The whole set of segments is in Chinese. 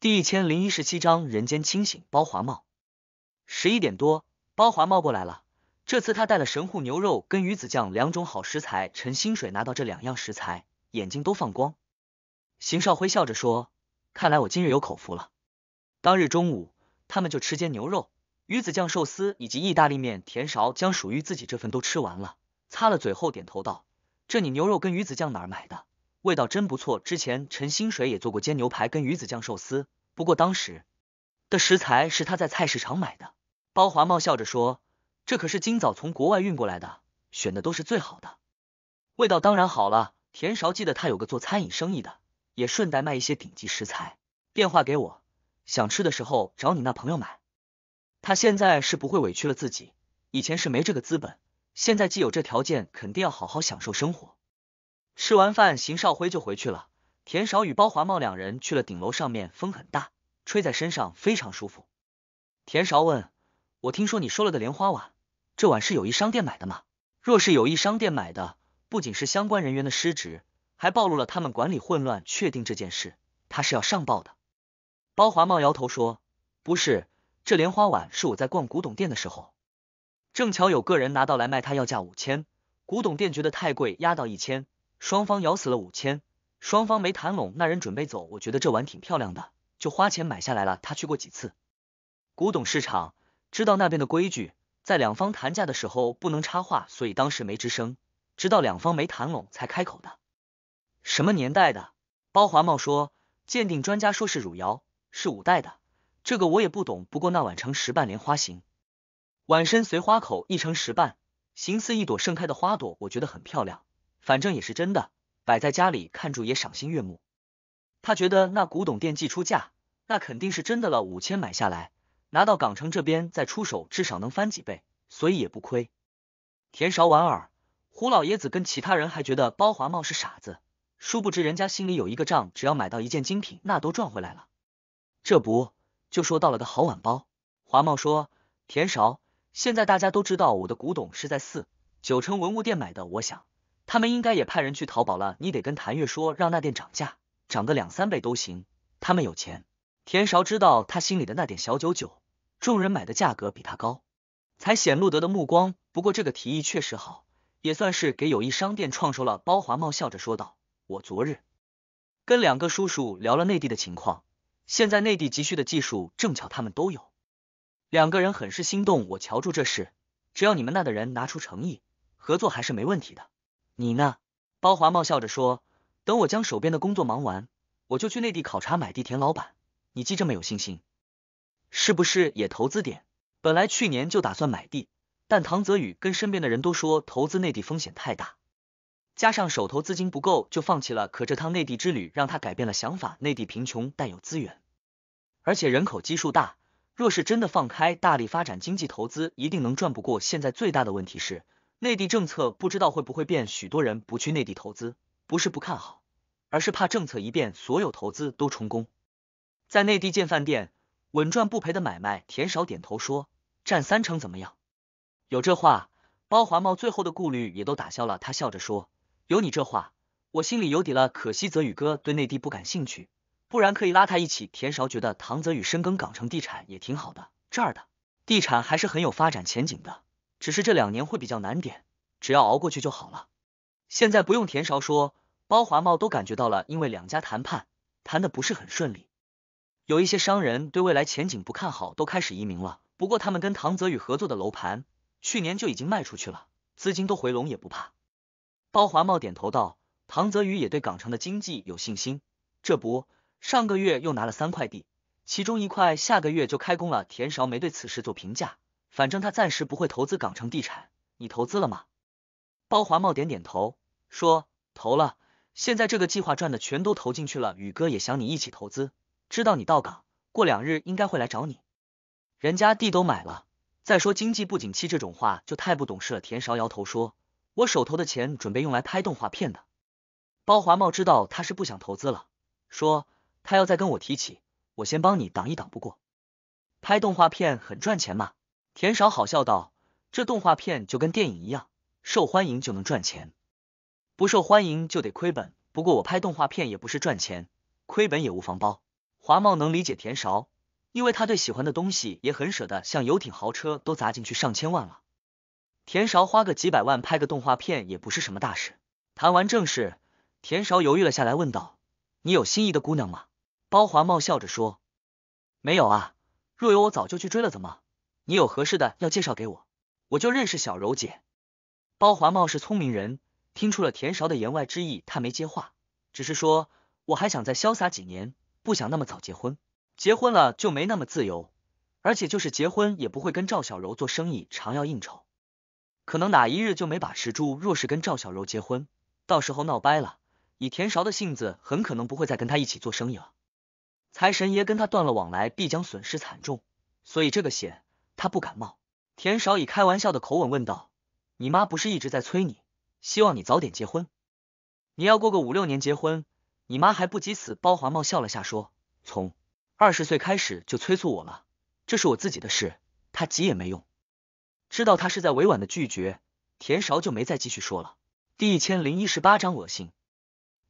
第一千零一十七章人间清醒包华茂。十一点多，包华茂过来了。这次他带了神户牛肉跟鱼子酱两种好食材。陈新水拿到这两样食材，眼睛都放光。邢少辉笑着说：“看来我今日有口福了。”当日中午，他们就吃煎牛肉、鱼子酱寿司以及意大利面甜勺，将属于自己这份都吃完了。擦了嘴后，点头道：“这你牛肉跟鱼子酱哪儿买的？”味道真不错，之前陈新水也做过煎牛排跟鱼子酱寿司，不过当时的食材是他在菜市场买的。包华茂笑着说，这可是今早从国外运过来的，选的都是最好的，味道当然好了。田韶记得他有个做餐饮生意的，也顺带卖一些顶级食材，电话给我，想吃的时候找你那朋友买。他现在是不会委屈了自己，以前是没这个资本，现在既有这条件，肯定要好好享受生活。吃完饭，邢少辉就回去了。田少与包华茂两人去了顶楼，上面风很大，吹在身上非常舒服。田少问：“我听说你收了个莲花碗，这碗是有谊商店买的吗？”若是有谊商店买的，不仅是相关人员的失职，还暴露了他们管理混乱。确定这件事，他是要上报的。包华茂摇头说：“不是，这莲花碗是我在逛古董店的时候，正巧有个人拿到来卖，他要价五千，古董店觉得太贵，压到一千。”双方咬死了五千，双方没谈拢，那人准备走。我觉得这碗挺漂亮的，就花钱买下来了。他去过几次古董市场，知道那边的规矩，在两方谈价的时候不能插话，所以当时没吱声，直到两方没谈拢才开口的。什么年代的？包华茂说，鉴定专家说是汝窑，是五代的。这个我也不懂，不过那碗呈十瓣莲花形，碗身随花口一成石瓣，形似一朵盛开的花朵，我觉得很漂亮。反正也是真的，摆在家里看住也赏心悦目。他觉得那古董店既出价，那肯定是真的了。五千买下来，拿到港城这边再出手，至少能翻几倍，所以也不亏。田勺莞尔，胡老爷子跟其他人还觉得包华茂是傻子，殊不知人家心里有一个账，只要买到一件精品，那都赚回来了。这不就说到了个好碗包华茂说，田勺，现在大家都知道我的古董是在四九城文物店买的，我想。他们应该也派人去淘宝了，你得跟谭月说，让那店涨价，涨个两三倍都行。他们有钱。田韶知道他心里的那点小九九，众人买的价格比他高，才显露得的目光。不过这个提议确实好，也算是给友谊商店创收了。包华茂笑着说道：“我昨日跟两个叔叔聊了内地的情况，现在内地急需的技术，正巧他们都有。两个人很是心动。我瞧住这事，只要你们那的人拿出诚意，合作还是没问题的。”你呢？包华茂笑着说：“等我将手边的工作忙完，我就去内地考察买地。”田老板，你既这么有信心，是不是也投资点？本来去年就打算买地，但唐泽宇跟身边的人都说投资内地风险太大，加上手头资金不够，就放弃了。可这趟内地之旅让他改变了想法：内地贫穷但有资源，而且人口基数大，若是真的放开大力发展经济投资，一定能赚。不过现在最大的问题是。内地政策不知道会不会变，许多人不去内地投资，不是不看好，而是怕政策一变，所有投资都充公。在内地建饭店，稳赚不赔的买卖。田少点头说，占三成怎么样？有这话，包华茂最后的顾虑也都打消了。他笑着说，有你这话，我心里有底了。可惜泽宇哥对内地不感兴趣，不然可以拉他一起。田少觉得唐泽宇深耕港城地产也挺好的，这儿的地产还是很有发展前景的。只是这两年会比较难点，只要熬过去就好了。现在不用田韶说，包华茂都感觉到了，因为两家谈判谈的不是很顺利，有一些商人对未来前景不看好，都开始移民了。不过他们跟唐泽宇合作的楼盘，去年就已经卖出去了，资金都回笼也不怕。包华茂点头道：“唐泽宇也对港城的经济有信心，这不上个月又拿了三块地，其中一块下个月就开工了。”田韶没对此事做评价。反正他暂时不会投资港城地产，你投资了吗？包华茂点点头，说投了，现在这个计划赚的全都投进去了。宇哥也想你一起投资，知道你到港，过两日应该会来找你。人家地都买了，再说经济不景气这种话就太不懂事了。田韶摇头说，我手头的钱准备用来拍动画片的。包华茂知道他是不想投资了，说他要再跟我提起，我先帮你挡一挡。不过拍动画片很赚钱吗？田少好笑道：“这动画片就跟电影一样，受欢迎就能赚钱，不受欢迎就得亏本。不过我拍动画片也不是赚钱，亏本也无妨。”包华茂能理解田少，因为他对喜欢的东西也很舍得，像游艇、豪车都砸进去上千万了。田少花个几百万拍个动画片也不是什么大事。谈完正事，田少犹豫了下来，问道：“你有心仪的姑娘吗？”包华茂笑着说：“没有啊，若有我早就去追了，怎么？”你有合适的要介绍给我，我就认识小柔姐。包华茂是聪明人，听出了田韶的言外之意，他没接话，只是说我还想再潇洒几年，不想那么早结婚。结婚了就没那么自由，而且就是结婚，也不会跟赵小柔做生意，常要应酬。可能哪一日就没把持住。若是跟赵小柔结婚，到时候闹掰了，以田韶的性子，很可能不会再跟他一起做生意了。财神爷跟他断了往来，必将损失惨重。所以这个险。他不感冒，田少以开玩笑的口吻问道：“你妈不是一直在催你，希望你早点结婚？你要过个五六年结婚，你妈还不急死？”包华茂笑了下说：“从二十岁开始就催促我了，这是我自己的事，他急也没用。”知道他是在委婉的拒绝，田少就没再继续说了。第一千零一十八章恶心。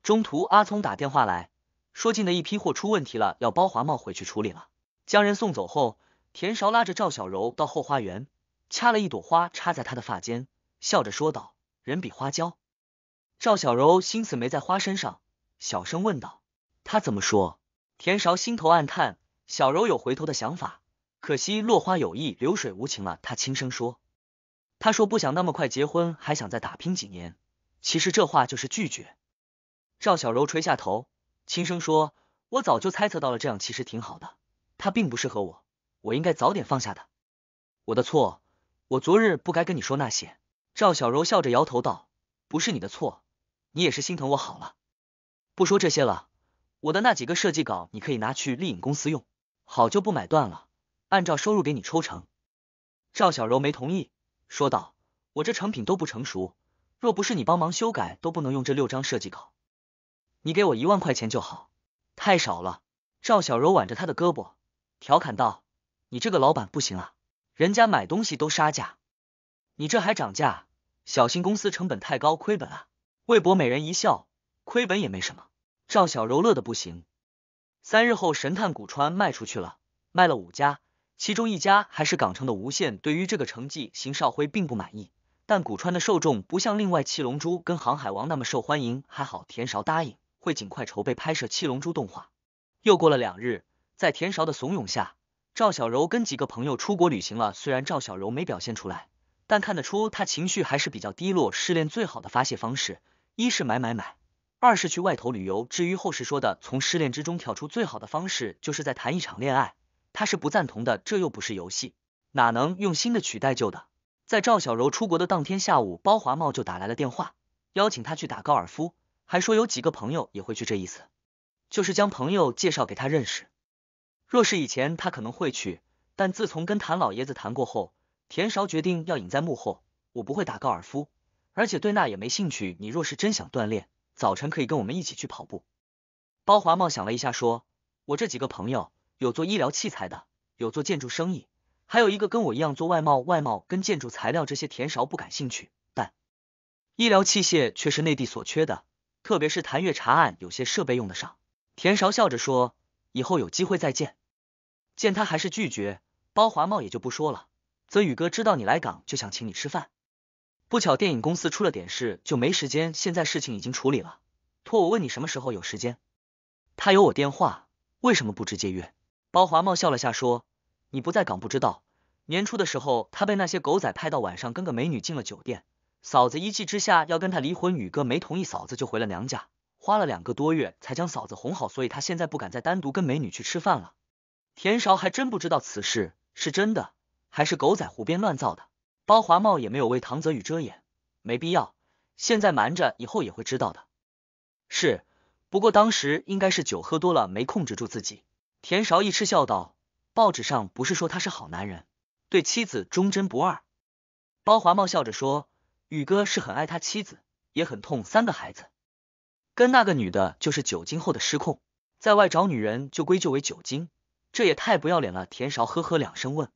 中途，阿聪打电话来说进的一批货出问题了，要包华茂回去处理了。将人送走后。田韶拉着赵小柔到后花园，掐了一朵花插在她的发间，笑着说道：“人比花娇。”赵小柔心思没在花身上，小声问道：“他怎么说？”田韶心头暗叹，小柔有回头的想法，可惜落花有意，流水无情了。他轻声说：“他说不想那么快结婚，还想再打拼几年。其实这话就是拒绝。”赵小柔垂下头，轻声说：“我早就猜测到了，这样其实挺好的。他并不适合我。”我应该早点放下的，我的错，我昨日不该跟你说那些。赵小柔笑着摇头道：“不是你的错，你也是心疼我好了。”不说这些了，我的那几个设计稿你可以拿去丽影公司用，好就不买断了，按照收入给你抽成。赵小柔没同意，说道：“我这成品都不成熟，若不是你帮忙修改，都不能用这六张设计稿。你给我一万块钱就好，太少了。”赵小柔挽着他的胳膊，调侃道。你这个老板不行啊，人家买东西都杀价，你这还涨价，小心公司成本太高亏本啊！魏博美人一笑，亏本也没什么。赵小柔乐的不行。三日后，神探古川卖出去了，卖了五家，其中一家还是港城的无线。对于这个成绩，邢少辉并不满意，但古川的受众不像另外七龙珠跟航海王那么受欢迎。还好田韶答应会尽快筹备拍摄七龙珠动画。又过了两日，在田韶的怂恿下。赵小柔跟几个朋友出国旅行了，虽然赵小柔没表现出来，但看得出她情绪还是比较低落。失恋最好的发泄方式，一是买买买，二是去外头旅游。至于后世说的从失恋之中跳出最好的方式，就是在谈一场恋爱，他是不赞同的。这又不是游戏，哪能用新的取代旧的？在赵小柔出国的当天下午，包华茂就打来了电话，邀请她去打高尔夫，还说有几个朋友也会去，这意思就是将朋友介绍给他认识。若是以前他可能会去，但自从跟谭老爷子谈过后，田韶决定要隐在幕后。我不会打高尔夫，而且对那也没兴趣。你若是真想锻炼，早晨可以跟我们一起去跑步。包华茂想了一下，说：“我这几个朋友有做医疗器材的，有做建筑生意，还有一个跟我一样做外贸。外贸跟建筑材料这些田韶不感兴趣，但医疗器械却是内地所缺的，特别是谭月查案，有些设备用得上。”田韶笑着说：“以后有机会再见。”见他还是拒绝，包华茂也就不说了。泽宇哥知道你来港，就想请你吃饭，不巧电影公司出了点事，就没时间。现在事情已经处理了，托我问你什么时候有时间。他有我电话，为什么不直接约？包华茂笑了下，说：“你不在港不知道，年初的时候他被那些狗仔拍到晚上跟个美女进了酒店，嫂子一气之下要跟他离婚，宇哥没同意，嫂子就回了娘家，花了两个多月才将嫂子哄好，所以他现在不敢再单独跟美女去吃饭了。”田韶还真不知道此事是真的还是狗仔胡编乱造的。包华茂也没有为唐泽宇遮掩，没必要，现在瞒着以后也会知道的。是，不过当时应该是酒喝多了没控制住自己。田韶一嗤笑道：“报纸上不是说他是好男人，对妻子忠贞不二。”包华茂笑着说：“宇哥是很爱他妻子，也很痛三个孩子，跟那个女的，就是酒精后的失控，在外找女人就归咎为酒精。”这也太不要脸了！田韶呵呵两声问：“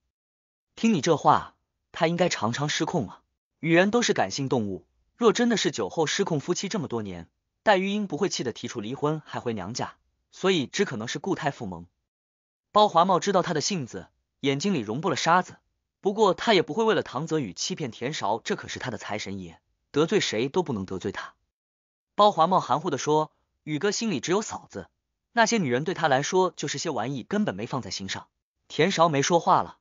听你这话，他应该常常失控了。女人都是感性动物，若真的是酒后失控，夫妻这么多年，戴玉英不会气得提出离婚还回娘家，所以只可能是固态复萌。”包华茂知道他的性子，眼睛里容不了沙子，不过他也不会为了唐泽宇欺骗田韶，这可是他的财神爷，得罪谁都不能得罪他。包华茂含糊的说：“宇哥心里只有嫂子。”那些女人对他来说就是些玩意，根本没放在心上。田韶没说话了。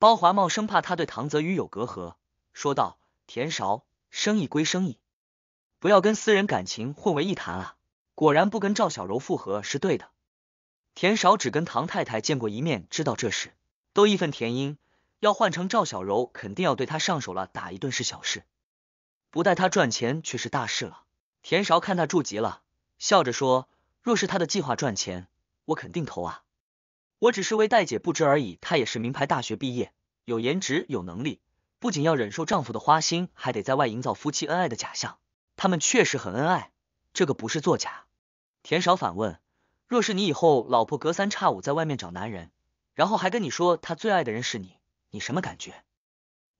包华茂生怕他对唐泽宇有隔阂，说道：“田韶，生意归生意，不要跟私人感情混为一谈啊！”果然不跟赵小柔复合是对的。田韶只跟唐太太见过一面，知道这事都义愤填膺。要换成赵小柔，肯定要对他上手了，打一顿是小事，不带他赚钱却是大事了。田韶看他住急了，笑着说。若是他的计划赚钱，我肯定投啊！我只是为戴姐不值而已。她也是名牌大学毕业，有颜值，有能力，不仅要忍受丈夫的花心，还得在外营造夫妻恩爱的假象。他们确实很恩爱，这个不是作假。田少反问：“若是你以后老婆隔三差五在外面找男人，然后还跟你说她最爱的人是你，你什么感觉？”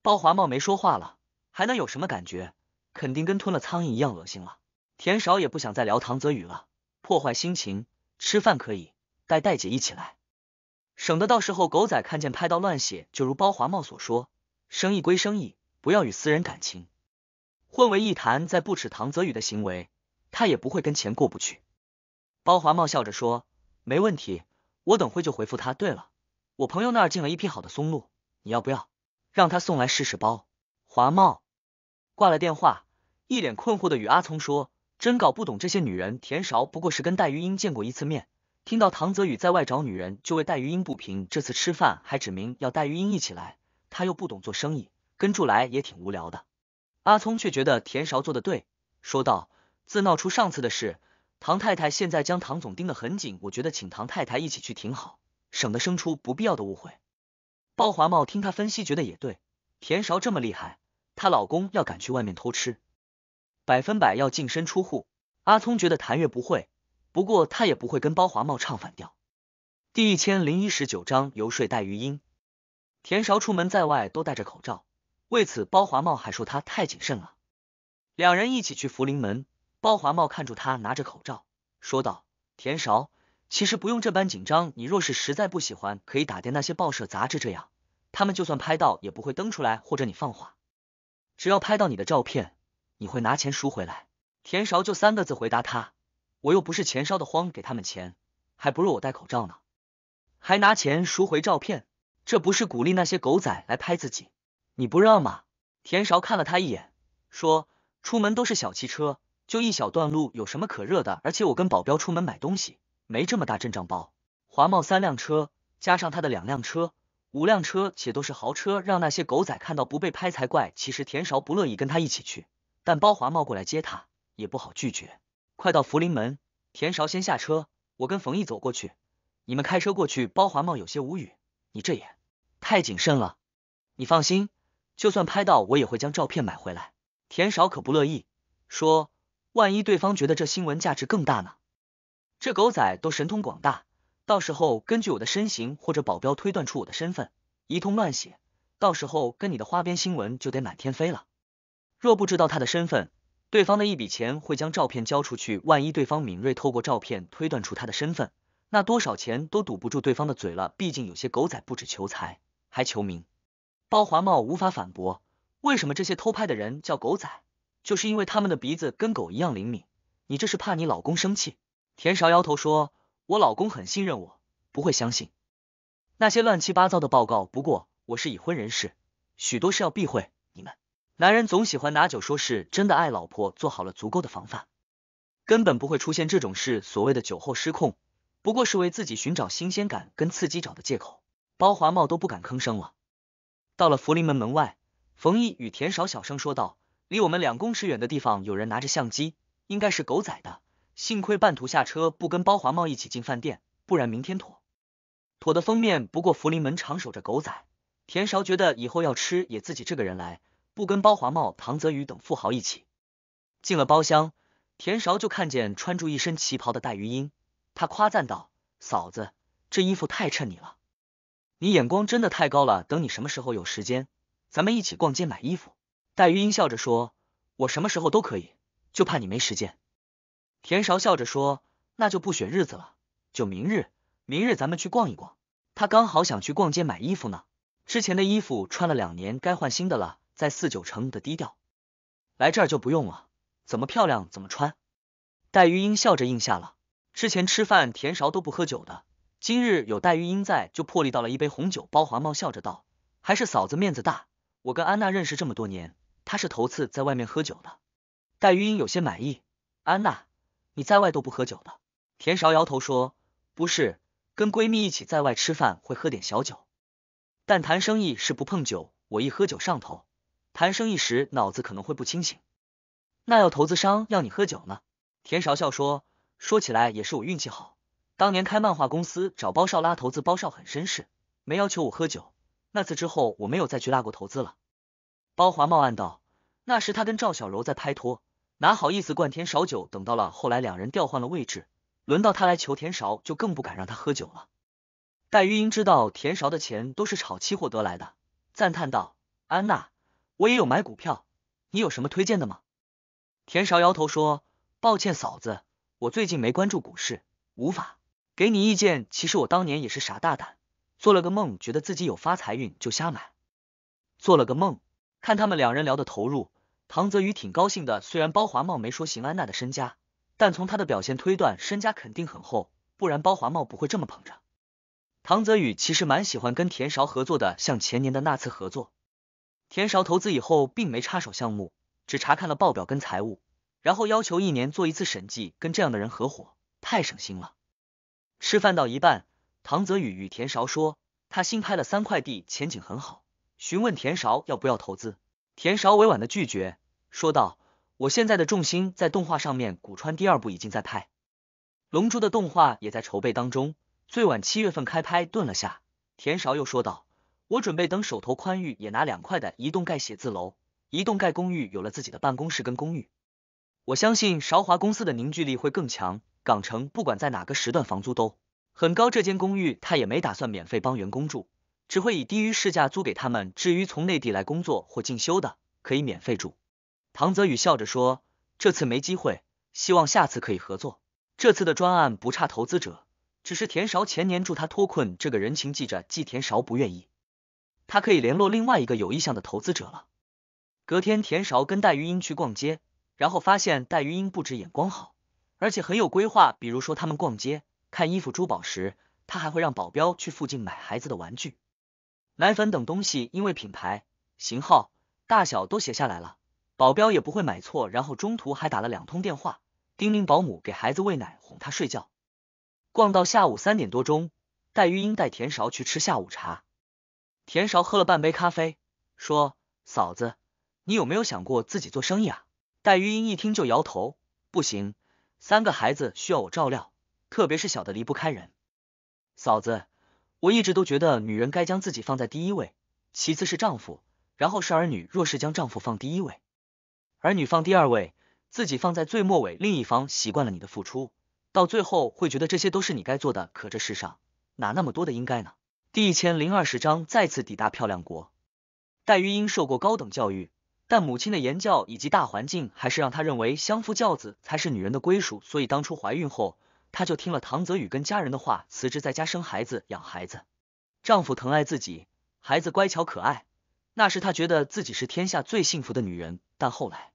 包华茂没说话了，还能有什么感觉？肯定跟吞了苍蝇一样恶心了。田少也不想再聊唐泽宇了。破坏心情，吃饭可以带戴姐一起来，省得到时候狗仔看见拍到乱写。就如包华茂所说，生意归生意，不要与私人感情混为一谈。再不耻唐泽宇的行为，他也不会跟钱过不去。包华茂笑着说：“没问题，我等会就回复他。”对了，我朋友那儿进了一批好的松露，你要不要让他送来试试？包华茂挂了电话，一脸困惑的与阿聪说。真搞不懂这些女人，田韶不过是跟戴玉英见过一次面，听到唐泽宇在外找女人就为戴玉英不平，这次吃饭还指明要戴玉英一起来，他又不懂做生意，跟住来也挺无聊的。阿聪却觉得田韶做的对，说道：“自闹出上次的事，唐太太现在将唐总盯得很紧，我觉得请唐太太一起去挺好，省得生出不必要的误会。”包华茂听他分析，觉得也对，田韶这么厉害，她老公要敢去外面偷吃。百分百要净身出户。阿聪觉得谭月不会，不过他也不会跟包华茂唱反调。第一千零一十九章游说戴玉英。田韶出门在外都戴着口罩，为此包华茂还说他太谨慎了。两人一起去福临门，包华茂看住他拿着口罩，说道：“田韶，其实不用这般紧张。你若是实在不喜欢，可以打电那些报社杂志，这样他们就算拍到也不会登出来，或者你放话，只要拍到你的照片。”你会拿钱赎回来？田勺就三个字回答他：我又不是钱烧的慌，给他们钱，还不如我戴口罩呢。还拿钱赎回照片，这不是鼓励那些狗仔来拍自己？你不让吗？田勺看了他一眼，说：出门都是小汽车，就一小段路，有什么可热的？而且我跟保镖出门买东西，没这么大阵仗。包华茂三辆车，加上他的两辆车，五辆车，且都是豪车，让那些狗仔看到不被拍才怪。其实田勺不乐意跟他一起去。但包华茂过来接他，也不好拒绝。快到福临门，田少先下车，我跟冯毅走过去。你们开车过去。包华茂有些无语：“你这也太谨慎了。你放心，就算拍到，我也会将照片买回来。”田少可不乐意，说：“万一对方觉得这新闻价值更大呢？这狗仔都神通广大，到时候根据我的身形或者保镖推断出我的身份，一通乱写，到时候跟你的花边新闻就得满天飞了。”若不知道他的身份，对方的一笔钱会将照片交出去。万一对方敏锐透过照片推断出他的身份，那多少钱都堵不住对方的嘴了。毕竟有些狗仔不止求财，还求名。包华茂无法反驳，为什么这些偷拍的人叫狗仔？就是因为他们的鼻子跟狗一样灵敏。你这是怕你老公生气？田韶摇头说：“我老公很信任我，不会相信那些乱七八糟的报告。”不过我是已婚人士，许多事要避讳。男人总喜欢拿酒说事，真的爱老婆，做好了足够的防范，根本不会出现这种事。所谓的酒后失控，不过是为自己寻找新鲜感跟刺激找的借口。包华茂都不敢吭声了。到了福临门门外，冯毅与田少小声说道：“离我们两公尺远的地方，有人拿着相机，应该是狗仔的。幸亏半途下车，不跟包华茂一起进饭店，不然明天妥妥的封面。不过福临门常守着狗仔，田少觉得以后要吃也自己这个人来。”不跟包华茂、唐泽宇等富豪一起进了包厢，田韶就看见穿住一身旗袍的戴玉英，他夸赞道：“嫂子，这衣服太衬你了，你眼光真的太高了。”等你什么时候有时间，咱们一起逛街买衣服。戴玉英笑着说：“我什么时候都可以，就怕你没时间。”田韶笑着说：“那就不选日子了，就明日，明日咱们去逛一逛。他刚好想去逛街买衣服呢，之前的衣服穿了两年，该换新的了。”在四九城的低调，来这儿就不用了，怎么漂亮怎么穿。戴玉英笑着应下了。之前吃饭田勺都不喝酒的，今日有戴玉英在，就破例倒了一杯红酒。包华茂笑着道：“还是嫂子面子大，我跟安娜认识这么多年，她是头次在外面喝酒的。”戴玉英有些满意：“安娜，你在外都不喝酒的？”田勺摇头说：“不是，跟闺蜜一起在外吃饭会喝点小酒，但谈生意是不碰酒。我一喝酒上头。”谈生意时脑子可能会不清醒，那要投资商要你喝酒呢？田韶笑说：“说起来也是我运气好，当年开漫画公司找包少拉投资，包少很绅士，没要求我喝酒。那次之后，我没有再去拉过投资了。”包华茂暗道：“那时他跟赵小柔在拍拖，哪好意思灌田韶酒？等到了后来，两人调换了位置，轮到他来求田韶，就更不敢让他喝酒了。”戴玉英知道田韶的钱都是炒期货得来的，赞叹道：“安娜。”我也有买股票，你有什么推荐的吗？田韶摇头说：“抱歉嫂子，我最近没关注股市，无法给你意见。其实我当年也是傻大胆，做了个梦，觉得自己有发财运就瞎买。做了个梦。”看他们两人聊的投入，唐泽宇挺高兴的。虽然包华茂没说邢安娜的身家，但从他的表现推断，身家肯定很厚，不然包华茂不会这么捧着。唐泽宇其实蛮喜欢跟田韶合作的，像前年的那次合作。田韶投资以后，并没插手项目，只查看了报表跟财务，然后要求一年做一次审计。跟这样的人合伙，太省心了。吃饭到一半，唐泽宇与田韶说，他新拍了三块地，前景很好，询问田韶要不要投资。田韶委婉的拒绝，说道：“我现在的重心在动画上面，古川第二部已经在拍，龙珠的动画也在筹备当中，最晚七月份开拍。”顿了下，田韶又说道。我准备等手头宽裕，也拿两块的，一栋盖写字楼，一栋盖公寓。有了自己的办公室跟公寓，我相信韶华公司的凝聚力会更强。港城不管在哪个时段，房租都很高。这间公寓他也没打算免费帮员工住，只会以低于市价租给他们。至于从内地来工作或进修的，可以免费住。唐泽宇笑着说：“这次没机会，希望下次可以合作。这次的专案不差投资者，只是田韶前年助他脱困，这个人情记着，季田韶不愿意。”他可以联络另外一个有意向的投资者了。隔天，田勺跟戴玉英去逛街，然后发现戴玉英不止眼光好，而且很有规划。比如说，他们逛街看衣服、珠宝时，他还会让保镖去附近买孩子的玩具、奶粉等东西，因为品牌、型号、大小都写下来了，保镖也不会买错。然后中途还打了两通电话，叮咛保姆给孩子喂奶、哄他睡觉。逛到下午三点多钟，戴玉英带田勺去吃下午茶。田韶喝了半杯咖啡，说：“嫂子，你有没有想过自己做生意啊？”戴玉英一听就摇头：“不行，三个孩子需要我照料，特别是小的离不开人。”嫂子，我一直都觉得女人该将自己放在第一位，其次是丈夫，然后是儿女。若是将丈夫放第一位，儿女放第二位，自己放在最末尾，另一方习惯了你的付出，到最后会觉得这些都是你该做的。可这世上哪那么多的应该呢？第一千零二十章再次抵达漂亮国。戴玉英受过高等教育，但母亲的言教以及大环境，还是让她认为相夫教子才是女人的归属。所以当初怀孕后，她就听了唐泽宇跟家人的话，辞职在家生孩子、养孩子。丈夫疼爱自己，孩子乖巧可爱，那时她觉得自己是天下最幸福的女人。但后来，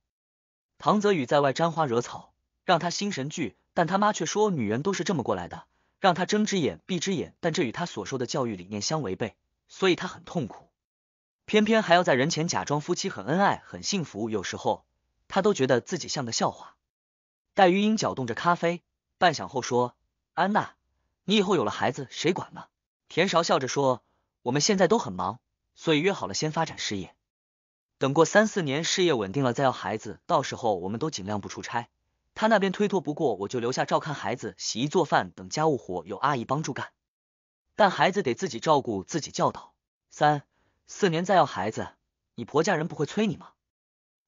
唐泽宇在外沾花惹草，让她心神俱。但她妈却说，女人都是这么过来的。让他睁只眼闭只眼，但这与他所说的教育理念相违背，所以他很痛苦。偏偏还要在人前假装夫妻很恩爱、很幸福，有时候他都觉得自己像个笑话。戴玉英搅动着咖啡，半晌后说：“安娜，你以后有了孩子谁管呢？”田韶笑着说：“我们现在都很忙，所以约好了先发展事业，等过三四年事业稳定了再要孩子。到时候我们都尽量不出差。”他那边推脱不过，我就留下照看孩子、洗衣做饭等家务活，有阿姨帮助干，但孩子得自己照顾、自己教导。三四年再要孩子，你婆家人不会催你吗？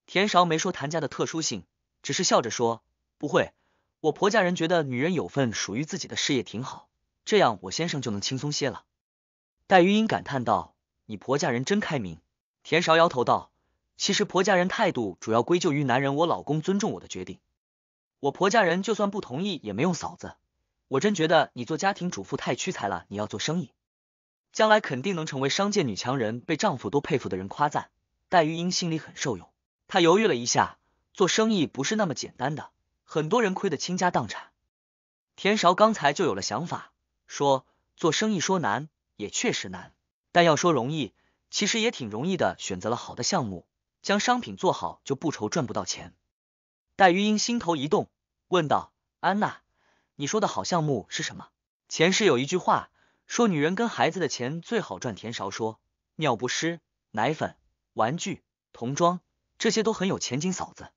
田韶没说谭家的特殊性，只是笑着说：“不会，我婆家人觉得女人有份属于自己的事业挺好，这样我先生就能轻松些了。”戴玉英感叹道：“你婆家人真开明。”田韶摇头道：“其实婆家人态度主要归咎于男人，我老公尊重我的决定。”我婆家人就算不同意也没用，嫂子，我真觉得你做家庭主妇太屈才了。你要做生意，将来肯定能成为商界女强人，被丈夫都佩服的人夸赞。戴玉英心里很受用，她犹豫了一下，做生意不是那么简单的，很多人亏得倾家荡产。田韶刚才就有了想法，说做生意说难也确实难，但要说容易，其实也挺容易的。选择了好的项目，将商品做好，就不愁赚不到钱。戴玉英心头一动，问道：“安娜，你说的好项目是什么？”前世有一句话说，女人跟孩子的钱最好赚。田韶说：“尿不湿、奶粉、玩具、童装，这些都很有前景。”嫂子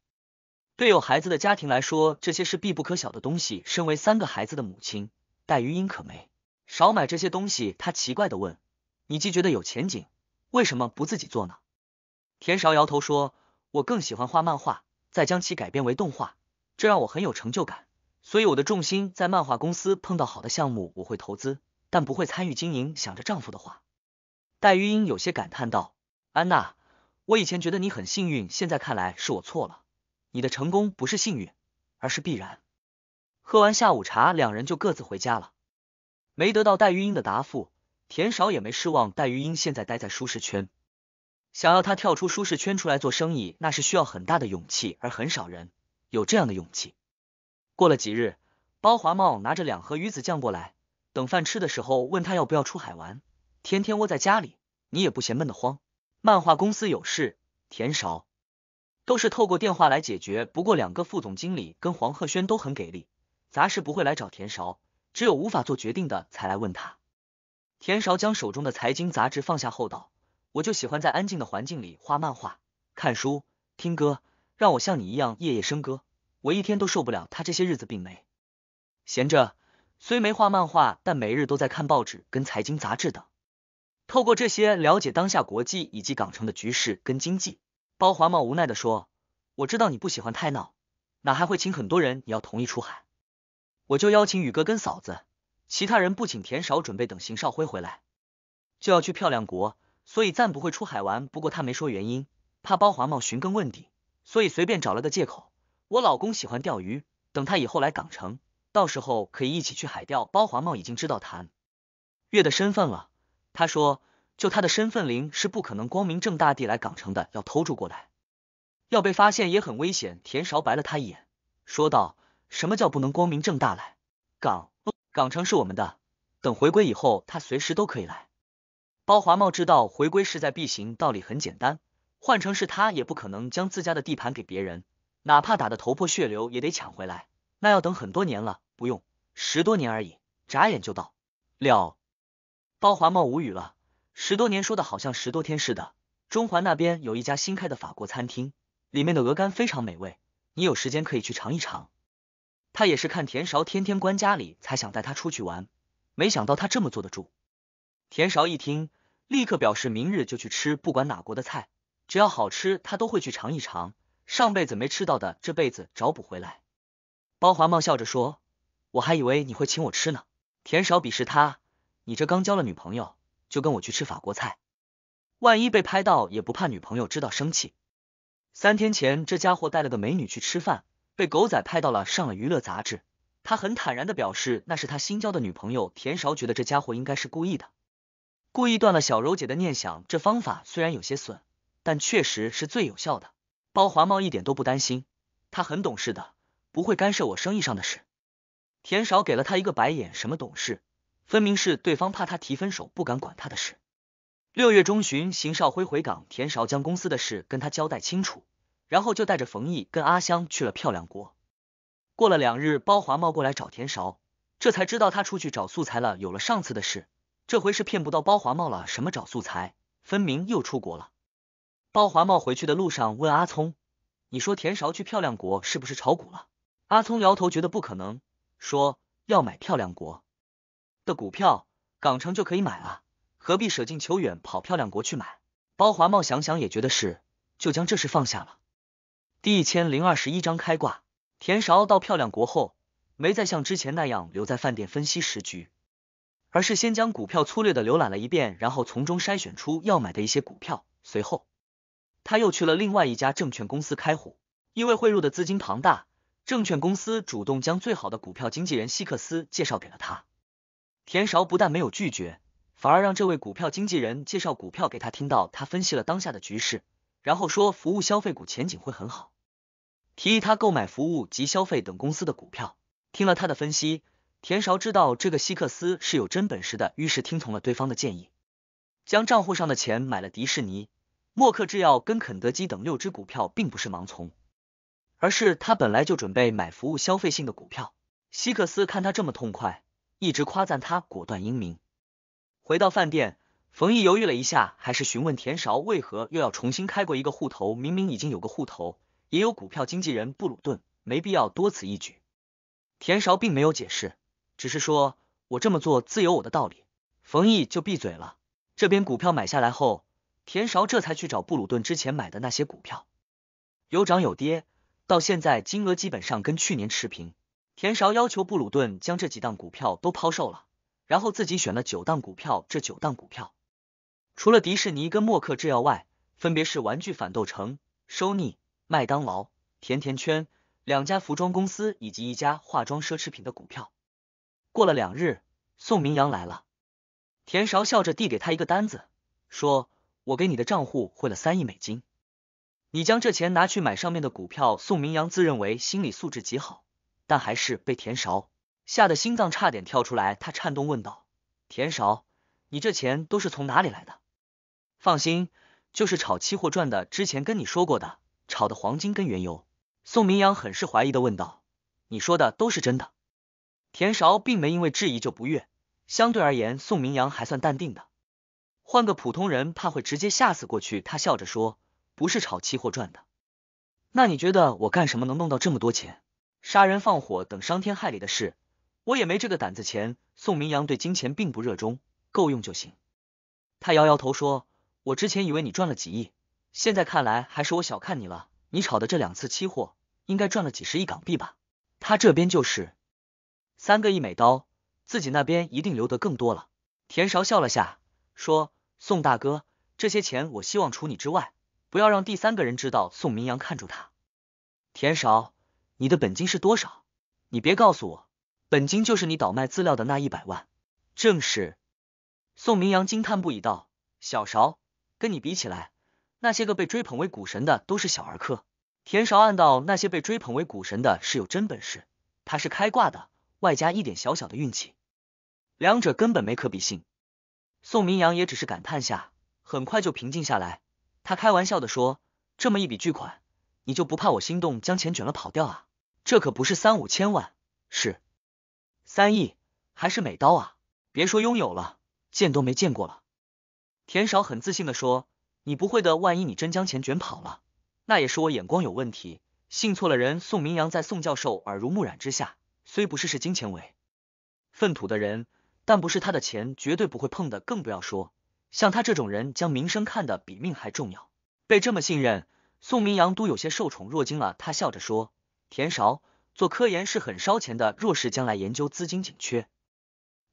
对有孩子的家庭来说，这些是必不可少的东西。身为三个孩子的母亲，戴玉英可没少买这些东西。她奇怪的问：“你既觉得有前景，为什么不自己做呢？”田韶摇头说：“我更喜欢画漫画。”再将其改编为动画，这让我很有成就感。所以我的重心在漫画公司，碰到好的项目我会投资，但不会参与经营。想着丈夫的话，戴玉英有些感叹道：“安娜，我以前觉得你很幸运，现在看来是我错了。你的成功不是幸运，而是必然。”喝完下午茶，两人就各自回家了。没得到戴玉英的答复，田少也没失望。戴玉英现在待在舒适圈。想要他跳出舒适圈出来做生意，那是需要很大的勇气，而很少人有这样的勇气。过了几日，包华茂拿着两盒鱼子酱过来，等饭吃的时候问他要不要出海玩。天天窝在家里，你也不嫌闷得慌。漫画公司有事，田勺。都是透过电话来解决。不过两个副总经理跟黄鹤轩都很给力，杂事不会来找田勺，只有无法做决定的才来问他。田勺将手中的财经杂志放下后道。我就喜欢在安静的环境里画漫画、看书、听歌，让我像你一样夜夜笙歌。我一天都受不了。他这些日子并没闲着，虽没画漫画，但每日都在看报纸跟财经杂志等，透过这些了解当下国际以及港城的局势跟经济。包华茂无奈地说：“我知道你不喜欢太闹，哪还会请很多人？你要同意出海，我就邀请宇哥跟嫂子，其他人不请。田少准备等邢少辉回来，就要去漂亮国。”所以暂不会出海玩，不过他没说原因，怕包华茂寻根问底，所以随便找了个借口。我老公喜欢钓鱼，等他以后来港城，到时候可以一起去海钓。包华茂已经知道谭月的身份了，他说就他的身份，灵是不可能光明正大地来港城的，要偷渡过来，要被发现也很危险。田韶白了他一眼，说道：“什么叫不能光明正大来？港港城是我们的，等回归以后，他随时都可以来。”包华茂知道回归势在必行，道理很简单，换成是他也不可能将自家的地盘给别人，哪怕打得头破血流也得抢回来。那要等很多年了，不用，十多年而已，眨眼就到了。包华茂无语了，十多年说的好像十多天似的。中环那边有一家新开的法国餐厅，里面的鹅肝非常美味，你有时间可以去尝一尝。他也是看田韶天天关家里，才想带他出去玩，没想到他这么坐得住。田韶一听，立刻表示明日就去吃，不管哪国的菜，只要好吃他都会去尝一尝。上辈子没吃到的，这辈子找补回来。包华茂笑着说：“我还以为你会请我吃呢。”田少鄙视他：“你这刚交了女朋友，就跟我去吃法国菜，万一被拍到也不怕女朋友知道生气？三天前这家伙带了个美女去吃饭，被狗仔拍到了，上了娱乐杂志。他很坦然的表示那是他新交的女朋友。”田韶觉得这家伙应该是故意的。故意断了小柔姐的念想，这方法虽然有些损，但确实是最有效的。包华茂一点都不担心，他很懂事的，不会干涉我生意上的事。田少给了他一个白眼，什么懂事，分明是对方怕他提分手，不敢管他的事。六月中旬，邢少辉回港，田少将公司的事跟他交代清楚，然后就带着冯毅跟阿香去了漂亮国。过了两日，包华茂过来找田少，这才知道他出去找素材了。有了上次的事。这回是骗不到包华茂了，什么找素材，分明又出国了。包华茂回去的路上问阿聪：“你说田韶去漂亮国是不是炒股了？”阿聪摇头，觉得不可能，说要买漂亮国的股票，港城就可以买了，何必舍近求远跑漂亮国去买？包华茂想想也觉得是，就将这事放下了。第一千零二十一章开挂。田韶到漂亮国后，没再像之前那样留在饭店分析时局。而是先将股票粗略的浏览了一遍，然后从中筛选出要买的一些股票。随后，他又去了另外一家证券公司开户，因为汇入的资金庞大，证券公司主动将最好的股票经纪人希克斯介绍给了他。田韶不但没有拒绝，反而让这位股票经纪人介绍股票给他。听到他分析了当下的局势，然后说服务消费股前景会很好，提议他购买服务及消费等公司的股票。听了他的分析。田韶知道这个希克斯是有真本事的，于是听从了对方的建议，将账户上的钱买了迪士尼、默克制药、跟肯德基等六只股票，并不是盲从，而是他本来就准备买服务消费性的股票。希克斯看他这么痛快，一直夸赞他果断英明。回到饭店，冯毅犹豫了一下，还是询问田韶为何又要重新开过一个户头，明明已经有个户头，也有股票经纪人布鲁顿，没必要多此一举。田韶并没有解释。只是说，我这么做自有我的道理。冯毅就闭嘴了。这边股票买下来后，田韶这才去找布鲁顿之前买的那些股票，有涨有跌，到现在金额基本上跟去年持平。田韶要求布鲁顿将这几档股票都抛售了，然后自己选了九档股票。这九档股票，除了迪士尼跟默克制药外，分别是玩具反斗城、收腻、麦当劳、甜甜圈两家服装公司以及一家化妆奢侈品的股票。过了两日，宋明阳来了，田韶笑着递给他一个单子，说：“我给你的账户汇了三亿美金，你将这钱拿去买上面的股票。”宋明阳自认为心理素质极好，但还是被田韶吓得心脏差点跳出来，他颤动问道：“田韶，你这钱都是从哪里来的？”“放心，就是炒期货赚的，之前跟你说过的，炒的黄金跟原油。”宋明阳很是怀疑的问道：“你说的都是真的？”田韶并没因为质疑就不悦，相对而言，宋明阳还算淡定的，换个普通人，怕会直接吓死过去。他笑着说：“不是炒期货赚的，那你觉得我干什么能弄到这么多钱？杀人放火等伤天害理的事，我也没这个胆子。”钱宋明阳对金钱并不热衷，够用就行。他摇摇头说：“我之前以为你赚了几亿，现在看来还是我小看你了。你炒的这两次期货，应该赚了几十亿港币吧？”他这边就是。三个亿美刀，自己那边一定留得更多了。田韶笑了下，说：“宋大哥，这些钱我希望除你之外，不要让第三个人知道。”宋明阳看住他。田韶，你的本金是多少？你别告诉我，本金就是你倒卖资料的那一百万。正是。宋明阳惊叹不已道：“小韶，跟你比起来，那些个被追捧为股神的都是小儿科。”田韶暗道：那些被追捧为股神的是有真本事，他是开挂的。外加一点小小的运气，两者根本没可比性。宋明阳也只是感叹下，很快就平静下来。他开玩笑的说：“这么一笔巨款，你就不怕我心动将钱卷了跑掉啊？这可不是三五千万，是三亿，还是美刀啊？别说拥有了，见都没见过了。”田少很自信的说：“你不会的，万一你真将钱卷跑了，那也是我眼光有问题，信错了人。”宋明阳在宋教授耳濡目染之下。虽不是视金钱为粪土的人，但不是他的钱绝对不会碰的，更不要说像他这种人将名声看得比命还重要。被这么信任，宋明阳都有些受宠若惊了。他笑着说：“田韶，做科研是很烧钱的，若是将来研究资金紧缺，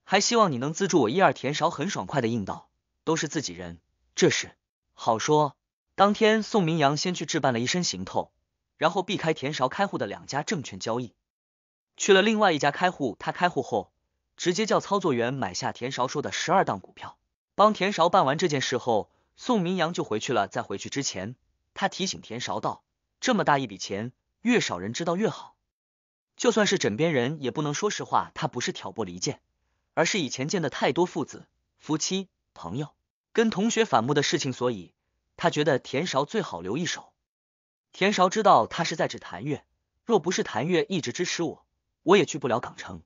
还希望你能资助我一二。”田韶很爽快的应道：“都是自己人，这事好说。”当天，宋明阳先去置办了一身行头，然后避开田韶开户的两家证券交易。去了另外一家开户，他开户后直接叫操作员买下田韶说的十二档股票，帮田韶办完这件事后，宋明阳就回去了。在回去之前，他提醒田韶道：“这么大一笔钱，越少人知道越好。就算是枕边人，也不能说实话。”他不是挑拨离间，而是以前见的太多父子、夫妻、朋友跟同学反目的事情，所以他觉得田韶最好留一手。田韶知道他是在指谭月，若不是谭月一直支持我。我也去不了港城，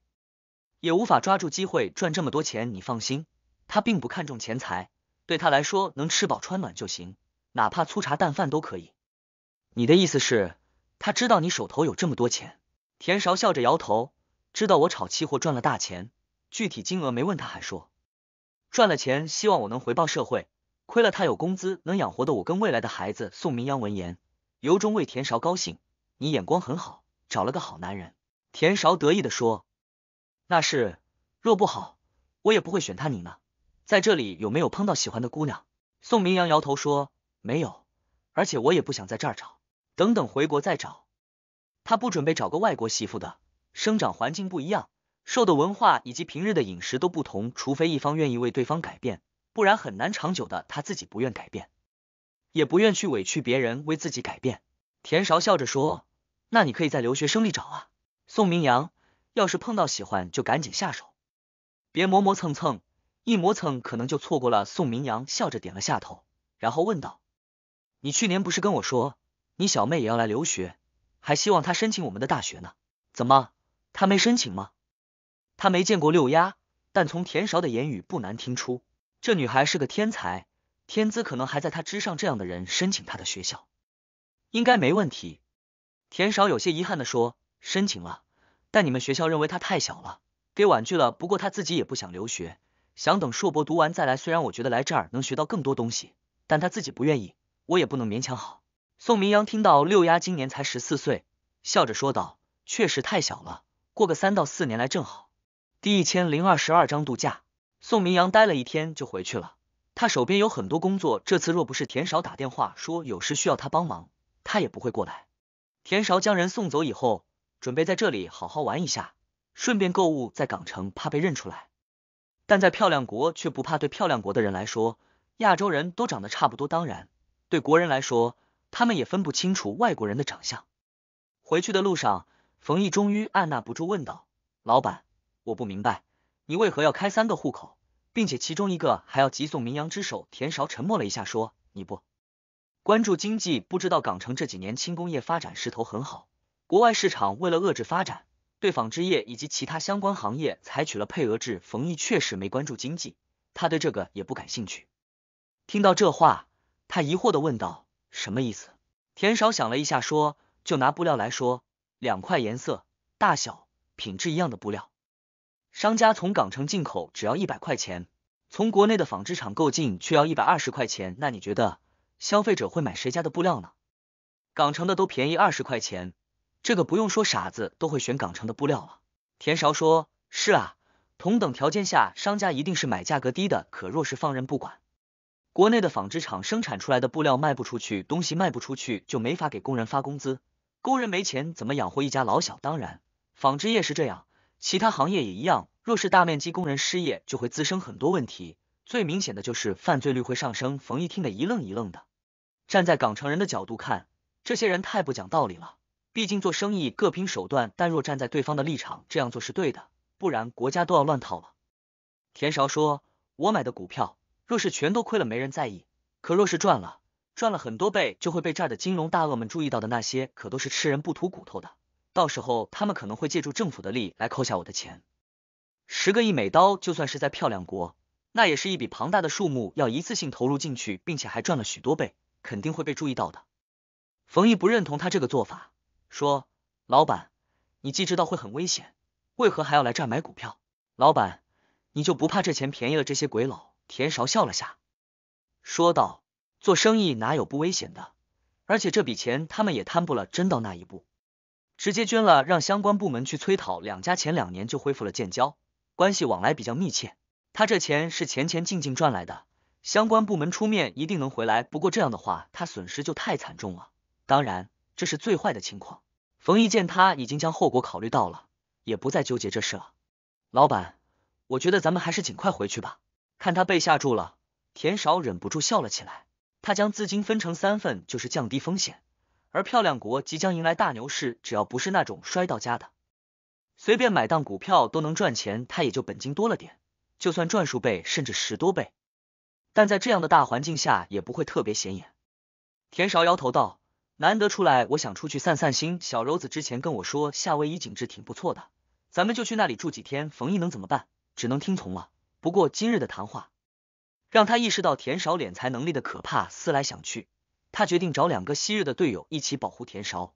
也无法抓住机会赚这么多钱。你放心，他并不看重钱财，对他来说能吃饱穿暖就行，哪怕粗茶淡饭都可以。你的意思是，他知道你手头有这么多钱？田韶笑着摇头，知道我炒期货赚了大钱，具体金额没问，他还说赚了钱希望我能回报社会，亏了他有工资能养活的我跟未来的孩子。宋明阳闻言，由衷为田韶高兴，你眼光很好，找了个好男人。田韶得意的说：“那是，若不好，我也不会选他。你呢？在这里有没有碰到喜欢的姑娘？”宋明阳摇头说：“没有，而且我也不想在这儿找，等等回国再找。”他不准备找个外国媳妇的，生长环境不一样，受的文化以及平日的饮食都不同，除非一方愿意为对方改变，不然很难长久的。他自己不愿改变，也不愿去委屈别人为自己改变。田韶笑着说：“那你可以在留学生里找啊。”宋明阳，要是碰到喜欢就赶紧下手，别磨磨蹭蹭，一磨蹭可能就错过了。宋明阳笑着点了下头，然后问道：“你去年不是跟我说，你小妹也要来留学，还希望她申请我们的大学呢？怎么她没申请吗？”他没见过六丫，但从田少的言语不难听出，这女孩是个天才，天资可能还在她之上。这样的人申请他的学校，应该没问题。田少有些遗憾的说：“申请了。”但你们学校认为他太小了，给婉拒了。不过他自己也不想留学，想等硕博读完再来。虽然我觉得来这儿能学到更多东西，但他自己不愿意，我也不能勉强。好。宋明阳听到六丫今年才十四岁，笑着说道：“确实太小了，过个三到四年来正好。”第一千零二十二章度假。宋明阳待了一天就回去了，他手边有很多工作。这次若不是田少打电话说有事需要他帮忙，他也不会过来。田少将人送走以后。准备在这里好好玩一下，顺便购物。在港城怕被认出来，但在漂亮国却不怕。对漂亮国的人来说，亚洲人都长得差不多。当然，对国人来说，他们也分不清楚外国人的长相。回去的路上，冯毅终于按捺不住问道：“老板，我不明白，你为何要开三个户口，并且其中一个还要急送名扬之首田韶？”沉默了一下，说：“你不关注经济，不知道港城这几年轻工业发展势头很好。”国外市场为了遏制发展，对纺织业以及其他相关行业采取了配额制。冯毅确实没关注经济，他对这个也不感兴趣。听到这话，他疑惑的问道：“什么意思？”田少想了一下，说：“就拿布料来说，两块颜色、大小、品质一样的布料，商家从港城进口只要一百块钱，从国内的纺织厂购进却要一百二十块钱。那你觉得消费者会买谁家的布料呢？港城的都便宜二十块钱。”这个不用说，傻子都会选港城的布料了。田勺说：“是啊，同等条件下，商家一定是买价格低的。可若是放任不管，国内的纺织厂生产出来的布料卖不出去，东西卖不出去就没法给工人发工资，工人没钱怎么养活一家老小？当然，纺织业是这样，其他行业也一样。若是大面积工人失业，就会滋生很多问题，最明显的就是犯罪率会上升。”冯毅听得一愣一愣的。站在港城人的角度看，这些人太不讲道理了。毕竟做生意各凭手段，但若站在对方的立场，这样做是对的，不然国家都要乱套了。田韶说：“我买的股票，若是全都亏了，没人在意；可若是赚了，赚了很多倍，就会被这儿的金融大鳄们注意到的。那些可都是吃人不吐骨头的，到时候他们可能会借助政府的力来扣下我的钱。十个亿美刀，就算是在漂亮国，那也是一笔庞大的数目，要一次性投入进去，并且还赚了许多倍，肯定会被注意到的。”冯毅不认同他这个做法。说：“老板，你既知道会很危险，为何还要来这买股票？”老板，你就不怕这钱便宜了这些鬼佬？”田少笑了下，说道：“做生意哪有不危险的？而且这笔钱他们也贪不了，真到那一步，直接捐了，让相关部门去催讨。两家前两年就恢复了建交，关系往来比较密切。他这钱是前前静静赚来的，相关部门出面一定能回来。不过这样的话，他损失就太惨重了。当然。”这是最坏的情况。冯毅见他已经将后果考虑到了，也不再纠结这事了。老板，我觉得咱们还是尽快回去吧。看他被吓住了，田少忍不住笑了起来。他将资金分成三份，就是降低风险。而漂亮国即将迎来大牛市，只要不是那种摔到家的，随便买档股票都能赚钱。他也就本金多了点，就算赚数倍甚至十多倍，但在这样的大环境下也不会特别显眼。田少摇头道。难得出来，我想出去散散心。小柔子之前跟我说，夏威夷景致挺不错的，咱们就去那里住几天。冯毅能怎么办？只能听从了。不过今日的谈话让他意识到田少敛财能力的可怕。思来想去，他决定找两个昔日的队友一起保护田少。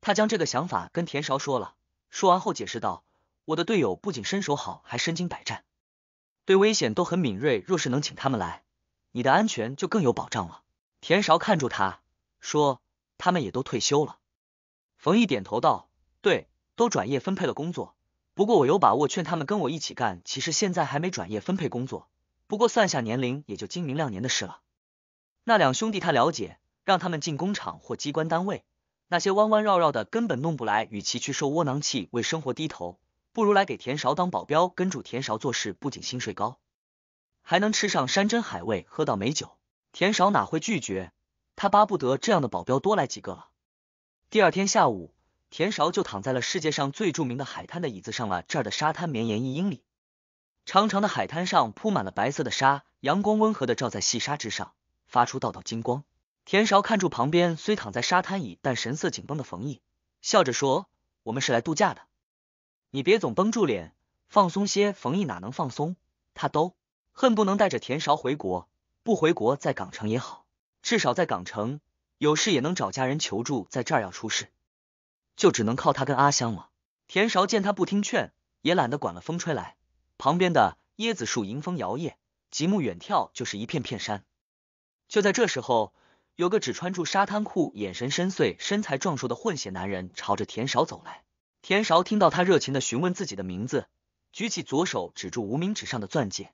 他将这个想法跟田少说了，说完后解释道：“我的队友不仅身手好，还身经百战，对危险都很敏锐。若是能请他们来，你的安全就更有保障了。”田少看住他说。他们也都退休了。冯毅点头道：“对，都转业分配了工作。不过我有把握劝他们跟我一起干。其实现在还没转业分配工作，不过算下年龄，也就精明亮年的事了。那两兄弟他了解，让他们进工厂或机关单位，那些弯弯绕绕的，根本弄不来。与其去受窝囊气，为生活低头，不如来给田少当保镖，跟住田少做事，不仅薪水高，还能吃上山珍海味，喝到美酒。田少哪会拒绝？”他巴不得这样的保镖多来几个了。第二天下午，田韶就躺在了世界上最著名的海滩的椅子上了。这儿的沙滩绵延一英里，长长的海滩上铺满了白色的沙，阳光温和的照在细沙之上，发出道道金光。田韶看住旁边虽躺在沙滩椅，但神色紧绷的冯毅，笑着说：“我们是来度假的，你别总绷住脸，放松些。”冯毅哪能放松？他都恨不能带着田韶回国，不回国在港城也好。至少在港城有事也能找家人求助，在这儿要出事，就只能靠他跟阿香了。田韶见他不听劝，也懒得管了。风吹来，旁边的椰子树迎风摇曳，极目远眺就是一片片山。就在这时候，有个只穿住沙滩裤、眼神深邃、身材壮硕的混血男人朝着田韶走来。田韶听到他热情的询问自己的名字，举起左手指住无名指上的钻戒，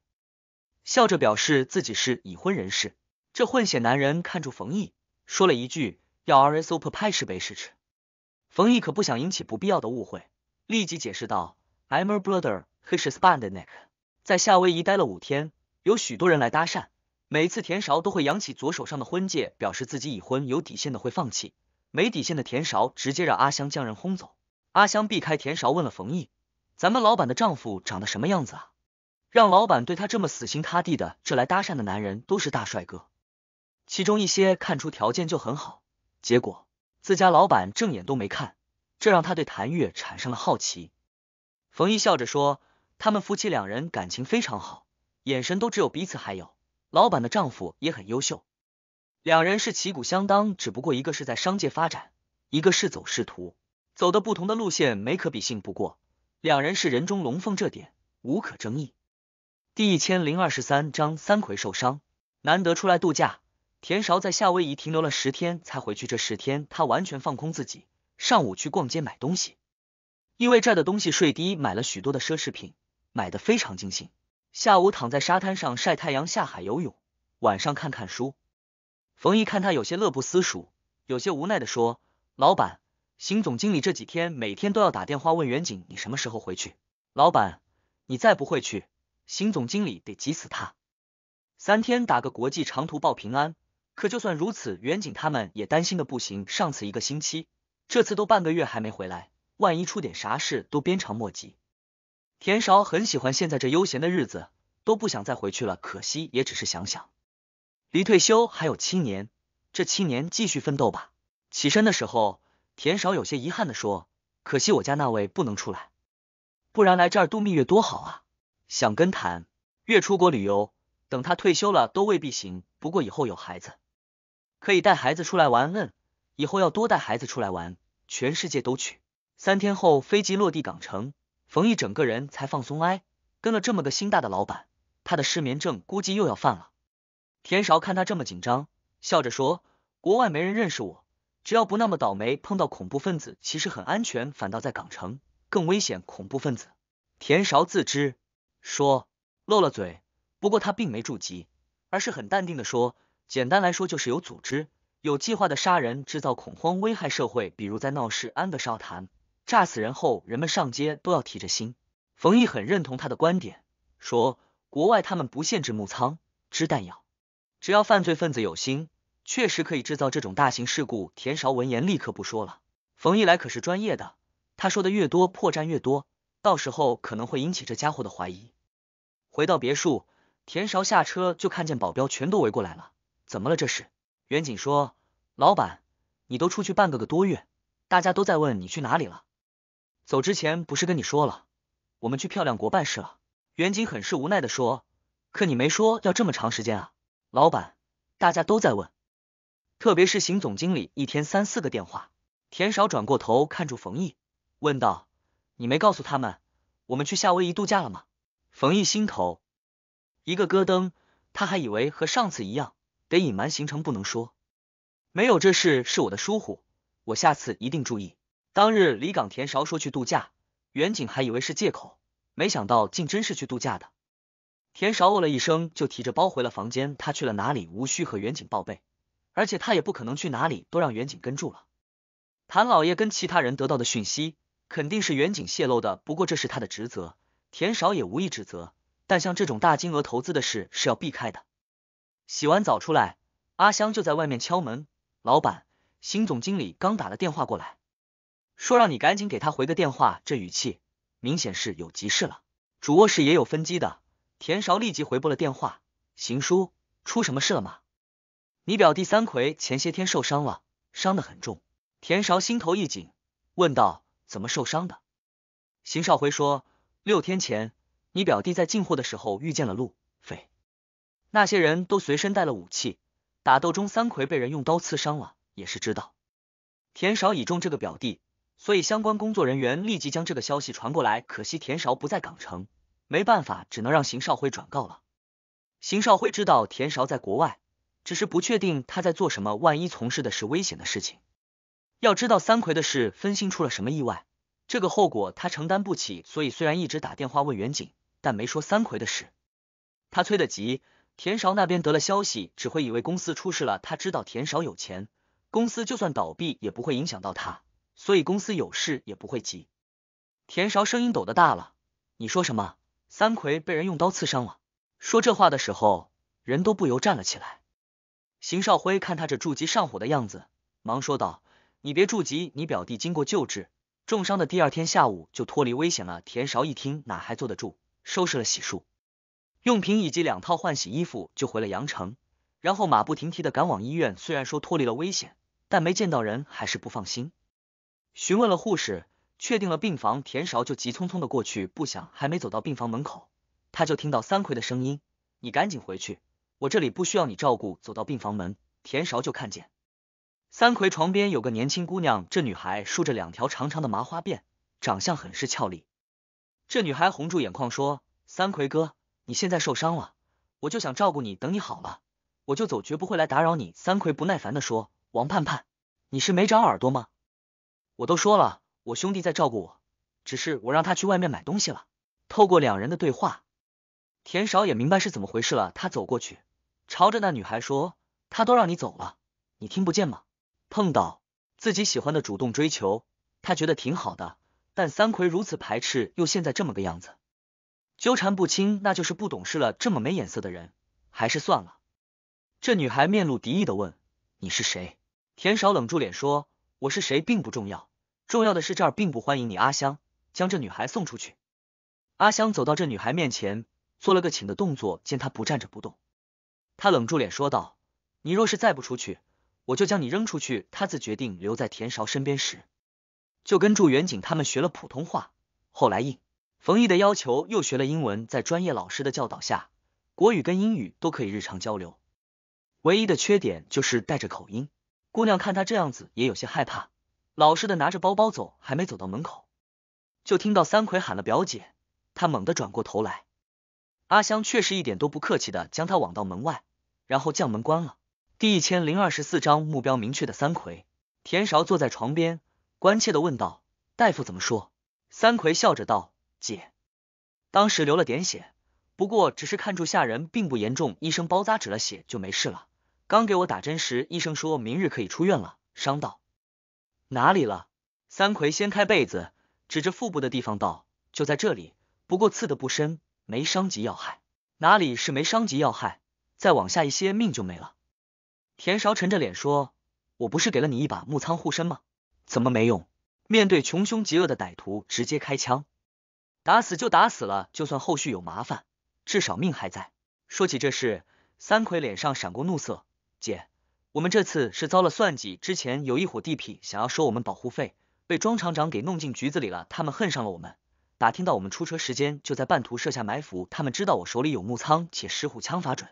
笑着表示自己是已婚人士。这混血男人看住冯毅，说了一句要 R S O P 派石杯试吃。冯毅可不想引起不必要的误会，立即解释道。i m a a brother, he's spand neck。”在夏威夷待了五天，有许多人来搭讪，每次田韶都会扬起左手上的婚戒，表示自己已婚有底线的会放弃，没底线的田韶直接让阿香将人轰走。阿香避开田韶，问了冯毅：“咱们老板的丈夫长得什么样子啊？让老板对他这么死心塌地的，这来搭讪的男人都是大帅哥。”其中一些看出条件就很好，结果自家老板正眼都没看，这让他对谭月产生了好奇。冯毅笑着说：“他们夫妻两人感情非常好，眼神都只有彼此，还有老板的丈夫也很优秀，两人是旗鼓相当。只不过一个是在商界发展，一个是走仕途，走的不同的路线，没可比性。不过两人是人中龙凤，这点无可争议。”第一千零二十三章三魁受伤，难得出来度假。田韶在夏威夷停留了十天才回去，这十天他完全放空自己。上午去逛街买东西，因为这儿的东西税低，买了许多的奢侈品，买的非常尽兴。下午躺在沙滩上晒太阳、下海游泳，晚上看看书。冯毅看他有些乐不思蜀，有些无奈的说：“老板，邢总经理这几天每天都要打电话问远景，你什么时候回去？老板，你再不会去，邢总经理得急死他。三天打个国际长途报平安。”可就算如此，远景他们也担心的不行。上次一个星期，这次都半个月还没回来，万一出点啥事都鞭长莫及。田少很喜欢现在这悠闲的日子，都不想再回去了。可惜也只是想想，离退休还有七年，这七年继续奋斗吧。起身的时候，田少有些遗憾的说：“可惜我家那位不能出来，不然来这儿度蜜月多好啊！想跟谈越出国旅游，等他退休了都未必行。不过以后有孩子。”可以带孩子出来玩，嗯，以后要多带孩子出来玩，全世界都去。三天后飞机落地港城，冯毅整个人才放松。哎，跟了这么个心大的老板，他的失眠症估计又要犯了。田韶看他这么紧张，笑着说：“国外没人认识我，只要不那么倒霉碰到恐怖分子，其实很安全。反倒在港城更危险，恐怖分子。”田韶自知说漏了嘴，不过他并没住急，而是很淡定的说。简单来说，就是有组织、有计划的杀人，制造恐慌，危害社会。比如在闹市安个哨坛，炸死人后，人们上街都要提着心。冯毅很认同他的观点，说国外他们不限制木仓、支弹药，只要犯罪分子有心，确实可以制造这种大型事故。田韶闻言立刻不说了。冯毅来可是专业的，他说的越多，破绽越多，到时候可能会引起这家伙的怀疑。回到别墅，田韶下车就看见保镖全都围过来了。怎么了这是？远景说：“老板，你都出去半个个多月，大家都在问你去哪里了。走之前不是跟你说了，我们去漂亮国办事了。”远景很是无奈的说：“可你没说要这么长时间啊，老板，大家都在问，特别是邢总经理，一天三四个电话。”田少转过头看住冯毅，问道：“你没告诉他们，我们去夏威夷度假了吗？”冯毅心头一个咯噔，他还以为和上次一样。得隐瞒行程，不能说没有这事，是我的疏忽，我下次一定注意。当日离岗，田勺说去度假，远景还以为是借口，没想到竟真是去度假的。田勺哦了一声，就提着包回了房间。他去了哪里，无需和远景报备，而且他也不可能去哪里都让远景跟住了。谭老爷跟其他人得到的讯息，肯定是远景泄露的。不过这是他的职责，田勺也无意指责。但像这种大金额投资的事，是要避开的。洗完澡出来，阿香就在外面敲门。老板，邢总经理刚打了电话过来，说让你赶紧给他回个电话。这语气明显是有急事了。主卧室也有分机的，田韶立即回拨了电话。邢叔，出什么事了吗？你表弟三奎前些天受伤了，伤得很重。田韶心头一紧，问道：怎么受伤的？邢少辉说：六天前，你表弟在进货的时候遇见了路匪。那些人都随身带了武器，打斗中三魁被人用刀刺伤了，也是知道田少倚重这个表弟，所以相关工作人员立即将这个消息传过来。可惜田少不在港城，没办法，只能让邢少辉转告了。邢少辉知道田少在国外，只是不确定他在做什么，万一从事的是危险的事情，要知道三魁的事分心出了什么意外，这个后果他承担不起。所以虽然一直打电话问远景，但没说三魁的事，他催得急。田勺那边得了消息，只会以为公司出事了。他知道田勺有钱，公司就算倒闭也不会影响到他，所以公司有事也不会急。田勺声音抖得大了：“你说什么？三奎被人用刀刺伤了！”说这话的时候，人都不由站了起来。邢少辉看他这筑基上火的样子，忙说道：“你别筑基，你表弟经过救治，重伤的第二天下午就脱离危险了。”田勺一听，哪还坐得住，收拾了洗漱。用品以及两套换洗衣服就回了阳城，然后马不停蹄的赶往医院。虽然说脱离了危险，但没见到人还是不放心。询问了护士，确定了病房，田勺就急匆匆的过去。不想还没走到病房门口，他就听到三奎的声音：“你赶紧回去，我这里不需要你照顾。”走到病房门，田勺就看见三奎床边有个年轻姑娘。这女孩梳着两条长长的麻花辫，长相很是俏丽。这女孩红住眼眶说：“三奎哥。”你现在受伤了，我就想照顾你，等你好了，我就走，绝不会来打扰你。三魁不耐烦的说：“王盼盼，你是没长耳朵吗？我都说了，我兄弟在照顾我，只是我让他去外面买东西了。”透过两人的对话，田少也明白是怎么回事了。他走过去，朝着那女孩说：“他都让你走了，你听不见吗？”碰到自己喜欢的主动追求，他觉得挺好的，但三魁如此排斥，又现在这么个样子。纠缠不清，那就是不懂事了。这么没眼色的人，还是算了。这女孩面露敌意的问：“你是谁？”田少冷住脸说：“我是谁并不重要，重要的是这儿并不欢迎你。”阿香将这女孩送出去。阿香走到这女孩面前，做了个请的动作，见她不站着不动，他冷住脸说道：“你若是再不出去，我就将你扔出去。”他自决定留在田少身边时，就跟祝远景他们学了普通话，后来应。冯毅的要求又学了英文，在专业老师的教导下，国语跟英语都可以日常交流。唯一的缺点就是带着口音。姑娘看他这样子也有些害怕，老实的拿着包包走，还没走到门口，就听到三魁喊了表姐。他猛地转过头来，阿香却是一点都不客气的将他往到门外，然后将门关了。第一千零二十四章目标明确的三魁。田韶坐在床边，关切的问道：“大夫怎么说？”三魁笑着道。姐，当时流了点血，不过只是看住下人，并不严重。医生包扎止了血就没事了。刚给我打针时，医生说明日可以出院了。伤到哪里了？三魁掀开被子，指着腹部的地方道：“就在这里，不过刺的不深，没伤及要害。”哪里是没伤及要害？再往下一些，命就没了。田勺沉着脸说：“我不是给了你一把木仓护身吗？怎么没用？面对穷凶极恶的歹徒，直接开枪。”打死就打死了，就算后续有麻烦，至少命还在。说起这事，三魁脸上闪过怒色。姐，我们这次是遭了算计。之前有一伙地痞想要收我们保护费，被庄厂长给弄进局子里了。他们恨上了我们，打听到我们出车时间，就在半途设下埋伏。他们知道我手里有木仓，且石虎枪法准。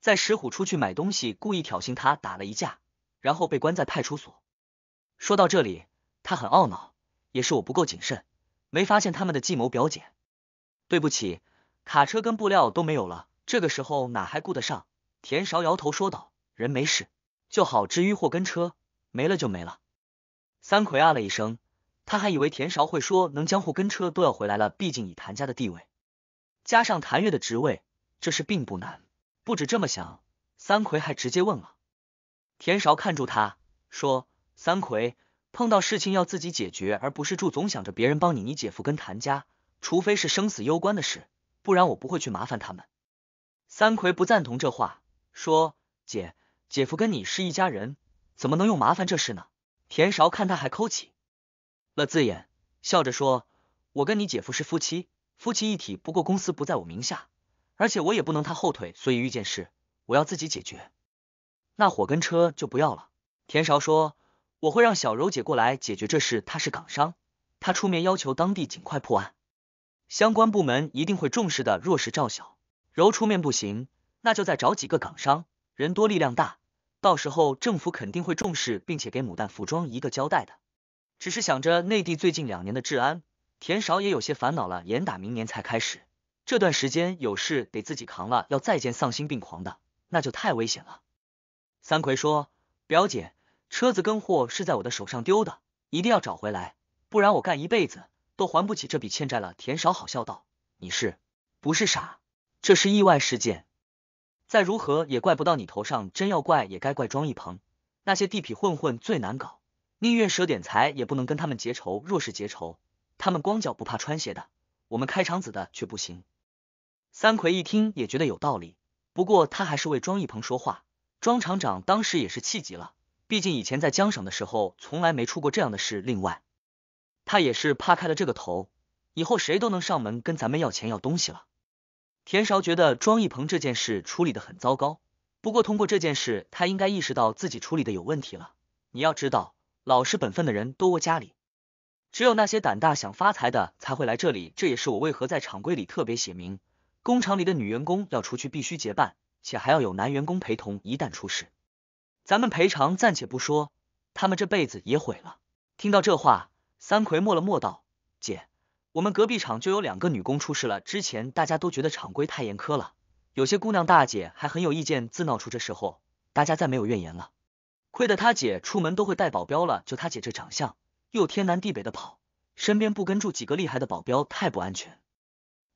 在石虎出去买东西，故意挑衅他，打了一架，然后被关在派出所。说到这里，他很懊恼，也是我不够谨慎。没发现他们的计谋，表姐，对不起，卡车跟布料都没有了。这个时候哪还顾得上？田韶摇头说道：“人没事就好，至于货跟车没了就没了。”三魁啊了一声，他还以为田韶会说能将货跟车都要回来了，毕竟以谭家的地位，加上谭月的职位，这事并不难。不止这么想，三魁还直接问了田韶，看住他说：“三魁。”碰到事情要自己解决，而不是住总想着别人帮你。你姐夫跟谭家，除非是生死攸关的事，不然我不会去麻烦他们。三魁不赞同这话，说：“姐姐夫跟你是一家人，怎么能用麻烦这事呢？”田勺看他还抠起了字眼，笑着说：“我跟你姐夫是夫妻，夫妻一体。不过公司不在我名下，而且我也不能他后腿，所以遇见事我要自己解决。那火跟车就不要了。”田勺说。我会让小柔姐过来解决这事，她是港商，她出面要求当地尽快破案，相关部门一定会重视的。若是赵小柔出面不行，那就再找几个港商人多力量大，到时候政府肯定会重视，并且给牡丹服装一个交代的。只是想着内地最近两年的治安，田少也有些烦恼了。严打明年才开始，这段时间有事得自己扛了。要再见丧心病狂的，那就太危险了。三魁说：“表姐。”车子跟货是在我的手上丢的，一定要找回来，不然我干一辈子都还不起这笔欠债了。田少好笑道：“你是不是傻？这是意外事件，再如何也怪不到你头上，真要怪也该怪庄一鹏。那些地痞混混最难搞，宁愿舍点财也不能跟他们结仇。若是结仇，他们光脚不怕穿鞋的，我们开肠子的却不行。”三魁一听也觉得有道理，不过他还是为庄一鹏说话。庄厂长当时也是气急了。毕竟以前在江省的时候，从来没出过这样的事。另外，他也是怕开了这个头，以后谁都能上门跟咱们要钱要东西了。田韶觉得庄一鹏这件事处理的很糟糕，不过通过这件事，他应该意识到自己处理的有问题了。你要知道，老实本分的人都窝家里，只有那些胆大想发财的才会来这里。这也是我为何在厂规里特别写明，工厂里的女员工要出去必须结伴，且还要有男员工陪同，一旦出事。咱们赔偿暂且不说，他们这辈子也毁了。听到这话，三奎默了默道：“姐，我们隔壁厂就有两个女工出事了。之前大家都觉得厂规太严苛了，有些姑娘大姐还很有意见。自闹出这事后，大家再没有怨言了。亏得他姐出门都会带保镖了，就他姐这长相，又天南地北的跑，身边不跟住几个厉害的保镖，太不安全。”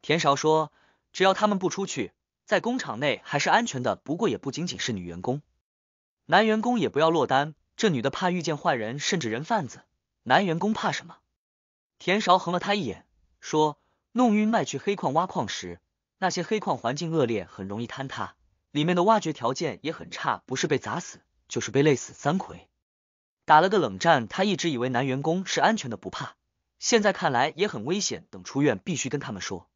田韶说：“只要他们不出去，在工厂内还是安全的。不过也不仅仅是女员工。”男员工也不要落单，这女的怕遇见坏人，甚至人贩子。男员工怕什么？田韶横了他一眼，说：“弄晕卖去黑矿挖矿时，那些黑矿环境恶劣，很容易坍塌，里面的挖掘条件也很差，不是被砸死，就是被累死。”三魁打了个冷战，他一直以为男员工是安全的，不怕，现在看来也很危险。等出院，必须跟他们说，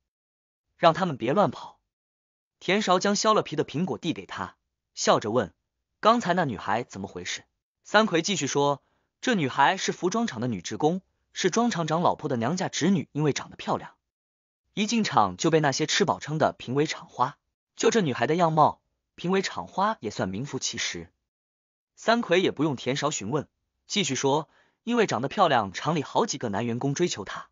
让他们别乱跑。田韶将削了皮的苹果递给他，笑着问。刚才那女孩怎么回事？三魁继续说，这女孩是服装厂的女职工，是庄厂长老婆的娘家侄女。因为长得漂亮，一进厂就被那些吃饱撑的评为厂花。就这女孩的样貌，评为厂花也算名副其实。三魁也不用田勺询问，继续说，因为长得漂亮，厂里好几个男员工追求她。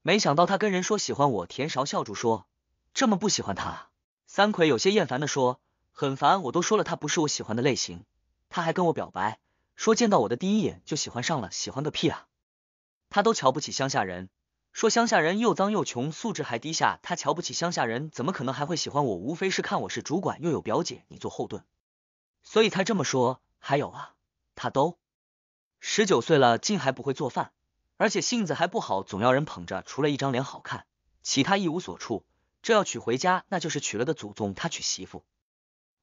没想到她跟人说喜欢我，田勺笑住说，这么不喜欢她？三魁有些厌烦的说。很烦，我都说了他不是我喜欢的类型，他还跟我表白，说见到我的第一眼就喜欢上了，喜欢个屁啊！他都瞧不起乡下人，说乡下人又脏又穷，素质还低下，他瞧不起乡下人，怎么可能还会喜欢我？无非是看我是主管，又有表姐你做后盾，所以才这么说。还有啊，他都十九岁了，竟还不会做饭，而且性子还不好，总要人捧着，除了一张脸好看，其他一无所处，这要娶回家那就是娶了的祖宗，他娶媳妇。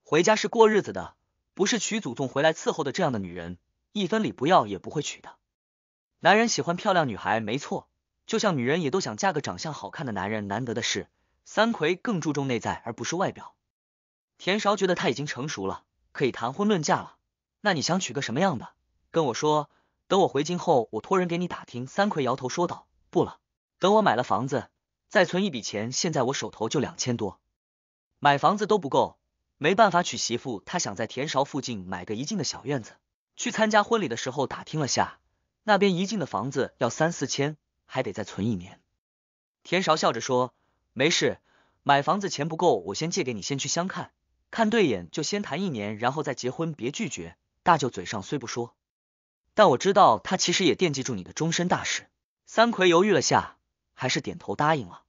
回家是过日子的，不是娶祖宗回来伺候的。这样的女人，一分礼不要也不会娶的。男人喜欢漂亮女孩没错，就像女人也都想嫁个长相好看的男人。难得的是，三魁更注重内在而不是外表。田韶觉得他已经成熟了，可以谈婚论嫁了。那你想娶个什么样的？跟我说。等我回京后，我托人给你打听。三魁摇头说道：“不了，等我买了房子，再存一笔钱。现在我手头就两千多，买房子都不够。”没办法娶媳妇，他想在田韶附近买个一进的小院子。去参加婚礼的时候，打听了下，那边一进的房子要三四千，还得再存一年。田韶笑着说：“没事，买房子钱不够，我先借给你，先去相看看对眼就先谈一年，然后再结婚，别拒绝。”大舅嘴上虽不说，但我知道他其实也惦记住你的终身大事。三魁犹豫了下，还是点头答应了。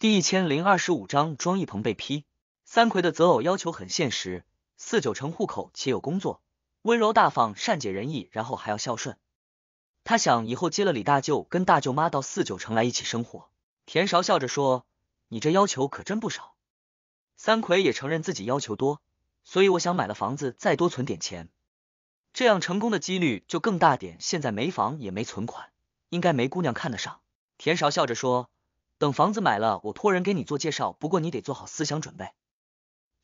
第一千零二十五章，庄一鹏被批。三魁的择偶要求很现实，四九城户口且有工作，温柔大方、善解人意，然后还要孝顺。他想以后接了李大舅跟大舅妈到四九城来一起生活。田韶笑着说：“你这要求可真不少。”三魁也承认自己要求多，所以我想买了房子再多存点钱，这样成功的几率就更大点。现在没房也没存款，应该没姑娘看得上。田韶笑着说：“等房子买了，我托人给你做介绍。不过你得做好思想准备。”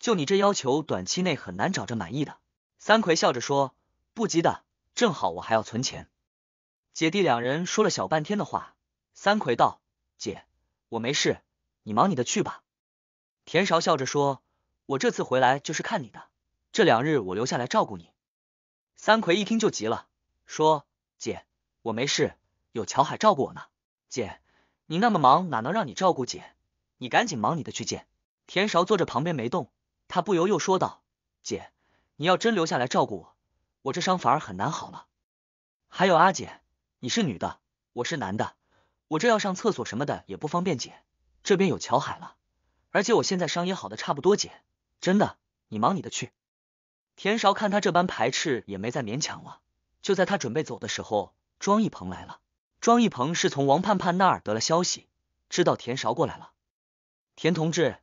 就你这要求，短期内很难找着满意的。三魁笑着说：“不急的，正好我还要存钱。”姐弟两人说了小半天的话。三魁道：“姐，我没事，你忙你的去吧。”田韶笑着说：“我这次回来就是看你的，这两日我留下来照顾你。”三魁一听就急了，说：“姐，我没事，有乔海照顾我呢。姐，你那么忙，哪能让你照顾姐？你赶紧忙你的去见。”田韶坐着旁边没动。他不由又说道：“姐，你要真留下来照顾我，我这伤反而很难好了。还有阿姐，你是女的，我是男的，我这要上厕所什么的也不方便。姐，这边有乔海了，而且我现在伤也好的差不多，姐，真的，你忙你的去。”田少看他这般排斥，也没再勉强了。就在他准备走的时候，庄一鹏来了。庄一鹏是从王盼盼那儿得了消息，知道田少过来了。田同志。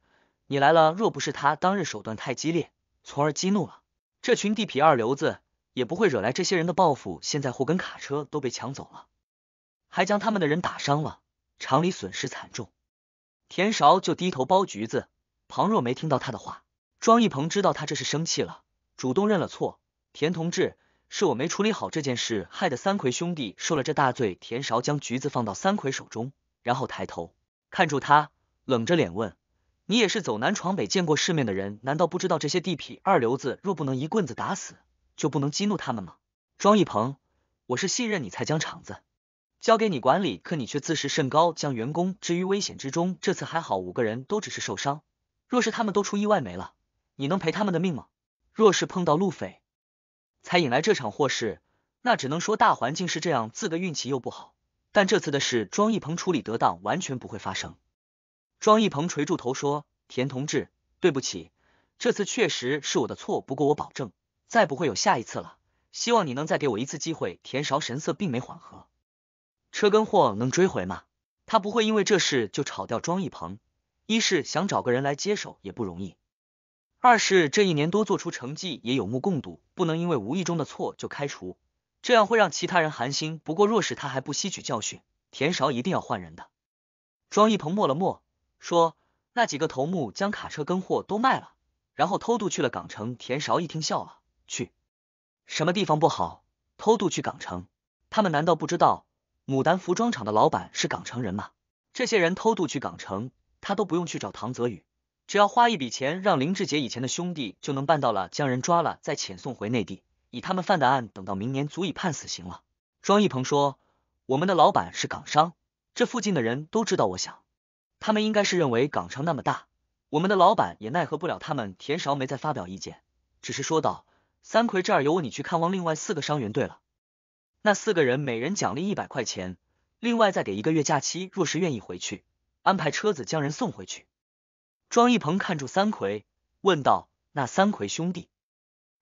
你来了，若不是他当日手段太激烈，从而激怒了这群地痞二流子，也不会惹来这些人的报复。现在货跟卡车都被抢走了，还将他们的人打伤了，厂里损失惨重。田勺就低头剥橘子，庞若没听到他的话。庄一鹏知道他这是生气了，主动认了错。田同志，是我没处理好这件事，害得三魁兄弟受了这大罪。田勺将橘子放到三魁手中，然后抬头看住他，冷着脸问。你也是走南闯北见过世面的人，难道不知道这些地痞二流子若不能一棍子打死，就不能激怒他们吗？庄一鹏，我是信任你才将厂子交给你管理，可你却自视甚高，将员工置于危险之中。这次还好，五个人都只是受伤，若是他们都出意外没了，你能赔他们的命吗？若是碰到路匪，才引来这场祸事，那只能说大环境是这样，自个运气又不好。但这次的事，庄一鹏处理得当，完全不会发生。庄一鹏垂住头说：“田同志，对不起，这次确实是我的错。不过我保证，再不会有下一次了。希望你能再给我一次机会。”田勺神色并没缓和。车跟货能追回吗？他不会因为这事就炒掉庄一鹏。一是想找个人来接手也不容易，二是这一年多做出成绩也有目共睹，不能因为无意中的错就开除，这样会让其他人寒心。不过若是他还不吸取教训，田勺一定要换人的。庄一鹏默了默。说那几个头目将卡车跟货都卖了，然后偷渡去了港城。田韶一听笑了，去什么地方不好，偷渡去港城？他们难道不知道牡丹服装厂的老板是港城人吗？这些人偷渡去港城，他都不用去找唐泽宇，只要花一笔钱，让林志杰以前的兄弟就能办到了，将人抓了再遣送回内地。以他们犯的案，等到明年足以判死刑了。庄一鹏说，我们的老板是港商，这附近的人都知道。我想。他们应该是认为港城那么大，我们的老板也奈何不了他们。田勺没再发表意见，只是说道：“三魁这儿由我你去看望另外四个伤员。对了，那四个人每人奖励一百块钱，另外再给一个月假期。若是愿意回去，安排车子将人送回去。”庄一鹏看住三魁，问道：“那三魁兄弟？”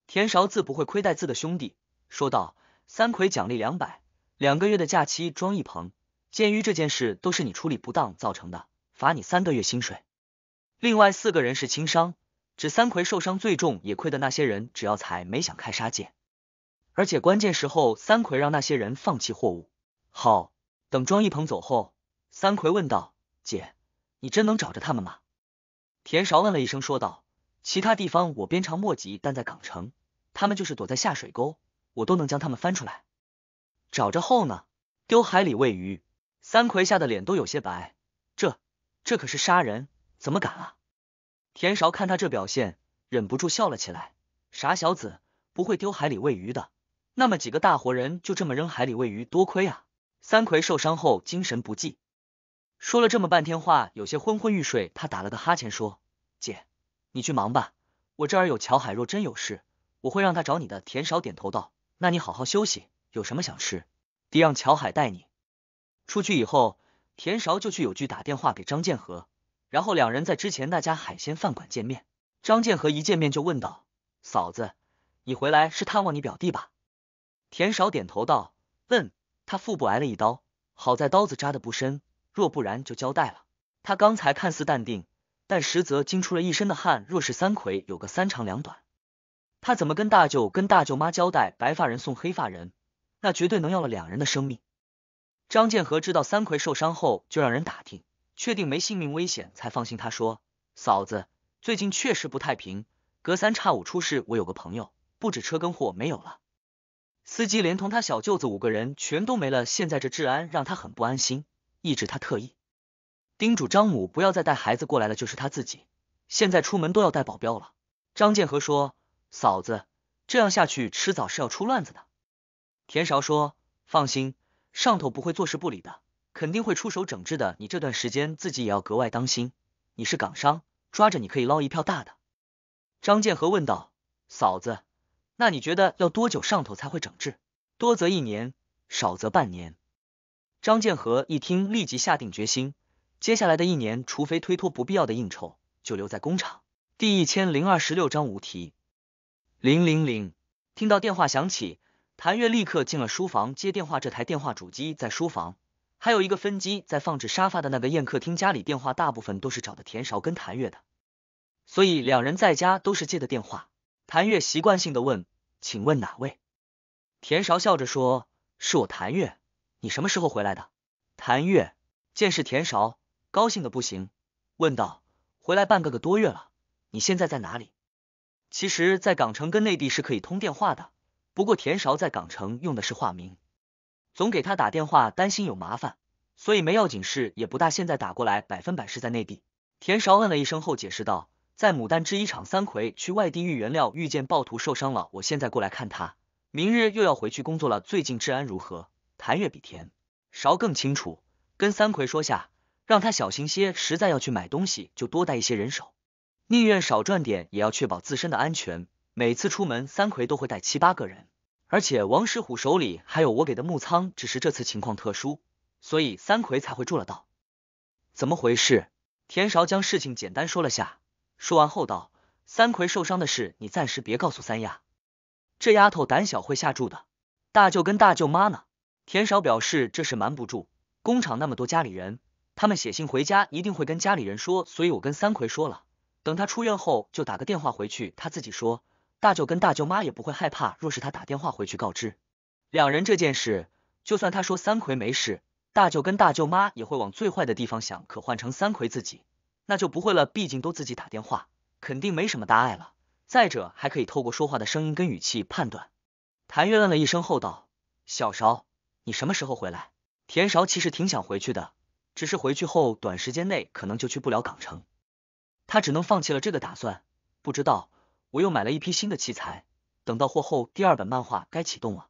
田勺自不会亏待自的兄弟，说道：“三魁奖励两百，两个月的假期。”庄一鹏，鉴于这件事都是你处理不当造成的。罚你三个月薪水，另外四个人是轻伤，指三魁受伤最重也亏的那些人，只要才没想开杀戒，而且关键时候三魁让那些人放弃货物。好，等庄一鹏走后，三魁问道：“姐，你真能找着他们吗？”田韶问了一声说道：“其他地方我鞭长莫及，但在港城，他们就是躲在下水沟，我都能将他们翻出来。找着后呢，丢海里喂鱼。”三魁吓得脸都有些白。这可是杀人，怎么敢啊！田少看他这表现，忍不住笑了起来。傻小子，不会丢海里喂鱼的。那么几个大活人就这么扔海里喂鱼，多亏啊！三魁受伤后精神不济，说了这么半天话，有些昏昏欲睡。他打了个哈欠，说：“姐，你去忙吧，我这儿有乔海。若真有事，我会让他找你的。”田少点头道：“那你好好休息，有什么想吃，爹让乔海带你出去以后。”田韶就去有句打电话给张建和，然后两人在之前那家海鲜饭馆见面。张建和一见面就问道：“嫂子，你回来是探望你表弟吧？”田少点头道：“嗯，他腹部挨了一刀，好在刀子扎的不深，若不然就交代了。他刚才看似淡定，但实则惊出了一身的汗。若是三魁有个三长两短，他怎么跟大舅跟大舅妈交代？白发人送黑发人，那绝对能要了两人的生命。”张建和知道三魁受伤后，就让人打听，确定没性命危险才放心。他说：“嫂子，最近确实不太平，隔三差五出事。我有个朋友，不止车跟货没有了，司机连同他小舅子五个人全都没了。现在这治安让他很不安心，一直他特意叮嘱张母不要再带孩子过来了，就是他自己现在出门都要带保镖了。”张建和说：“嫂子，这样下去迟早是要出乱子的。”田韶说：“放心。”上头不会坐视不理的，肯定会出手整治的。你这段时间自己也要格外当心。你是港商，抓着你可以捞一票大的。张建和问道：“嫂子，那你觉得要多久上头才会整治？多则一年，少则半年。”张建和一听，立即下定决心，接下来的一年，除非推脱不必要的应酬，就留在工厂。第一千零二十六章无题零零零。听到电话响起。谭月立刻进了书房接电话，这台电话主机在书房，还有一个分机在放置沙发的那个宴客厅。家里电话大部分都是找的田韶跟谭月的，所以两人在家都是接的电话。谭月习惯性的问：“请问哪位？”田韶笑着说：“是我谭月，你什么时候回来的？”谭月见是田韶，高兴的不行，问道：“回来半个个多月了，你现在在哪里？”其实，在港城跟内地是可以通电话的。不过田韶在港城用的是化名，总给他打电话担心有麻烦，所以没要紧事也不大。现在打过来百分百是在内地。田韶嗯了一声后解释道：“在牡丹制衣厂，三魁去外地运原料，遇见暴徒受伤了，我现在过来看他，明日又要回去工作了。最近治安如何？”谭月比田韶更清楚，跟三魁说下，让他小心些，实在要去买东西就多带一些人手，宁愿少赚点也要确保自身的安全。每次出门，三魁都会带七八个人。而且王石虎手里还有我给的木仓，只是这次情况特殊，所以三魁才会住了道。怎么回事？田少将事情简单说了下，说完后道，三魁受伤的事你暂时别告诉三丫，这丫头胆小会下注的。大舅跟大舅妈呢？田少表示这事瞒不住，工厂那么多家里人，他们写信回家一定会跟家里人说，所以我跟三魁说了，等他出院后就打个电话回去，他自己说。大舅跟大舅妈也不会害怕。若是他打电话回去告知两人这件事，就算他说三奎没事，大舅跟大舅妈也会往最坏的地方想。可换成三奎自己，那就不会了。毕竟都自己打电话，肯定没什么大碍了。再者，还可以透过说话的声音跟语气判断。谭月愣了一声后道：“小勺，你什么时候回来？”田勺其实挺想回去的，只是回去后短时间内可能就去不了港城，他只能放弃了这个打算。不知道。我又买了一批新的器材，等到货后第二本漫画该启动了。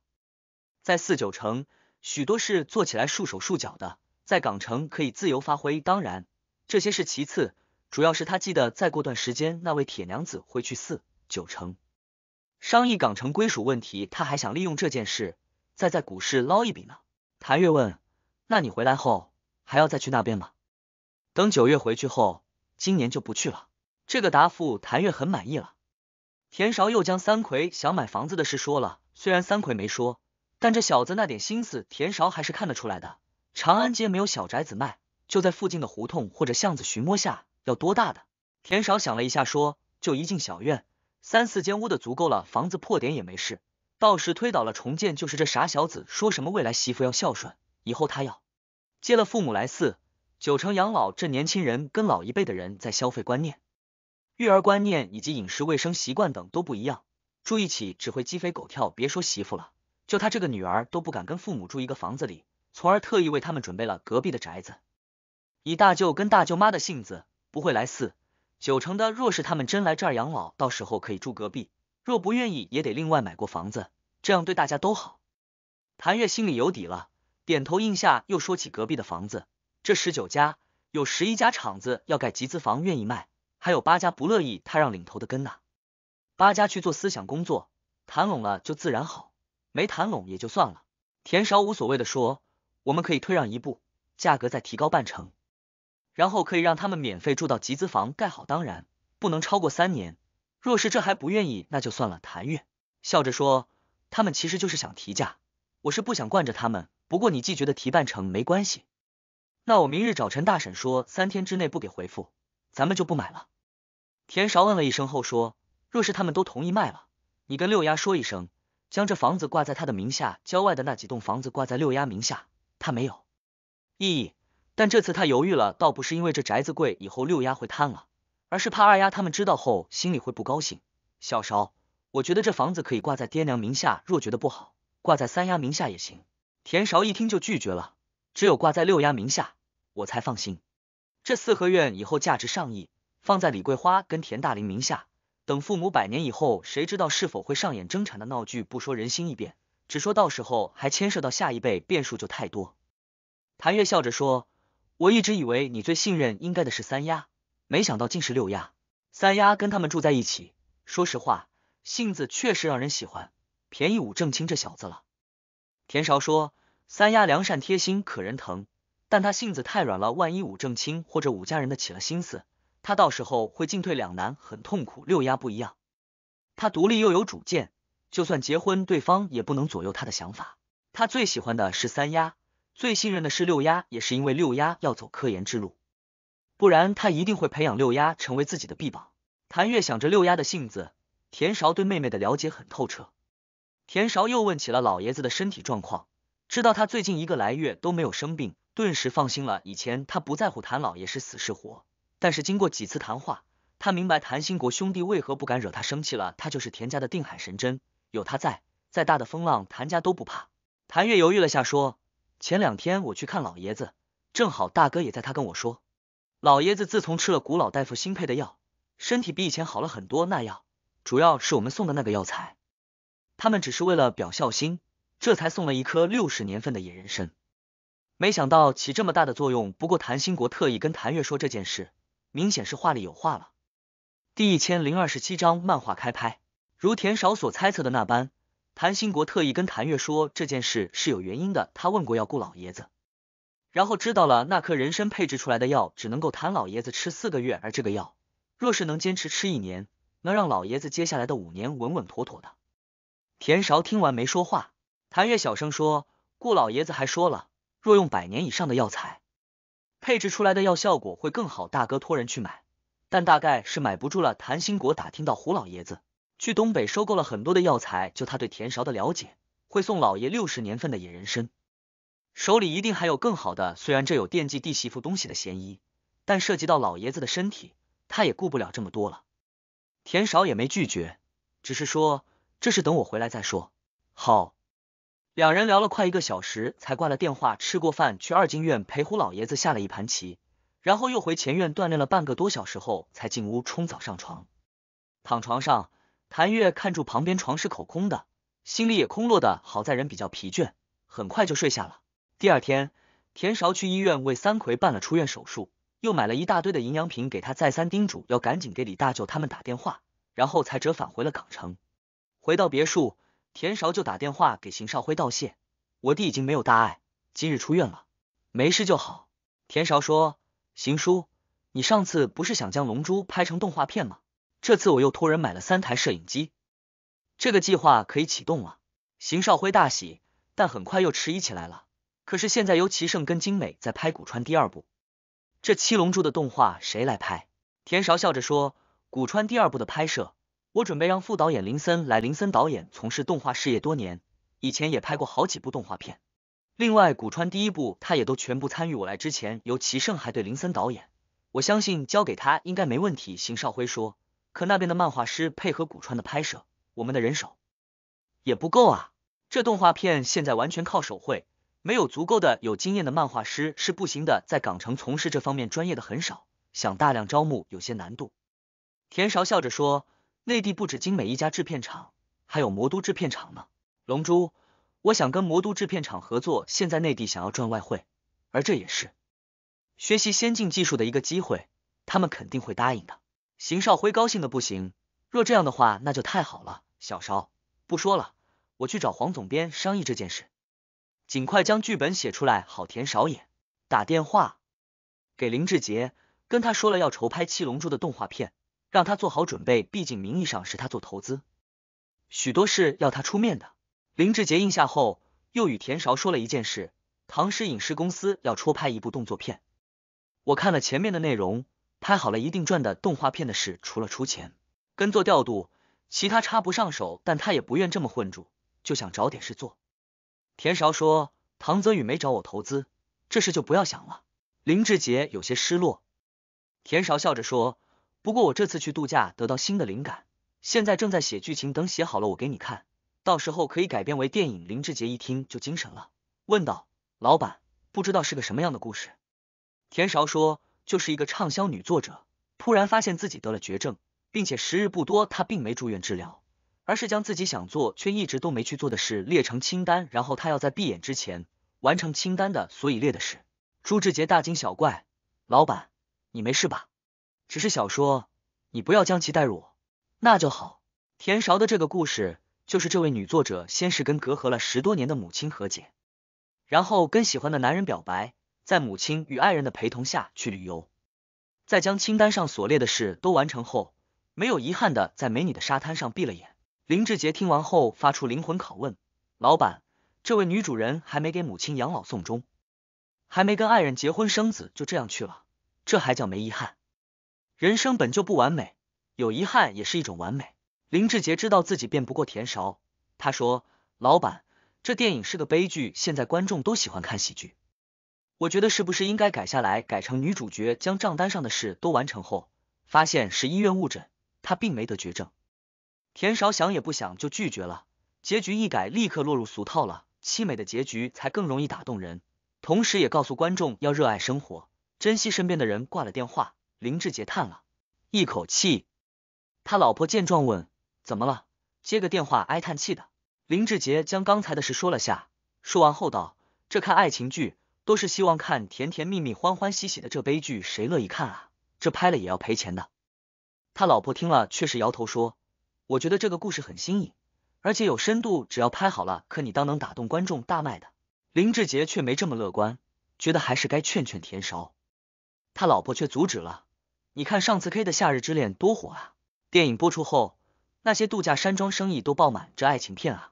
在四九城，许多事做起来束手束脚的，在港城可以自由发挥，当然，这些是其次，主要是他记得再过段时间那位铁娘子会去四九城，商议港城归属问题，他还想利用这件事，再在股市捞一笔呢。谭月问：“那你回来后还要再去那边吗？”等九月回去后，今年就不去了。这个答复谭月很满意了。田勺又将三魁想买房子的事说了，虽然三魁没说，但这小子那点心思，田勺还是看得出来的。长安街没有小宅子卖，就在附近的胡同或者巷子寻摸下，要多大的？田少想了一下，说就一进小院，三四间屋的足够了，房子破点也没事。到时推倒了重建，就是这傻小子说什么未来媳妇要孝顺，以后他要接了父母来四九成养老。这年轻人跟老一辈的人在消费观念。育儿观念以及饮食卫生习惯等都不一样，住一起只会鸡飞狗跳。别说媳妇了，就他这个女儿都不敢跟父母住一个房子里，从而特意为他们准备了隔壁的宅子。以大舅跟大舅妈的性子，不会来四九成的。若是他们真来这儿养老，到时候可以住隔壁；若不愿意，也得另外买过房子，这样对大家都好。谭月心里有底了，点头应下，又说起隔壁的房子。这十九家有十一家厂子要盖集资房，愿意卖。还有八家不乐意，他让领头的跟呢。八家去做思想工作，谈拢了就自然好，没谈拢也就算了。田少无所谓的说：“我们可以退让一步，价格再提高半成，然后可以让他们免费住到集资房盖好，当然不能超过三年。若是这还不愿意，那就算了。”谭月笑着说：“他们其实就是想提价，我是不想惯着他们。不过你既觉得提半成没关系，那我明日找陈大婶说，三天之内不给回复。”咱们就不买了。田勺嗯了一声后说：“若是他们都同意卖了，你跟六丫说一声，将这房子挂在他的名下，郊外的那几栋房子挂在六丫名下，他没有异议。但这次他犹豫了，倒不是因为这宅子贵，以后六丫会贪了，而是怕二丫他们知道后心里会不高兴。小勺，我觉得这房子可以挂在爹娘名下，若觉得不好，挂在三丫名下也行。”田勺一听就拒绝了，只有挂在六丫名下，我才放心。这四合院以后价值上亿，放在李桂花跟田大林名下，等父母百年以后，谁知道是否会上演争产的闹剧？不说人心易变，只说到时候还牵涉到下一辈，变数就太多。谭月笑着说：“我一直以为你最信任应该的是三丫，没想到竟是六丫。三丫跟他们住在一起，说实话，性子确实让人喜欢，便宜武正清这小子了。”田韶说：“三丫良善贴心，可人疼。”但他性子太软了，万一武正清或者武家人的起了心思，他到时候会进退两难，很痛苦。六丫不一样，他独立又有主见，就算结婚，对方也不能左右他的想法。他最喜欢的是三丫，最信任的是六丫，也是因为六丫要走科研之路，不然他一定会培养六丫成为自己的臂膀。谭月想着六丫的性子，田韶对妹妹的了解很透彻。田韶又问起了老爷子的身体状况，知道他最近一个来月都没有生病。顿时放心了。以前他不在乎谭老爷是死是活，但是经过几次谈话，他明白谭兴国兄弟为何不敢惹他生气了。他就是田家的定海神针，有他在，再大的风浪谭家都不怕。谭月犹豫了下，说：“前两天我去看老爷子，正好大哥也在。他跟我说，老爷子自从吃了古老大夫新配的药，身体比以前好了很多。那药主要是我们送的那个药材，他们只是为了表孝心，这才送了一颗六十年份的野人参。”没想到起这么大的作用。不过谭兴国特意跟谭月说这件事，明显是话里有话了。第一千零二十七章漫画开拍。如田少所猜测的那般，谭兴国特意跟谭月说这件事是有原因的。他问过要顾老爷子，然后知道了那颗人参配制出来的药只能够谭老爷子吃四个月，而这个药若是能坚持吃一年，能让老爷子接下来的五年稳稳妥妥的。田少听完没说话，谭月小声说：“顾老爷子还说了。”若用百年以上的药材，配置出来的药效果会更好。大哥托人去买，但大概是买不住了。谭兴国打听到胡老爷子去东北收购了很多的药材，就他对田勺的了解，会送老爷六十年份的野人参，手里一定还有更好的。虽然这有惦记弟媳妇东西的嫌疑，但涉及到老爷子的身体，他也顾不了这么多了。田韶也没拒绝，只是说这是等我回来再说。好。两人聊了快一个小时，才挂了电话。吃过饭，去二进院陪胡老爷子下了一盘棋，然后又回前院锻炼了半个多小时后，才进屋冲澡上床。躺床上，谭月看住旁边床是口空的，心里也空落的。好在人比较疲倦，很快就睡下了。第二天，田韶去医院为三魁办了出院手术，又买了一大堆的营养品给他，再三叮嘱要赶紧给李大舅他们打电话，然后才折返回了港城。回到别墅。田韶就打电话给邢少辉道谢，我弟已经没有大碍，今日出院了，没事就好。田韶说，邢叔，你上次不是想将龙珠拍成动画片吗？这次我又托人买了三台摄影机，这个计划可以启动了。邢少辉大喜，但很快又迟疑起来了。可是现在由齐胜跟精美在拍古川第二部，这七龙珠的动画谁来拍？田韶笑着说，古川第二部的拍摄。我准备让副导演林森来，林森导演从事动画事业多年，以前也拍过好几部动画片。另外，古川第一部他也都全部参与。我来之前，由齐胜还对林森导演，我相信交给他应该没问题。邢少辉说，可那边的漫画师配合古川的拍摄，我们的人手也不够啊。这动画片现在完全靠手绘，没有足够的有经验的漫画师是不行的。在港城从事这方面专业的很少，想大量招募有些难度。田少笑着说。内地不止精美一家制片厂，还有魔都制片厂呢。龙珠，我想跟魔都制片厂合作。现在内地想要赚外汇，而这也是学习先进技术的一个机会，他们肯定会答应的。邢少辉高兴的不行，若这样的话，那就太好了。小勺，不说了，我去找黄总编商议这件事，尽快将剧本写出来，好甜少演。打电话给林志杰，跟他说了要筹拍七龙珠的动画片。让他做好准备，毕竟名义上是他做投资，许多事要他出面的。林志杰应下后，又与田韶说了一件事：唐诗影视公司要出拍一部动作片。我看了前面的内容，拍好了一定赚的动画片的事，除了出钱、跟做调度，其他插不上手。但他也不愿这么混住，就想找点事做。田韶说：“唐泽宇没找我投资，这事就不要想了。”林志杰有些失落。田韶笑着说。不过我这次去度假得到新的灵感，现在正在写剧情，等写好了我给你看，到时候可以改编为电影。林志杰一听就精神了，问道：“老板，不知道是个什么样的故事？”田韶说：“就是一个畅销女作者，突然发现自己得了绝症，并且时日不多。她并没住院治疗，而是将自己想做却一直都没去做的事列成清单，然后她要在闭眼之前完成清单的。所以列的是。”朱志杰大惊小怪：“老板，你没事吧？”只是小说，你不要将其带入，那就好。田韶的这个故事，就是这位女作者先是跟隔阂了十多年的母亲和解，然后跟喜欢的男人表白，在母亲与爱人的陪同下去旅游，在将清单上所列的事都完成后，没有遗憾的在美女的沙滩上闭了眼。林志杰听完后发出灵魂拷问：老板，这位女主人还没给母亲养老送终，还没跟爱人结婚生子，就这样去了，这还叫没遗憾？人生本就不完美，有遗憾也是一种完美。林志杰知道自己辩不过田韶，他说：“老板，这电影是个悲剧，现在观众都喜欢看喜剧，我觉得是不是应该改下来，改成女主角将账单上的事都完成后，发现是医院误诊，她并没得绝症。”田韶想也不想就拒绝了，结局一改，立刻落入俗套了。凄美的结局才更容易打动人，同时也告诉观众要热爱生活，珍惜身边的人。挂了电话。林志杰叹了一口气，他老婆见状问：“怎么了？接个电话哀叹气的。”林志杰将刚才的事说了下，说完后道：“这看爱情剧都是希望看甜甜蜜蜜、欢欢喜喜的，这悲剧谁乐意看啊？这拍了也要赔钱的。”他老婆听了却是摇头说：“我觉得这个故事很新颖，而且有深度，只要拍好了，可你当能打动观众大卖的。”林志杰却没这么乐观，觉得还是该劝劝田少。他老婆却阻止了。你看上次 K 的《夏日之恋》多火啊！电影播出后，那些度假山庄生意都爆满。这爱情片啊，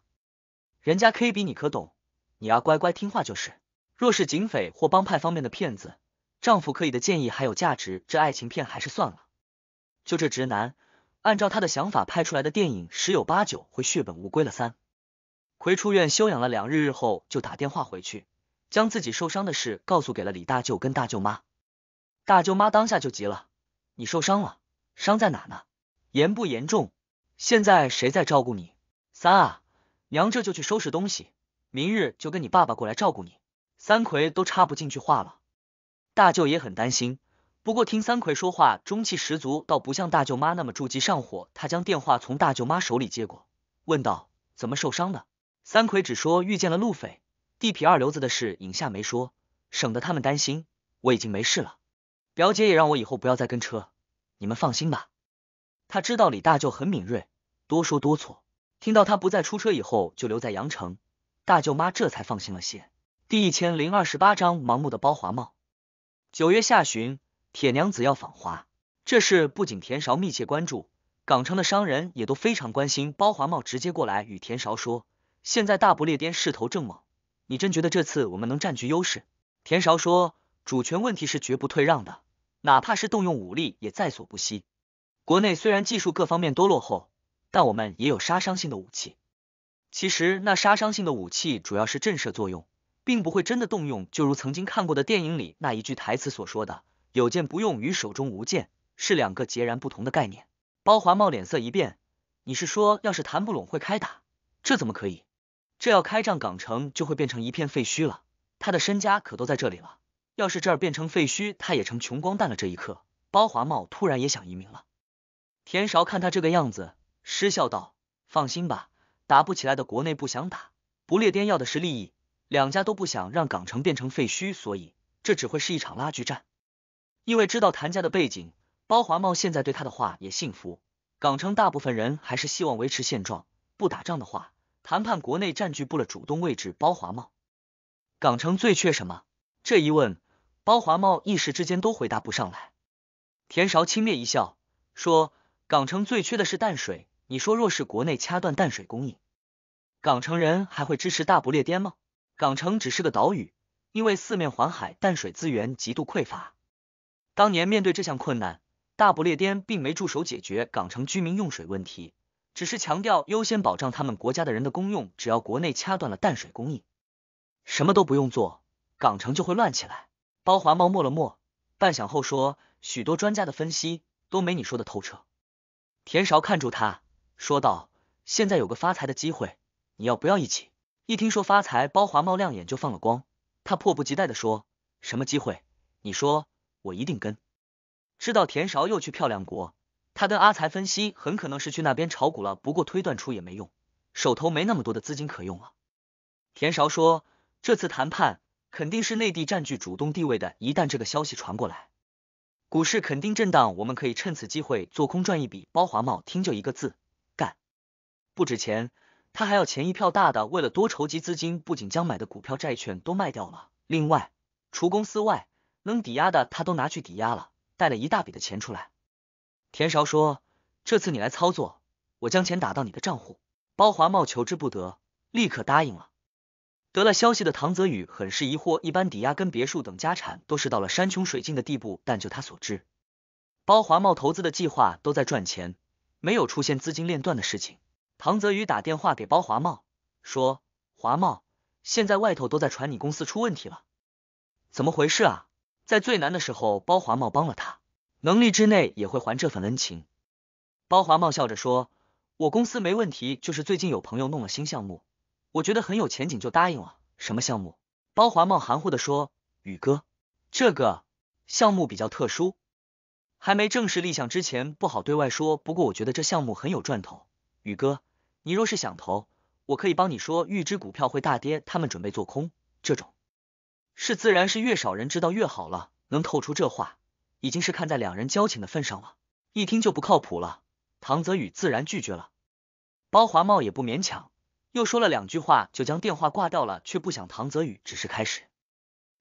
人家 K 比你可懂，你啊乖乖听话就是。若是警匪或帮派方面的骗子，丈夫可以的建议还有价值。这爱情片还是算了。就这直男，按照他的想法拍出来的电影，十有八九会血本无归了。三奎出院休养了两日日后，就打电话回去，将自己受伤的事告诉给了李大舅跟大舅妈。大舅妈当下就急了。你受伤了，伤在哪呢？严不严重？现在谁在照顾你？三啊，娘这就去收拾东西，明日就跟你爸爸过来照顾你。三魁都插不进去话了，大舅也很担心，不过听三魁说话中气十足，倒不像大舅妈那么着急上火。他将电话从大舅妈手里接过，问道：怎么受伤的？三魁只说遇见了路匪、地痞二流子的事，影下没说，省得他们担心。我已经没事了。表姐也让我以后不要再跟车，你们放心吧。他知道李大舅很敏锐，多说多错。听到他不再出车以后，就留在羊城，大舅妈这才放心了些。第一千零二十八章盲目的包华茂。九月下旬，铁娘子要访华，这事不仅田韶密切关注，港城的商人也都非常关心。包华茂直接过来与田韶说：“现在大不列颠势头正猛，你真觉得这次我们能占据优势？”田韶说：“主权问题是绝不退让的。”哪怕是动用武力也在所不惜。国内虽然技术各方面都落后，但我们也有杀伤性的武器。其实那杀伤性的武器主要是震慑作用，并不会真的动用。就如曾经看过的电影里那一句台词所说的：“有剑不用与手中无剑是两个截然不同的概念。”包华茂脸色一变，你是说要是谈不拢会开打？这怎么可以？这要开仗，港城就会变成一片废墟了。他的身家可都在这里了。要是这儿变成废墟，他也成穷光蛋了。这一刻，包华茂突然也想移民了。田韶看他这个样子，失笑道：“放心吧，打不起来的国内不想打，不列颠要的是利益，两家都不想让港城变成废墟，所以这只会是一场拉锯战。”因为知道谭家的背景，包华茂现在对他的话也信服。港城大部分人还是希望维持现状，不打仗的话，谈判国内占据不了主动位置。包华茂，港城最缺什么？这一问。包华茂一时之间都回答不上来，田韶轻蔑一笑，说：“港城最缺的是淡水，你说若是国内掐断淡水供应，港城人还会支持大不列颠吗？港城只是个岛屿，因为四面环海，淡水资源极度匮乏。当年面对这项困难，大不列颠并没驻手解决港城居民用水问题，只是强调优先保障他们国家的人的公用。只要国内掐断了淡水供应，什么都不用做，港城就会乱起来。”包华茂默了默，半晌后说：“许多专家的分析都没你说的透彻。”田韶看住他，说道：“现在有个发财的机会，你要不要一起？”一听说发财，包华茂亮眼就放了光，他迫不及待的说：“什么机会？你说，我一定跟。”知道田韶又去漂亮国，他跟阿才分析很可能是去那边炒股了，不过推断出也没用，手头没那么多的资金可用了。田韶说：“这次谈判。”肯定是内地占据主动地位的，一旦这个消息传过来，股市肯定震荡，我们可以趁此机会做空赚一笔。包华茂听就一个字，干，不止钱，他还要钱一票大的，为了多筹集资金，不仅将买的股票、债券都卖掉了，另外除公司外，能抵押的他都拿去抵押了，带了一大笔的钱出来。田韶说：“这次你来操作，我将钱打到你的账户。”包华茂求之不得，立刻答应了。得了消息的唐泽宇很是疑惑，一般抵押跟别墅等家产都是到了山穷水尽的地步，但就他所知，包华茂投资的计划都在赚钱，没有出现资金链断的事情。唐泽宇打电话给包华茂，说：“华茂，现在外头都在传你公司出问题了，怎么回事啊？”在最难的时候，包华茂帮了他，能力之内也会还这份恩情。包华茂笑着说：“我公司没问题，就是最近有朋友弄了新项目。”我觉得很有前景，就答应了。什么项目？包华茂含糊的说：“宇哥，这个项目比较特殊，还没正式立项之前不好对外说。不过我觉得这项目很有赚头，宇哥，你若是想投，我可以帮你说预知股票会大跌，他们准备做空。这种是自然是越少人知道越好了，能透出这话，已经是看在两人交情的份上了。一听就不靠谱了，唐泽宇自然拒绝了。包华茂也不勉强。”又说了两句话，就将电话挂掉了。却不想唐泽宇只是开始。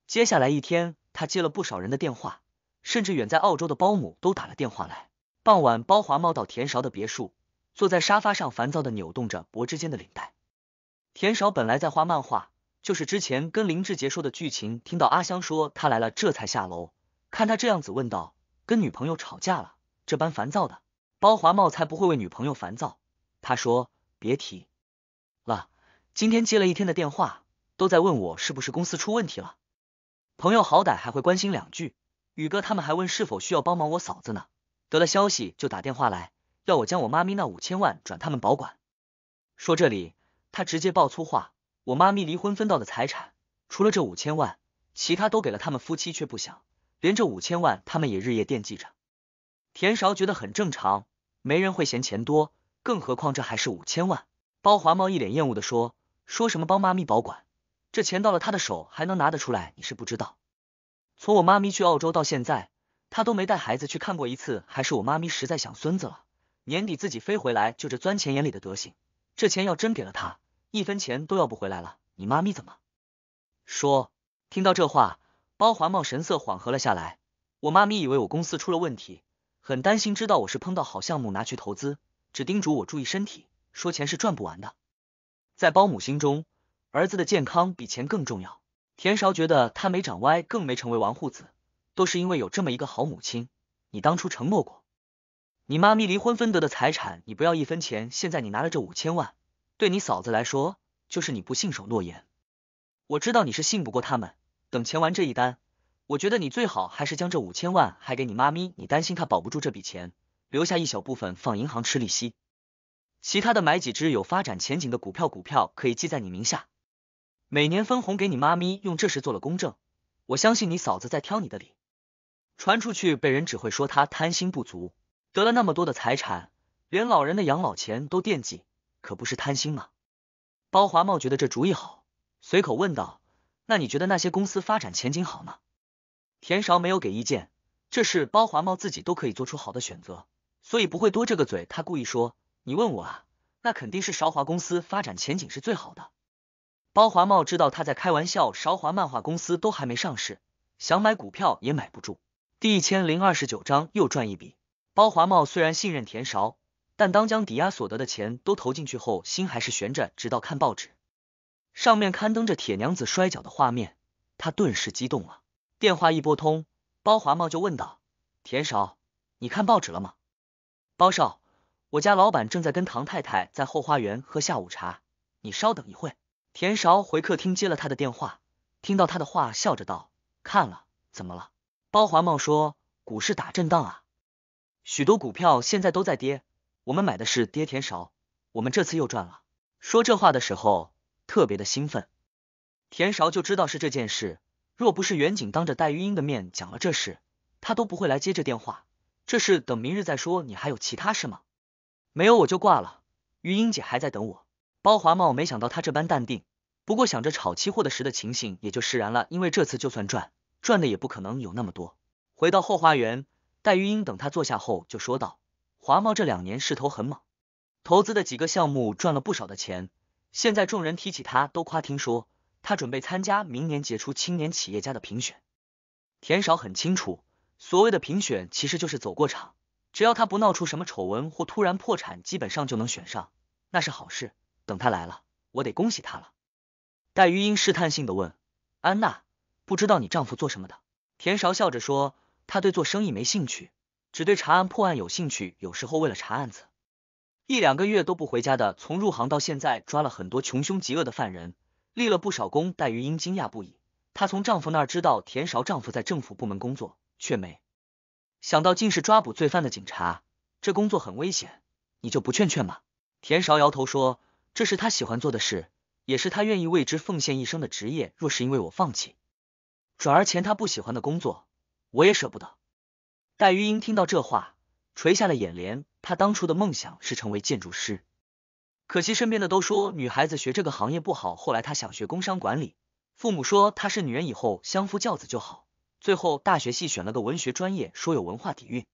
接下来一天，他接了不少人的电话，甚至远在澳洲的包姆都打了电话来。傍晚，包华茂到田勺的别墅，坐在沙发上，烦躁的扭动着脖子间的领带。田勺本来在画漫画，就是之前跟林志杰说的剧情，听到阿香说他来了，这才下楼。看他这样子，问道：“跟女朋友吵架了？这般烦躁的包华茂才不会为女朋友烦躁。”他说：“别提。”了，今天接了一天的电话，都在问我是不是公司出问题了。朋友好歹还会关心两句，宇哥他们还问是否需要帮忙，我嫂子呢，得了消息就打电话来，要我将我妈咪那五千万转他们保管。说这里，他直接爆粗话，我妈咪离婚分到的财产，除了这五千万，其他都给了他们夫妻，却不想连这五千万他们也日夜惦记着。田勺觉得很正常，没人会嫌钱多，更何况这还是五千万。包华茂一脸厌恶的说：“说什么帮妈咪保管，这钱到了他的手还能拿得出来？你是不知道，从我妈咪去澳洲到现在，他都没带孩子去看过一次，还是我妈咪实在想孙子了，年底自己飞回来，就这钻钱眼里的德行，这钱要真给了他，一分钱都要不回来了。你妈咪怎么说？”听到这话，包华茂神色缓和了下来。我妈咪以为我公司出了问题，很担心，知道我是碰到好项目拿去投资，只叮嘱我注意身体。说钱是赚不完的，在包母心中，儿子的健康比钱更重要。田韶觉得他没长歪，更没成为纨绔子，都是因为有这么一个好母亲。你当初承诺过，你妈咪离婚分得的财产你不要一分钱，现在你拿了这五千万，对你嫂子来说就是你不信守诺言。我知道你是信不过他们，等钱完这一单，我觉得你最好还是将这五千万还给你妈咪。你担心她保不住这笔钱，留下一小部分放银行吃利息。其他的买几只有发展前景的股票，股票可以记在你名下，每年分红给你妈咪用。这事做了公证，我相信你嫂子在挑你的理，传出去被人只会说他贪心不足，得了那么多的财产，连老人的养老钱都惦记，可不是贪心吗？包华茂觉得这主意好，随口问道：“那你觉得那些公司发展前景好吗？”田韶没有给意见，这事包华茂自己都可以做出好的选择，所以不会多这个嘴。他故意说。你问我啊，那肯定是韶华公司发展前景是最好的。包华茂知道他在开玩笑，韶华漫画公司都还没上市，想买股票也买不住。第一千零二十九章又赚一笔。包华茂虽然信任田韶，但当将抵押所得的钱都投进去后，心还是悬着。直到看报纸，上面刊登着铁娘子摔跤的画面，他顿时激动了。电话一拨通，包华茂就问道：“田韶，你看报纸了吗？”包少。我家老板正在跟唐太太在后花园喝下午茶，你稍等一会。田韶回客厅接了他的电话，听到他的话，笑着道：“看了，怎么了？”包华茂说：“股市打震荡啊，许多股票现在都在跌，我们买的是跌。”田韶，我们这次又赚了。说这话的时候特别的兴奋。田韶就知道是这件事，若不是远景当着戴玉英的面讲了这事，他都不会来接这电话。这事等明日再说。你还有其他事吗？没有我就挂了，余英姐还在等我。包华茂没想到他这般淡定，不过想着炒期货的时的情形，也就释然了。因为这次就算赚，赚的也不可能有那么多。回到后花园，戴玉英等他坐下后就说道：“华茂这两年势头很猛，投资的几个项目赚了不少的钱。现在众人提起他都夸，听说他准备参加明年杰出青年企业家的评选。”田少很清楚，所谓的评选其实就是走过场。只要他不闹出什么丑闻或突然破产，基本上就能选上，那是好事。等他来了，我得恭喜他了。戴玉英试探性的问：“安娜，不知道你丈夫做什么的？”田韶笑着说：“他对做生意没兴趣，只对查案破案有兴趣。有时候为了查案子，一两个月都不回家的。从入行到现在，抓了很多穷凶极恶的犯人，立了不少功。”戴玉英惊讶不已。她从丈夫那儿知道田韶丈夫在政府部门工作，却没。想到竟是抓捕罪犯的警察，这工作很危险，你就不劝劝吗？田韶摇头说，这是他喜欢做的事，也是他愿意为之奉献一生的职业。若是因为我放弃，转而前他不喜欢的工作，我也舍不得。戴玉英听到这话，垂下了眼帘。她当初的梦想是成为建筑师，可惜身边的都说女孩子学这个行业不好。后来她想学工商管理，父母说她是女人以后相夫教子就好。最后，大学系选了个文学专业，说有文化底蕴，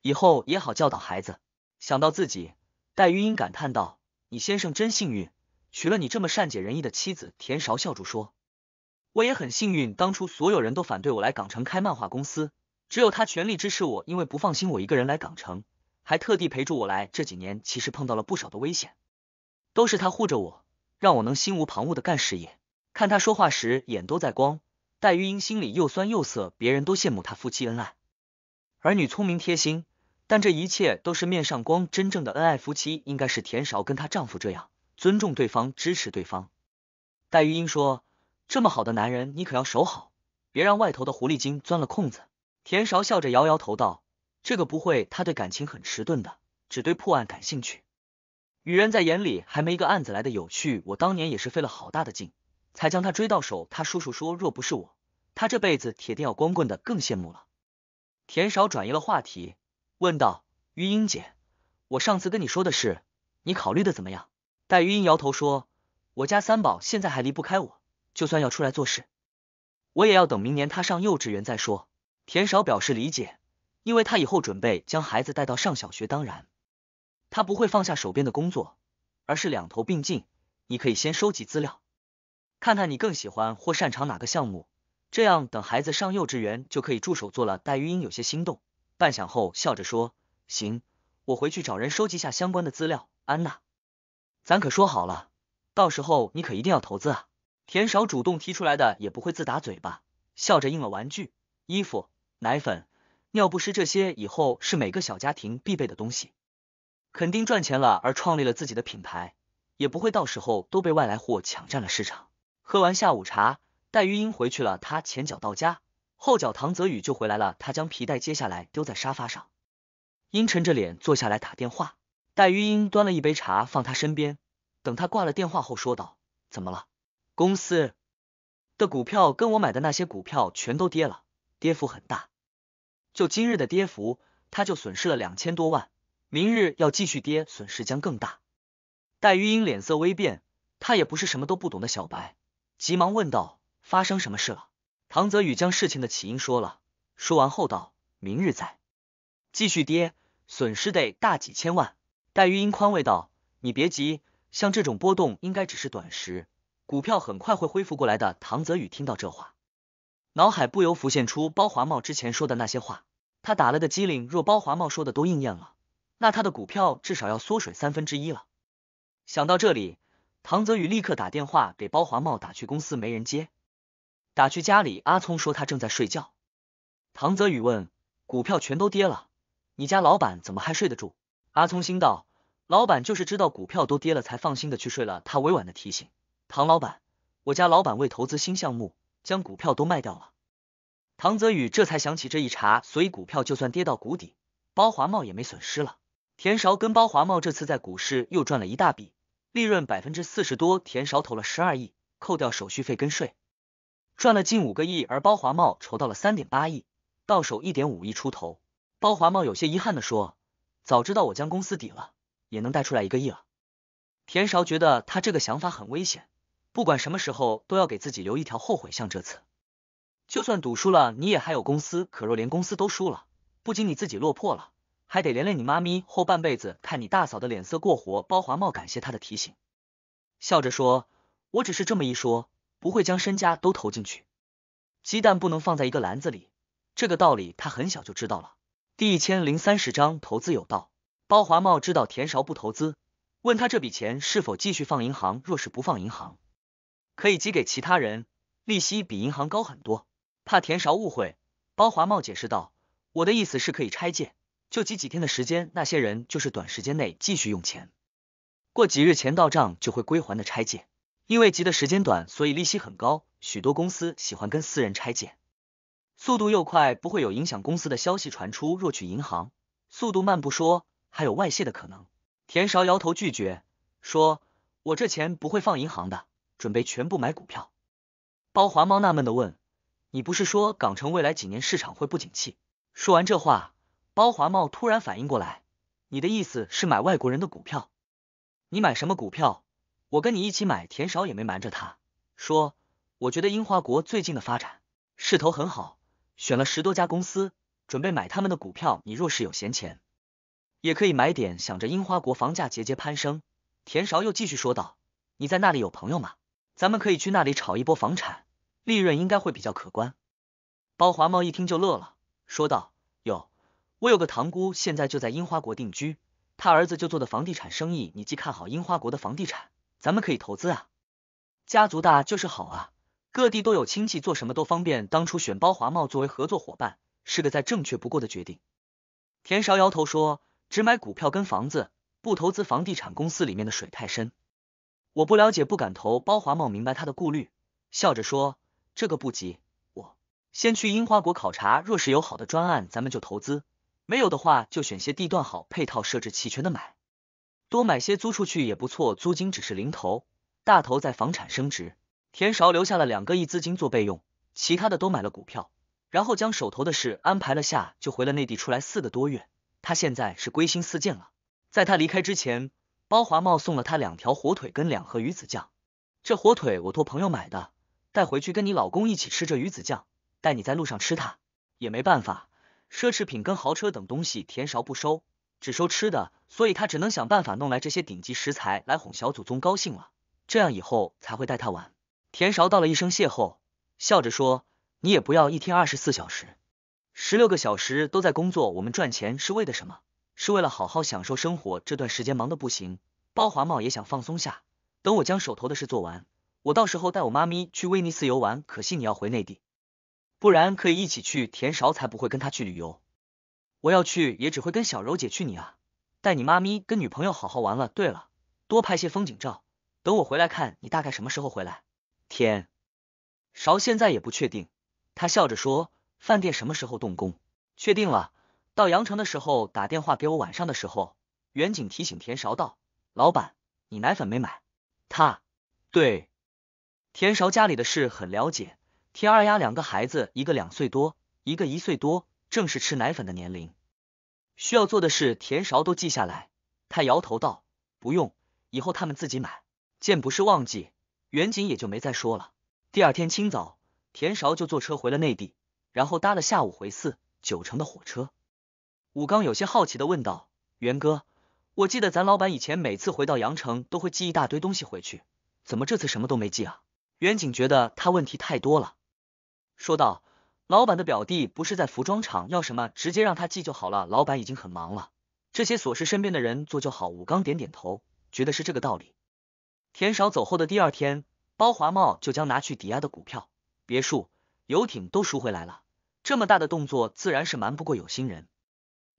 以后也好教导孩子。想到自己，戴玉英感叹道：“你先生真幸运，娶了你这么善解人意的妻子。”田韶笑住说：“我也很幸运，当初所有人都反对我来港城开漫画公司，只有他全力支持我，因为不放心我一个人来港城，还特地陪住我来。这几年其实碰到了不少的危险，都是他护着我，让我能心无旁骛的干事业。看他说话时，眼都在光。”戴玉英心里又酸又涩，别人都羡慕她夫妻恩爱，儿女聪明贴心，但这一切都是面上光。真正的恩爱夫妻应该是田韶跟她丈夫这样，尊重对方，支持对方。戴玉英说：“这么好的男人，你可要守好，别让外头的狐狸精钻了空子。”田韶笑着摇摇头道：“这个不会，他对感情很迟钝的，只对破案感兴趣。女人在眼里还没一个案子来的有趣，我当年也是费了好大的劲。”才将他追到手，他叔叔说，若不是我，他这辈子铁定要光棍的。更羡慕了。田少转移了话题，问道：“余英姐，我上次跟你说的事，你考虑的怎么样？”戴玉英摇头说：“我家三宝现在还离不开我，就算要出来做事，我也要等明年他上幼稚园再说。”田少表示理解，因为他以后准备将孩子带到上小学，当然，他不会放下手边的工作，而是两头并进。你可以先收集资料。看看你更喜欢或擅长哪个项目，这样等孩子上幼稚园就可以助手做了。戴玉英有些心动，半晌后笑着说：“行，我回去找人收集下相关的资料。”安娜，咱可说好了，到时候你可一定要投资啊！田少主动提出来的也不会自打嘴巴，笑着应了。玩具、衣服、奶粉、尿不湿这些以后是每个小家庭必备的东西，肯定赚钱了，而创立了自己的品牌，也不会到时候都被外来货抢占了市场。喝完下午茶，戴玉英回去了。他前脚到家，后脚唐泽宇就回来了。他将皮带接下来丢在沙发上，阴沉着脸坐下来打电话。戴玉英端了一杯茶放他身边，等他挂了电话后说道：“怎么了？公司的股票跟我买的那些股票全都跌了，跌幅很大。就今日的跌幅，他就损失了两千多万。明日要继续跌，损失将更大。”戴玉英脸色微变，他也不是什么都不懂的小白。急忙问道：“发生什么事了？”唐泽宇将事情的起因说了。说完后道：“明日再继续跌，损失得大几千万。”戴玉英宽慰道：“你别急，像这种波动应该只是短时，股票很快会恢复过来的。”唐泽宇听到这话，脑海不由浮现出包华茂之前说的那些话。他打了个机灵，若包华茂说的都应验了，那他的股票至少要缩水三分之一了。想到这里。唐泽宇立刻打电话给包华茂，打去公司没人接，打去家里，阿聪说他正在睡觉。唐泽宇问：“股票全都跌了，你家老板怎么还睡得住？”阿聪心道：“老板就是知道股票都跌了，才放心的去睡了。”他委婉的提醒唐老板：“我家老板为投资新项目，将股票都卖掉了。”唐泽宇这才想起这一茬，所以股票就算跌到谷底，包华茂也没损失了。田韶跟包华茂这次在股市又赚了一大笔。利润百分之四十多，田韶投了十二亿，扣掉手续费跟税，赚了近五个亿。而包华茂筹到了三点八亿，到手一点五亿出头。包华茂有些遗憾的说，早知道我将公司抵了，也能贷出来一个亿了。田韶觉得他这个想法很危险，不管什么时候都要给自己留一条后悔像这次就算赌输了，你也还有公司，可若连公司都输了，不仅你自己落魄了。还得连累你妈咪后半辈子看你大嫂的脸色过活。包华茂感谢他的提醒，笑着说：“我只是这么一说，不会将身家都投进去。鸡蛋不能放在一个篮子里，这个道理他很小就知道了。”第一千零三十章投资有道。包华茂知道田韶不投资，问他这笔钱是否继续放银行。若是不放银行，可以寄给其他人，利息比银行高很多。怕田韶误会，包华茂解释道：“我的意思是可以拆借。”就挤几天的时间，那些人就是短时间内继续用钱，过几日前到账就会归还的拆借。因为急的时间短，所以利息很高。许多公司喜欢跟私人拆借，速度又快，不会有影响公司的消息传出。若去银行，速度慢不说，还有外泄的可能。田韶摇头拒绝，说：“我这钱不会放银行的，准备全部买股票。”包华猫纳闷的问：“你不是说港城未来几年市场会不景气？”说完这话。包华茂突然反应过来，你的意思是买外国人的股票？你买什么股票？我跟你一起买，田少也没瞒着他，说我觉得樱花国最近的发展势头很好，选了十多家公司，准备买他们的股票。你若是有闲钱，也可以买点。想着樱花国房价节节攀升，田少又继续说道，你在那里有朋友吗？咱们可以去那里炒一波房产，利润应该会比较可观。包华茂一听就乐了，说道，有。我有个堂姑，现在就在樱花国定居，她儿子就做的房地产生意。你既看好樱花国的房地产，咱们可以投资啊。家族大就是好啊，各地都有亲戚，做什么都方便。当初选包华茂作为合作伙伴，是个再正确不过的决定。田韶摇头说：“只买股票跟房子，不投资房地产公司里面的水太深，我不了解，不敢投。”包华茂明白他的顾虑，笑着说：“这个不急，我先去樱花国考察，若是有好的专案，咱们就投资。”没有的话，就选些地段好、配套设置齐全的买，多买些租出去也不错，租金只是零头，大头在房产升值。田勺留下了两个亿资金做备用，其他的都买了股票，然后将手头的事安排了下，就回了内地。出来四个多月，他现在是归心似箭了。在他离开之前，包华茂送了他两条火腿跟两盒鱼子酱。这火腿我托朋友买的，带回去跟你老公一起吃。这鱼子酱，带你在路上吃它也没办法。奢侈品跟豪车等东西田韶不收，只收吃的，所以他只能想办法弄来这些顶级食材来哄小祖宗高兴了，这样以后才会带他玩。田韶道了一声谢后，笑着说：“你也不要一天二十四小时，十六个小时都在工作，我们赚钱是为的什么？是为了好好享受生活。这段时间忙的不行，包华茂也想放松下。等我将手头的事做完，我到时候带我妈咪去威尼斯游玩。可惜你要回内地。”不然可以一起去，田韶才不会跟他去旅游。我要去也只会跟小柔姐去。你啊，带你妈咪跟女朋友好好玩了。对了，多拍些风景照，等我回来看你大概什么时候回来。田韶现在也不确定。他笑着说：“饭店什么时候动工？确定了，到阳城的时候打电话给我。晚上的时候。”远景提醒田韶道：“老板，你奶粉没买？”他对田韶家里的事很了解。田二丫两个孩子，一个两岁多，一个一岁多，正是吃奶粉的年龄。需要做的事，田勺都记下来。他摇头道：“不用，以后他们自己买。”见不是忘记，袁景也就没再说了。第二天清早，田勺就坐车回了内地，然后搭了下午回四九城的火车。武刚有些好奇的问道：“袁哥，我记得咱老板以前每次回到阳城都会寄一大堆东西回去，怎么这次什么都没寄啊？”袁景觉得他问题太多了。说道：“老板的表弟不是在服装厂，要什么直接让他寄就好了。老板已经很忙了，这些琐事身边的人做就好。”武刚点点头，觉得是这个道理。田少走后的第二天，包华茂就将拿去抵押的股票、别墅、游艇都赎回来了。这么大的动作，自然是瞒不过有心人。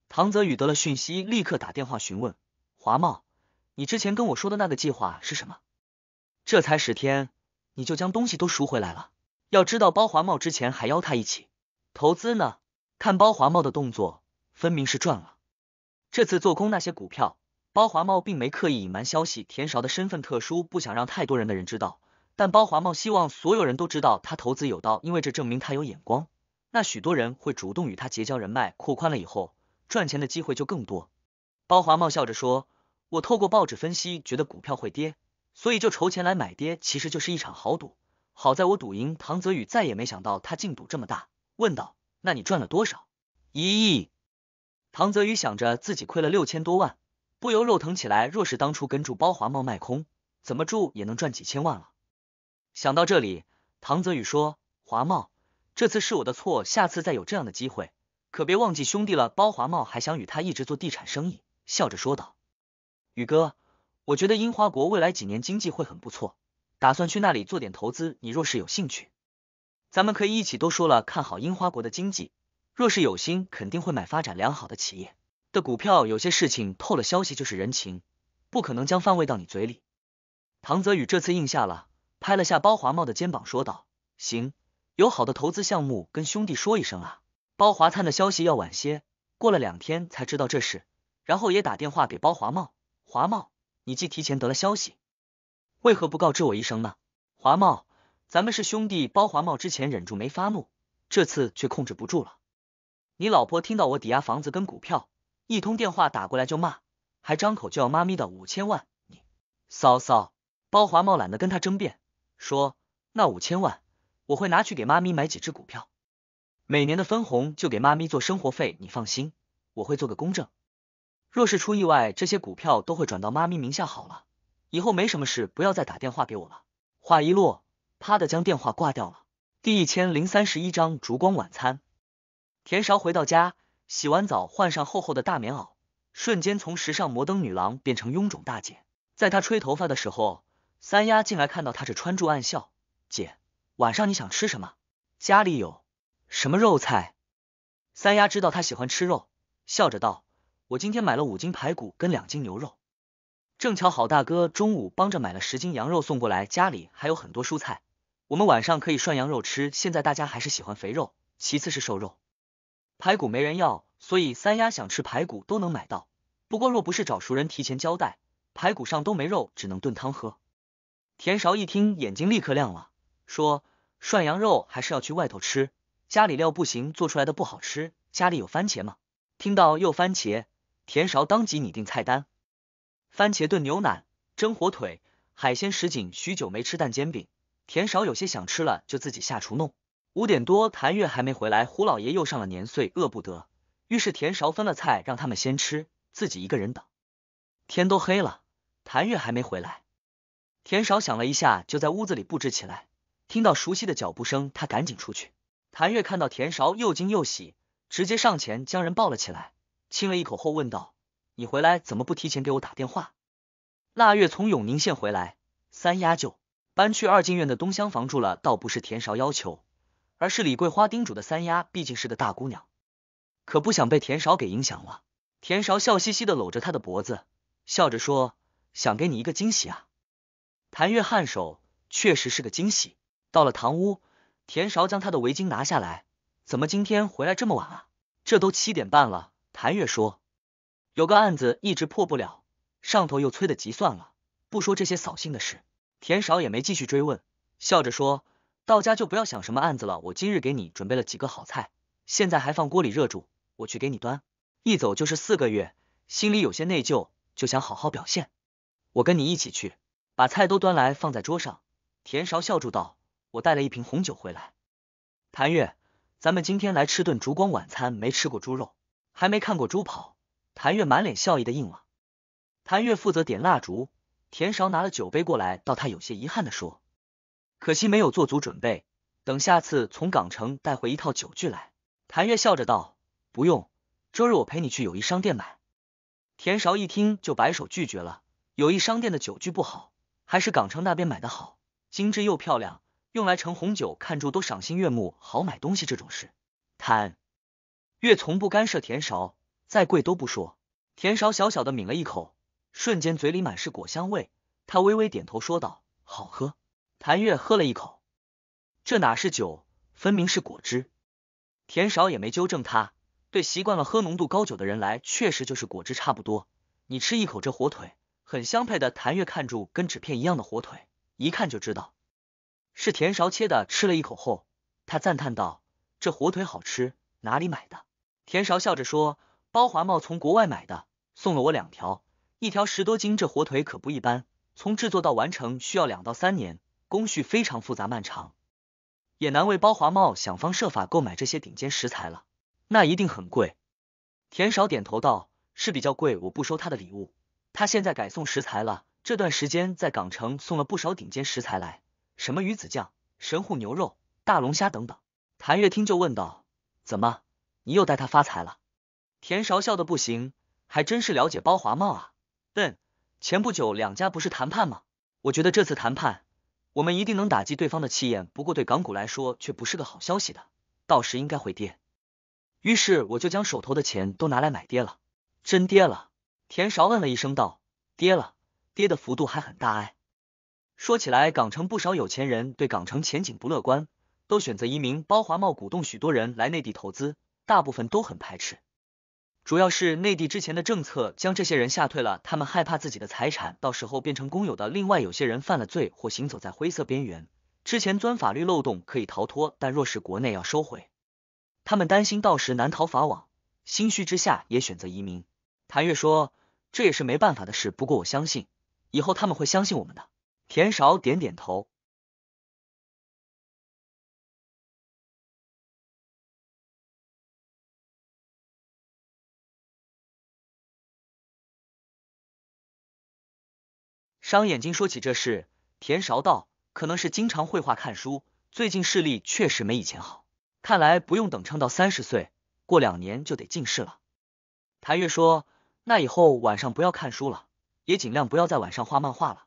唐泽宇得了讯息，立刻打电话询问华茂：“你之前跟我说的那个计划是什么？这才十天，你就将东西都赎回来了？”要知道包华茂之前还邀他一起投资呢，看包华茂的动作，分明是赚了。这次做空那些股票，包华茂并没刻意隐瞒消息。田韶的身份特殊，不想让太多人的人知道，但包华茂希望所有人都知道他投资有道，因为这证明他有眼光。那许多人会主动与他结交人脉，扩宽了以后，赚钱的机会就更多。包华茂笑着说：“我透过报纸分析，觉得股票会跌，所以就筹钱来买跌，其实就是一场豪赌。”好在我赌赢，唐泽宇再也没想到他竟赌这么大，问道：“那你赚了多少？一亿。”唐泽宇想着自己亏了六千多万，不由肉疼起来。若是当初跟住包华茂卖空，怎么住也能赚几千万了。想到这里，唐泽宇说：“华茂，这次是我的错，下次再有这样的机会，可别忘记兄弟了。”包华茂还想与他一直做地产生意，笑着说道：“宇哥，我觉得樱花国未来几年经济会很不错。”打算去那里做点投资，你若是有兴趣，咱们可以一起。都说了看好樱花国的经济，若是有心，肯定会买发展良好的企业的股票。有些事情透了消息就是人情，不可能将饭喂到你嘴里。唐泽宇这次应下了，拍了下包华茂的肩膀，说道：“行，有好的投资项目跟兄弟说一声啊。”包华灿的消息要晚些，过了两天才知道这事，然后也打电话给包华茂。华茂，你既提前得了消息。为何不告知我一声呢？华茂，咱们是兄弟。包华茂之前忍住没发怒，这次却控制不住了。你老婆听到我抵押房子跟股票，一通电话打过来就骂，还张口就要妈咪的五千万。你嫂嫂包华茂懒得跟他争辩，说那五千万我会拿去给妈咪买几只股票，每年的分红就给妈咪做生活费。你放心，我会做个公证。若是出意外，这些股票都会转到妈咪名下。好了。以后没什么事，不要再打电话给我了。话一落，啪的将电话挂掉了。第一千零三十一章烛光晚餐。田韶回到家，洗完澡，换上厚厚的大棉袄，瞬间从时尚摩登女郎变成臃肿大姐。在她吹头发的时候，三丫进来看到她这穿着，暗笑。姐，晚上你想吃什么？家里有什么肉菜？三丫知道她喜欢吃肉，笑着道：我今天买了五斤排骨跟两斤牛肉。正巧好大哥中午帮着买了十斤羊肉送过来，家里还有很多蔬菜，我们晚上可以涮羊肉吃。现在大家还是喜欢肥肉，其次是瘦肉，排骨没人要，所以三丫想吃排骨都能买到。不过若不是找熟人提前交代，排骨上都没肉，只能炖汤喝。田勺一听，眼睛立刻亮了，说：“涮羊肉还是要去外头吃，家里料不行，做出来的不好吃。家里有番茄吗？”听到又番茄，田勺当即拟定菜单。番茄炖牛腩、蒸火腿、海鲜什锦，许久没吃蛋煎饼，田少有些想吃了，就自己下厨弄。五点多，谭月还没回来，胡老爷又上了年岁，饿不得，于是田少分了菜，让他们先吃，自己一个人等。天都黑了，谭月还没回来，田少想了一下，就在屋子里布置起来。听到熟悉的脚步声，他赶紧出去。谭月看到田少，又惊又喜，直接上前将人抱了起来，亲了一口后问道。你回来怎么不提前给我打电话？腊月从永宁县回来，三丫就搬去二进院的东厢房住了。倒不是田韶要求，而是李桂花叮嘱的。三丫毕竟是个大姑娘，可不想被田韶给影响了。田韶笑嘻嘻的搂着她的脖子，笑着说：“想给你一个惊喜啊。”谭月颔首，确实是个惊喜。到了堂屋，田韶将他的围巾拿下来。怎么今天回来这么晚啊？这都七点半了。谭月说。有个案子一直破不了，上头又催得急，算了，不说这些扫兴的事。田少也没继续追问，笑着说：“到家就不要想什么案子了，我今日给你准备了几个好菜，现在还放锅里热煮，我去给你端。”一走就是四个月，心里有些内疚，就想好好表现。我跟你一起去，把菜都端来放在桌上。田少笑住道：“我带了一瓶红酒回来，谭月，咱们今天来吃顿烛光晚餐，没吃过猪肉，还没看过猪跑。”谭月满脸笑意的应了。谭月负责点蜡烛，田韶拿了酒杯过来，到他有些遗憾的说：“可惜没有做足准备，等下次从港城带回一套酒具来。”谭月笑着道：“不用，周日我陪你去友谊商店买。”田韶一听就摆手拒绝了：“友谊商店的酒具不好，还是港城那边买的好，精致又漂亮，用来盛红酒看住都赏心悦目。好买东西这种事，谭月从不干涉田韶。”再贵都不说，田少小小的抿了一口，瞬间嘴里满是果香味。他微微点头说道：“好喝。”谭月喝了一口，这哪是酒，分明是果汁。田少也没纠正他，对习惯了喝浓度高酒的人来，确实就是果汁差不多。你吃一口这火腿，很相配的。谭月看住跟纸片一样的火腿，一看就知道是田少切的。吃了一口后，他赞叹道：“这火腿好吃，哪里买的？”田少笑着说。包华茂从国外买的，送了我两条，一条十多斤。这火腿可不一般，从制作到完成需要两到三年，工序非常复杂漫长，也难为包华茂想方设法购买这些顶尖食材了，那一定很贵。田少点头道：“是比较贵，我不收他的礼物。他现在改送食材了，这段时间在港城送了不少顶尖食材来，什么鱼子酱、神户牛肉、大龙虾等等。”谭月听就问道：“怎么，你又带他发财了？”田韶笑的不行，还真是了解包华茂啊。嗯，前不久两家不是谈判吗？我觉得这次谈判，我们一定能打击对方的气焰。不过对港股来说，却不是个好消息的，到时应该会跌。于是我就将手头的钱都拿来买跌了，真跌了。田韶问了一声道：“跌了，跌的幅度还很大。”哎，说起来，港城不少有钱人对港城前景不乐观，都选择移民。包华茂鼓动许多人来内地投资，大部分都很排斥。主要是内地之前的政策将这些人吓退了，他们害怕自己的财产到时候变成公有的。另外，有些人犯了罪或行走在灰色边缘，之前钻法律漏洞可以逃脱，但若是国内要收回，他们担心到时难逃法网，心虚之下也选择移民。谭月说，这也是没办法的事。不过我相信，以后他们会相信我们的。田少点点头。当眼睛说起这事，田韶道：“可能是经常绘画、看书，最近视力确实没以前好。看来不用等撑到三十岁，过两年就得近视了。”谭月说：“那以后晚上不要看书了，也尽量不要在晚上画漫画了。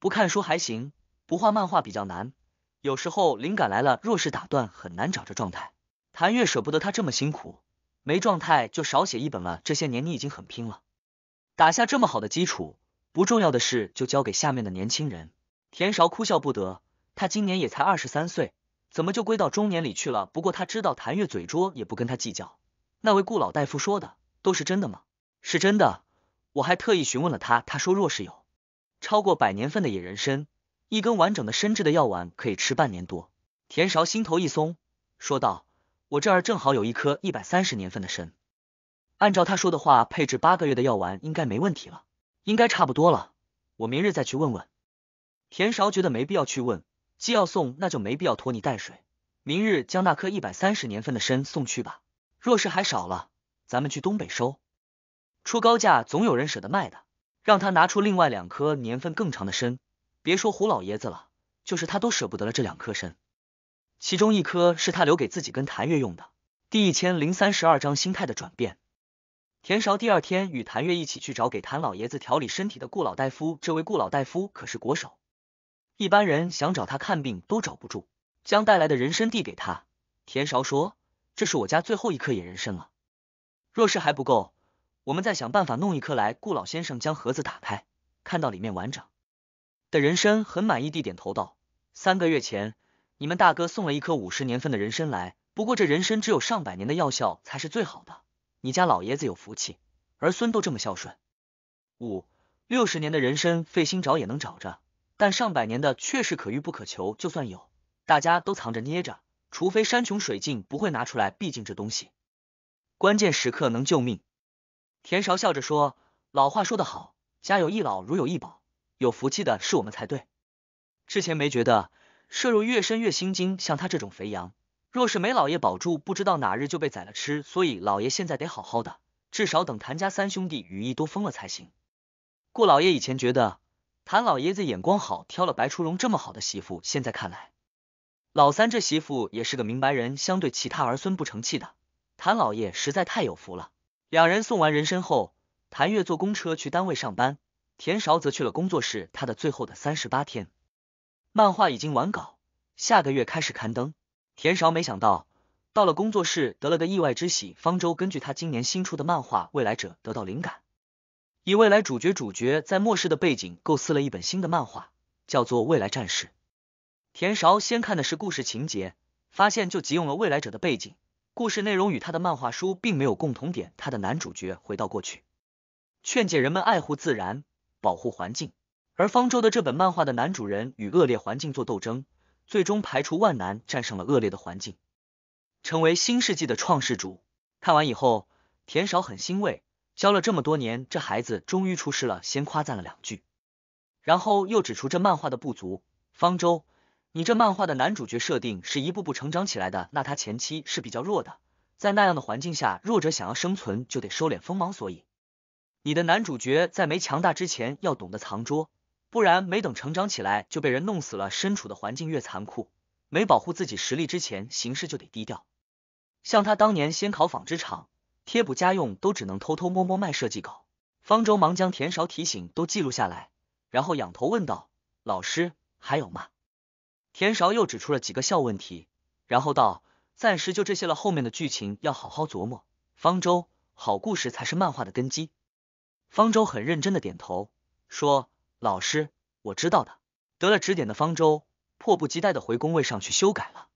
不看书还行，不画漫画比较难。有时候灵感来了，若是打断，很难找着状态。”谭月舍不得他这么辛苦，没状态就少写一本了。这些年你已经很拼了，打下这么好的基础。不重要的事就交给下面的年轻人。田韶哭笑不得，他今年也才二十三岁，怎么就归到中年里去了？不过他知道谭月嘴拙，也不跟他计较。那位顾老大夫说的都是真的吗？是真的，我还特意询问了他，他说若是有超过百年份的野人参，一根完整的参制的药丸可以吃半年多。田韶心头一松，说道：“我这儿正好有一颗一百三十年份的参，按照他说的话配置八个月的药丸，应该没问题了。”应该差不多了，我明日再去问问。田韶觉得没必要去问，既要送，那就没必要拖泥带水。明日将那颗一百三十年份的参送去吧。若是还少了，咱们去东北收，出高价总有人舍得卖的。让他拿出另外两颗年份更长的参，别说胡老爷子了，就是他都舍不得了这两颗参。其中一颗是他留给自己跟谭月用的。第一千零三十二章心态的转变。田韶第二天与谭月一起去找给谭老爷子调理身体的顾老大夫，这位顾老大夫可是国手，一般人想找他看病都找不住。将带来的人参递给他，田韶说：“这是我家最后一颗野人参了，若是还不够，我们再想办法弄一颗来。”顾老先生将盒子打开，看到里面完整的人参，很满意地点头道：“三个月前，你们大哥送了一颗五十年份的人参来，不过这人参只有上百年的药效才是最好的。”你家老爷子有福气，儿孙都这么孝顺。五六十年的人参费心找也能找着，但上百年的确实可遇不可求，就算有，大家都藏着捏着，除非山穷水尽不会拿出来。毕竟这东西关键时刻能救命。田韶笑着说：“老话说得好，家有一老如有一宝，有福气的是我们才对。之前没觉得，摄入越深越心惊，像他这种肥羊。”若是没老爷保住，不知道哪日就被宰了吃。所以老爷现在得好好的，至少等谭家三兄弟羽翼都丰了才行。顾老爷以前觉得谭老爷子眼光好，挑了白初荣这么好的媳妇。现在看来，老三这媳妇也是个明白人，相对其他儿孙不成器的。谭老爷实在太有福了。两人送完人参后，谭月坐公车去单位上班，田韶则去了工作室，他的最后的三十八天，漫画已经完稿，下个月开始刊登。田韶没想到，到了工作室得了个意外之喜。方舟根据他今年新出的漫画《未来者》得到灵感，以未来主角主角在末世的背景构思了一本新的漫画，叫做《未来战士》。田韶先看的是故事情节，发现就急用了《未来者》的背景，故事内容与他的漫画书并没有共同点。他的男主角回到过去，劝诫人们爱护自然、保护环境，而方舟的这本漫画的男主人与恶劣环境做斗争。最终排除万难，战胜了恶劣的环境，成为新世纪的创世主。看完以后，田少很欣慰，教了这么多年，这孩子终于出师了，先夸赞了两句，然后又指出这漫画的不足。方舟，你这漫画的男主角设定是一步步成长起来的，那他前期是比较弱的，在那样的环境下，弱者想要生存就得收敛锋芒，所以你的男主角在没强大之前要懂得藏拙。不然没等成长起来就被人弄死了。身处的环境越残酷，没保护自己实力之前，行事就得低调。像他当年先考纺织厂贴补家用，都只能偷偷摸摸卖设计稿。方舟忙将田韶提醒都记录下来，然后仰头问道：“老师，还有吗？”田韶又指出了几个小问题，然后道：“暂时就这些了，后面的剧情要好好琢磨。”方舟，好故事才是漫画的根基。方舟很认真的点头说。老师，我知道的。得了指点的方舟，迫不及待的回工位上去修改了。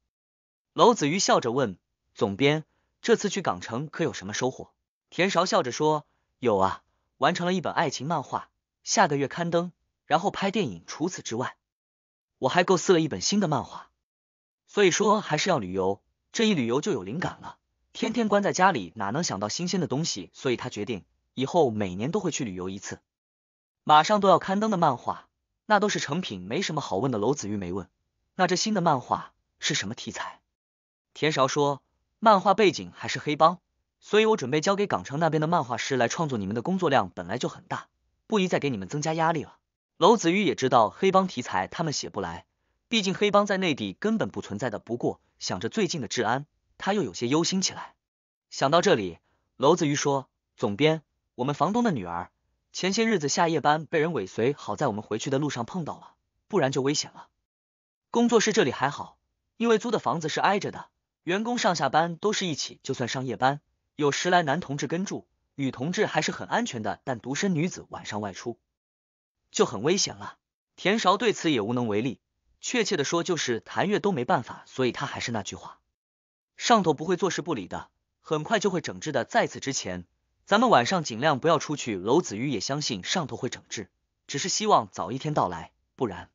娄子瑜笑着问总编：“这次去港城可有什么收获？”田韶笑着说：“有啊，完成了一本爱情漫画，下个月刊登，然后拍电影。除此之外，我还构思了一本新的漫画。所以说还是要旅游，这一旅游就有灵感了。天天关在家里，哪能想到新鲜的东西？所以他决定以后每年都会去旅游一次。”马上都要刊登的漫画，那都是成品，没什么好问的。娄子玉没问，那这新的漫画是什么题材？田韶说，漫画背景还是黑帮，所以我准备交给港城那边的漫画师来创作。你们的工作量本来就很大，不宜再给你们增加压力了。娄子玉也知道黑帮题材他们写不来，毕竟黑帮在内地根本不存在的。不过想着最近的治安，他又有些忧心起来。想到这里，娄子玉说，总编，我们房东的女儿。前些日子下夜班被人尾随，好在我们回去的路上碰到了，不然就危险了。工作室这里还好，因为租的房子是挨着的，员工上下班都是一起，就算上夜班，有十来男同志跟住，女同志还是很安全的。但独身女子晚上外出就很危险了。田韶对此也无能为力，确切的说就是谭月都没办法，所以他还是那句话，上头不会坐视不理的，很快就会整治的。在此之前。咱们晚上尽量不要出去。娄子玉也相信上头会整治，只是希望早一天到来，不然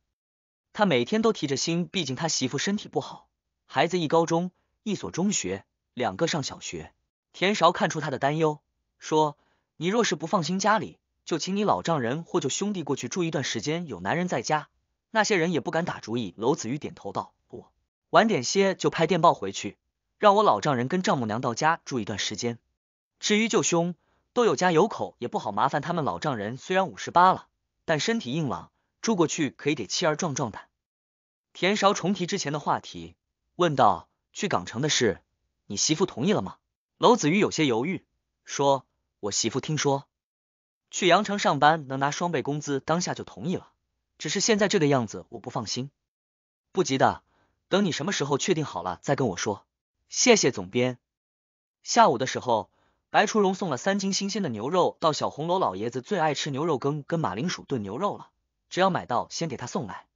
他每天都提着心。毕竟他媳妇身体不好，孩子一高中，一所中学，两个上小学。田韶看出他的担忧，说：“你若是不放心家里，就请你老丈人或就兄弟过去住一段时间，有男人在家，那些人也不敢打主意。”娄子玉点头道：“不，晚点些就拍电报回去，让我老丈人跟丈母娘到家住一段时间。”至于舅兄，都有家有口，也不好麻烦他们老丈人。虽然五十八了，但身体硬朗，住过去可以给妻儿壮壮胆。田韶重提之前的话题，问道：“去港城的事，你媳妇同意了吗？”娄子玉有些犹豫，说：“我媳妇听说去羊城上班能拿双倍工资，当下就同意了。只是现在这个样子，我不放心。”“不急的，等你什么时候确定好了再跟我说。”“谢谢总编。”下午的时候。白初荣送了三斤新鲜的牛肉到小红楼，老爷子最爱吃牛肉羹跟马铃薯炖牛肉了，只要买到先给他送来。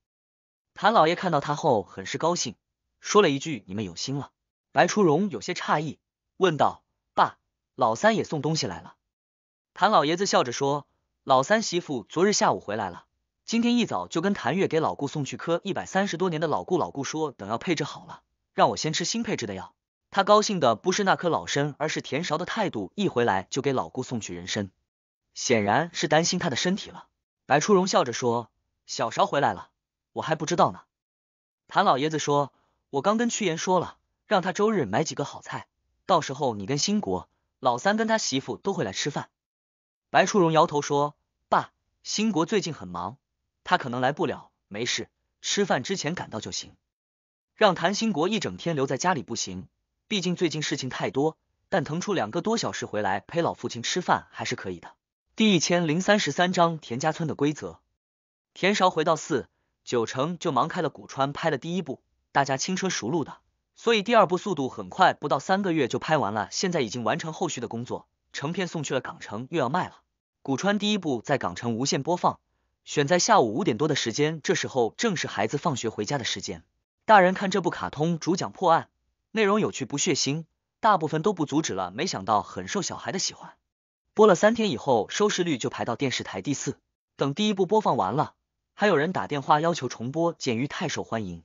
谭老爷看到他后很是高兴，说了一句你们有心了。白初荣有些诧异，问道：“爸，老三也送东西来了？”谭老爷子笑着说：“老三媳妇昨日下午回来了，今天一早就跟谭月给老顾送去颗一百三十多年的老顾，老顾说等药配置好了，让我先吃新配置的药。”他高兴的不是那颗老参，而是田勺的态度。一回来就给老顾送去人参，显然是担心他的身体了。白初荣笑着说：“小勺回来了，我还不知道呢。”谭老爷子说：“我刚跟屈言说了，让他周日买几个好菜，到时候你跟兴国、老三跟他媳妇都会来吃饭。”白初荣摇头说：“爸，兴国最近很忙，他可能来不了。没事，吃饭之前赶到就行。让谭兴国一整天留在家里不行。”毕竟最近事情太多，但腾出两个多小时回来陪老父亲吃饭还是可以的。第一千零三十三章田家村的规则。田勺回到四九城就忙开了。古川拍了第一部，大家轻车熟路的，所以第二部速度很快，不到三个月就拍完了。现在已经完成后续的工作，成片送去了港城又要卖了。古川第一部在港城无限播放，选在下午五点多的时间，这时候正是孩子放学回家的时间，大人看这部卡通主讲破案。内容有趣不血腥，大部分都不阻止了。没想到很受小孩的喜欢。播了三天以后，收视率就排到电视台第四。等第一部播放完了，还有人打电话要求重播，鉴于太受欢迎，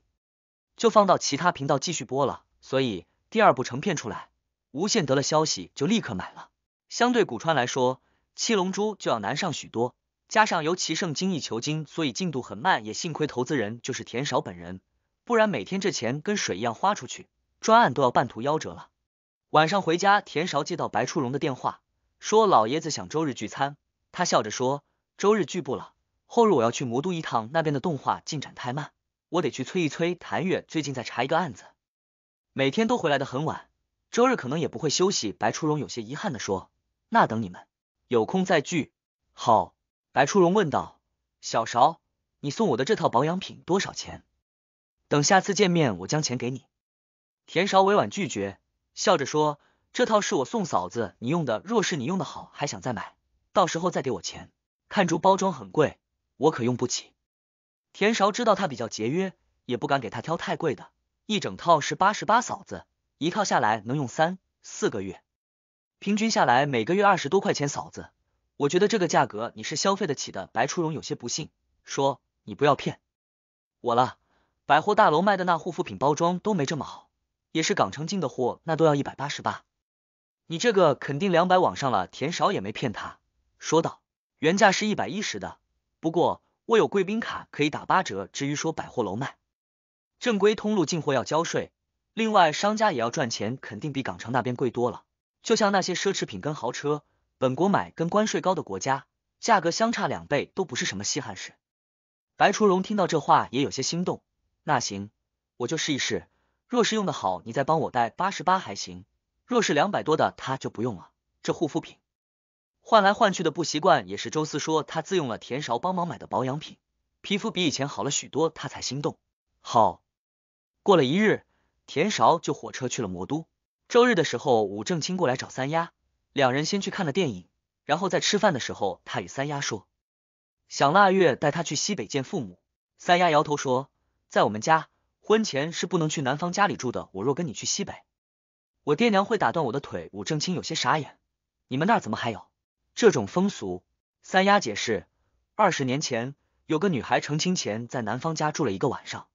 就放到其他频道继续播了。所以第二部成片出来，无限得了消息就立刻买了。相对古川来说，《七龙珠》就要难上许多，加上由齐胜精益求精，所以进度很慢。也幸亏投资人就是田少本人，不然每天这钱跟水一样花出去。专案都要半途夭折了。晚上回家，田韶接到白初荣的电话，说老爷子想周日聚餐。他笑着说：“周日聚不了，后日我要去魔都一趟，那边的动画进展太慢，我得去催一催。”谭月最近在查一个案子，每天都回来的很晚，周日可能也不会休息。白初荣有些遗憾的说：“那等你们有空再聚。”好。白初荣问道：“小韶，你送我的这套保养品多少钱？等下次见面，我将钱给你。”田韶委婉拒绝，笑着说：“这套是我送嫂子你用的，若是你用的好，还想再买，到时候再给我钱。看竹包装很贵，我可用不起。”田韶知道他比较节约，也不敢给他挑太贵的。一整套是八十八，嫂子，一套下来能用三四个月，平均下来每个月二十多块钱，嫂子，我觉得这个价格你是消费得起的。”白初荣有些不信，说：“你不要骗我了，百货大楼卖的那护肤品包装都没这么好。”也是港城进的货，那都要一百八十八，你这个肯定两百往上了。田少也没骗他，说道，原价是一百一十的，不过我有贵宾卡可以打八折。至于说百货楼卖，正规通路进货要交税，另外商家也要赚钱，肯定比港城那边贵多了。就像那些奢侈品跟豪车，本国买跟关税高的国家，价格相差两倍都不是什么稀罕事。白初荣听到这话也有些心动，那行，我就试一试。若是用的好，你再帮我带八十八还行。若是两百多的，他就不用了。这护肤品换来换去的不习惯，也是周四说他自用了田勺帮忙买的保养品，皮肤比以前好了许多，他才心动。好，过了一日，田勺就火车去了魔都。周日的时候，武正清过来找三丫，两人先去看了电影，然后在吃饭的时候，他与三丫说想腊月带他去西北见父母。三丫摇头说在我们家。婚前是不能去男方家里住的。我若跟你去西北，我爹娘会打断我的腿。武正清有些傻眼，你们那儿怎么还有这种风俗？三丫解释，二十年前有个女孩成亲前在男方家住了一个晚上。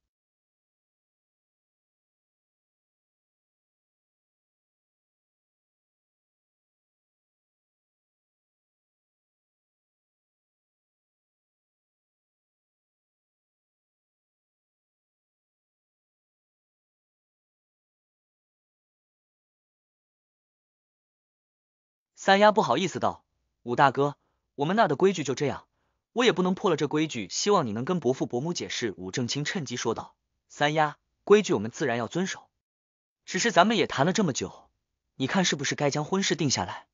三丫不好意思道：“武大哥，我们那的规矩就这样，我也不能破了这规矩。希望你能跟伯父伯母解释。”武正清趁机说道：“三丫，规矩我们自然要遵守，只是咱们也谈了这么久，你看是不是该将婚事定下来？”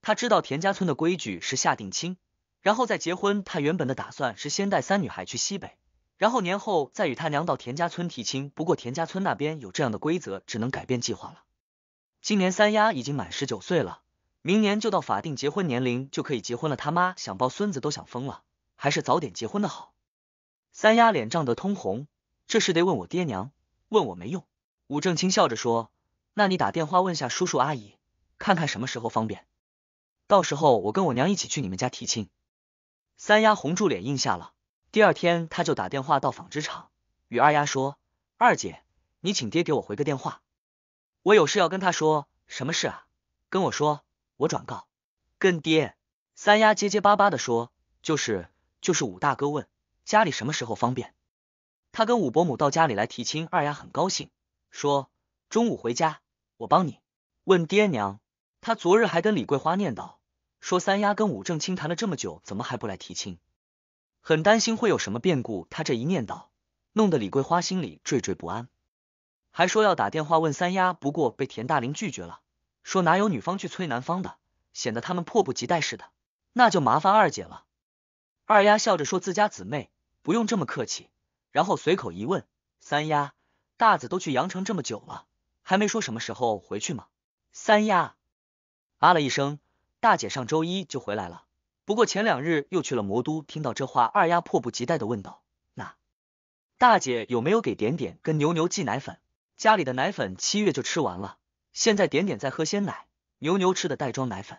他知道田家村的规矩是下定亲，然后再结婚。他原本的打算是先带三女孩去西北，然后年后再与他娘到田家村提亲。不过田家村那边有这样的规则，只能改变计划了。今年三丫已经满十九岁了。明年就到法定结婚年龄，就可以结婚了。他妈想抱孙子都想疯了，还是早点结婚的好。三丫脸涨得通红，这事得问我爹娘，问我没用。武正清笑着说：“那你打电话问下叔叔阿姨，看看什么时候方便，到时候我跟我娘一起去你们家提亲。”三丫红住脸应下了。第二天，他就打电话到纺织厂，与二丫说：“二姐，你请爹给我回个电话，我有事要跟他说。什么事啊？跟我说。”我转告，跟爹，三丫结结巴巴的说，就是就是武大哥问家里什么时候方便，他跟武伯母到家里来提亲，二丫很高兴，说中午回家，我帮你问爹娘。他昨日还跟李桂花念叨，说三丫跟武正清谈了这么久，怎么还不来提亲，很担心会有什么变故。他这一念叨，弄得李桂花心里惴惴不安，还说要打电话问三丫，不过被田大林拒绝了。说哪有女方去催男方的，显得他们迫不及待似的。那就麻烦二姐了。二丫笑着说自家姊妹不用这么客气，然后随口一问三丫，大子都去阳城这么久了，还没说什么时候回去吗？三丫啊了一声，大姐上周一就回来了，不过前两日又去了魔都。听到这话，二丫迫不及待的问道，那大姐有没有给点点跟牛牛寄奶粉？家里的奶粉七月就吃完了。现在点点在喝鲜奶，牛牛吃的袋装奶粉，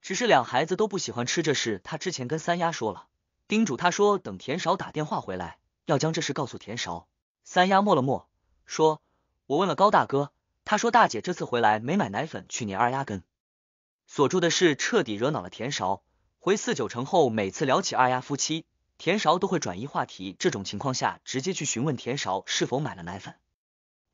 只是两孩子都不喜欢吃这事。他之前跟三丫说了，叮嘱他说等田勺打电话回来，要将这事告诉田勺。三丫默了默，说：“我问了高大哥，他说大姐这次回来没买奶粉，去年二丫跟所住的事彻底惹恼了田勺。回四九城后，每次聊起二丫夫妻，田勺都会转移话题。这种情况下，直接去询问田勺是否买了奶粉，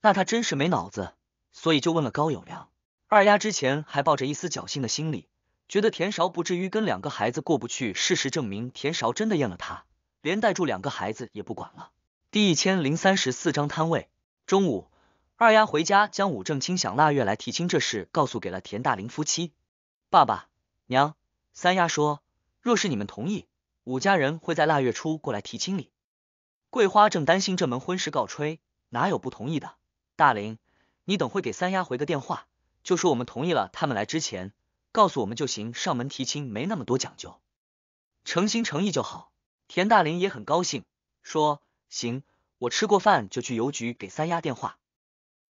那他真是没脑子。”所以就问了高友良。二丫之前还抱着一丝侥幸的心理，觉得田韶不至于跟两个孩子过不去。事实证明，田韶真的厌了他，连带住两个孩子也不管了。第一千零三十四章摊位。中午，二丫回家将武正清想腊月来提亲这事告诉给了田大林夫妻。爸爸、娘，三丫说，若是你们同意，武家人会在腊月初过来提亲礼。桂花正担心这门婚事告吹，哪有不同意的？大林。你等会给三丫回个电话，就说我们同意了。他们来之前告诉我们就行。上门提亲没那么多讲究，诚心诚意就好。田大林也很高兴，说：“行，我吃过饭就去邮局给三丫电话。”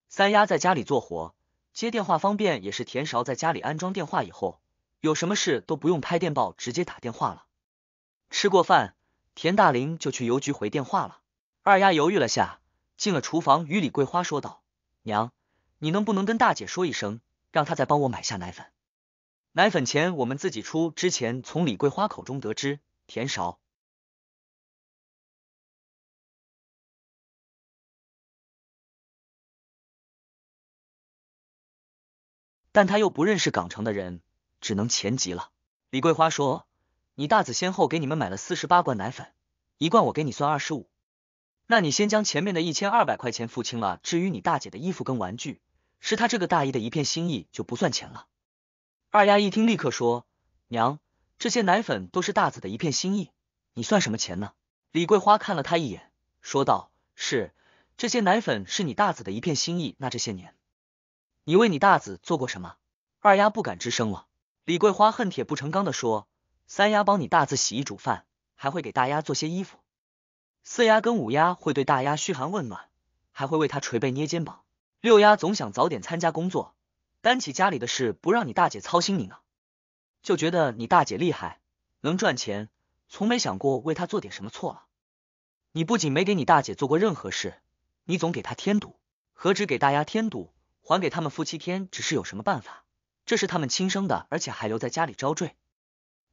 三丫在家里做活，接电话方便，也是田勺在家里安装电话以后，有什么事都不用拍电报，直接打电话了。吃过饭，田大林就去邮局回电话了。二丫犹豫了下，进了厨房，与李桂花说道：“娘。”你能不能跟大姐说一声，让她再帮我买下奶粉？奶粉钱我们自己出。之前从李桂花口中得知，田少。但他又不认识港城的人，只能前急了。李桂花说，你大子先后给你们买了四十八罐奶粉，一罐我给你算二十五，那你先将前面的一千二百块钱付清了。至于你大姐的衣服跟玩具，是他这个大姨的一片心意就不算钱了。二丫一听，立刻说：“娘，这些奶粉都是大子的一片心意，你算什么钱呢？”李桂花看了他一眼，说道：“是，这些奶粉是你大子的一片心意。那这些年，你为你大子做过什么？”二丫不敢吱声了。李桂花恨铁不成钢的说：“三丫帮你大子洗衣煮饭，还会给大丫做些衣服；四丫跟五丫会对大丫嘘寒问暖，还会为他捶背捏肩膀。”六丫总想早点参加工作，担起家里的事，不让你大姐操心你呢，就觉得你大姐厉害，能赚钱，从没想过为她做点什么错了。你不仅没给你大姐做过任何事，你总给她添堵，何止给大丫添堵，还给他们夫妻添。只是有什么办法，这是他们亲生的，而且还留在家里遭罪，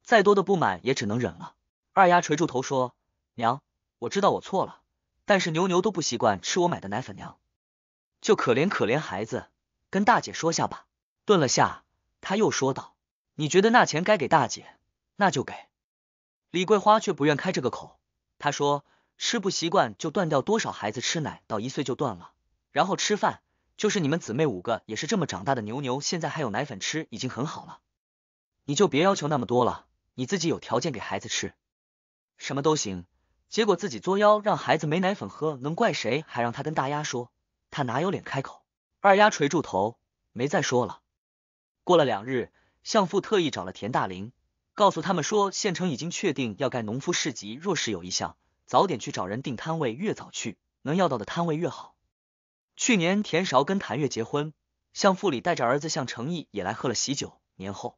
再多的不满也只能忍了。二丫垂住头说：“娘，我知道我错了，但是牛牛都不习惯吃我买的奶粉，娘。”就可怜可怜孩子，跟大姐说下吧。顿了下，他又说道：“你觉得那钱该给大姐，那就给。”李桂花却不愿开这个口，她说：“吃不习惯就断掉，多少孩子吃奶到一岁就断了，然后吃饭就是你们姊妹五个也是这么长大的。牛牛现在还有奶粉吃，已经很好了，你就别要求那么多了，你自己有条件给孩子吃，什么都行。结果自己作妖，让孩子没奶粉喝，能怪谁？还让他跟大丫说。”他哪有脸开口？二丫垂住头，没再说了。过了两日，相父特意找了田大林，告诉他们说县城已经确定要盖农夫市集，若是有意向，早点去找人定摊位，越早去能要到的摊位越好。去年田少跟谭月结婚，相父里带着儿子向成义也来喝了喜酒。年后，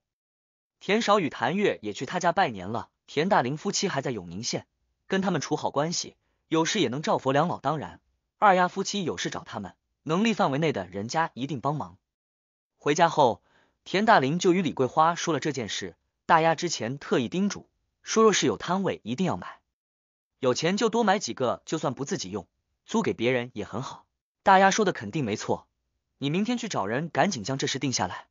田少与谭月也去他家拜年了。田大林夫妻还在永宁县，跟他们处好关系，有事也能照佛两老。当然。二丫夫妻有事找他们，能力范围内的人家一定帮忙。回家后，田大林就与李桂花说了这件事。大丫之前特意叮嘱，说若是有摊位一定要买，有钱就多买几个，就算不自己用，租给别人也很好。大丫说的肯定没错，你明天去找人，赶紧将这事定下来。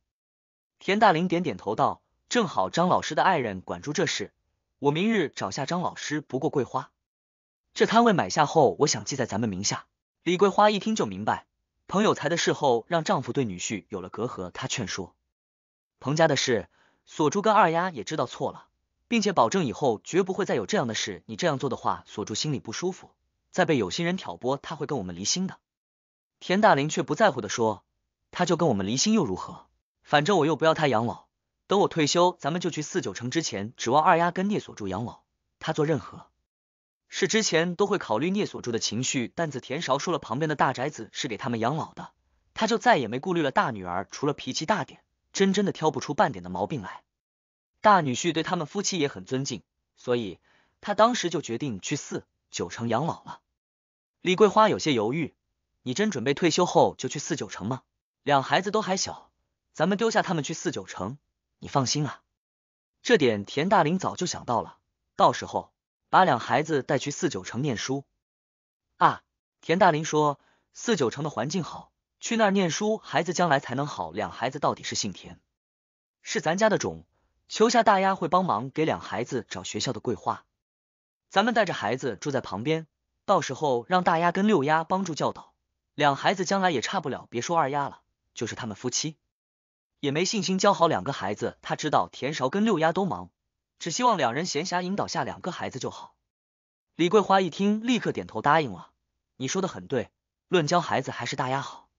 田大林点点头道：“正好张老师的爱人管住这事，我明日找下张老师。不过桂花，这摊位买下后，我想记在咱们名下。”李桂花一听就明白，彭有才的事后让丈夫对女婿有了隔阂。她劝说彭家的事，锁珠跟二丫也知道错了，并且保证以后绝不会再有这样的事。你这样做的话，锁珠心里不舒服，再被有心人挑拨，他会跟我们离心的。田大林却不在乎的说：“他就跟我们离心又如何？反正我又不要他养老，等我退休，咱们就去四九城。之前指望二丫跟聂锁珠养老，他做任何。”是之前都会考虑聂锁住的情绪，但自田韶说了旁边的大宅子是给他们养老的，他就再也没顾虑了。大女儿除了脾气大点，真真的挑不出半点的毛病来。大女婿对他们夫妻也很尊敬，所以他当时就决定去四九城养老了。李桂花有些犹豫：“你真准备退休后就去四九城吗？两孩子都还小，咱们丢下他们去四九城，你放心啊。”这点田大林早就想到了，到时候。把两孩子带去四九城念书啊！田大林说，四九城的环境好，去那儿念书，孩子将来才能好。两孩子到底是姓田，是咱家的种。求下大丫会帮忙给两孩子找学校的桂花，咱们带着孩子住在旁边，到时候让大丫跟六丫帮助教导，两孩子将来也差不了。别说二丫了，就是他们夫妻也没信心教好两个孩子。他知道田勺跟六丫都忙。只希望两人闲暇引导下两个孩子就好。李桂花一听，立刻点头答应了。你说的很对，论教孩子还是大丫好。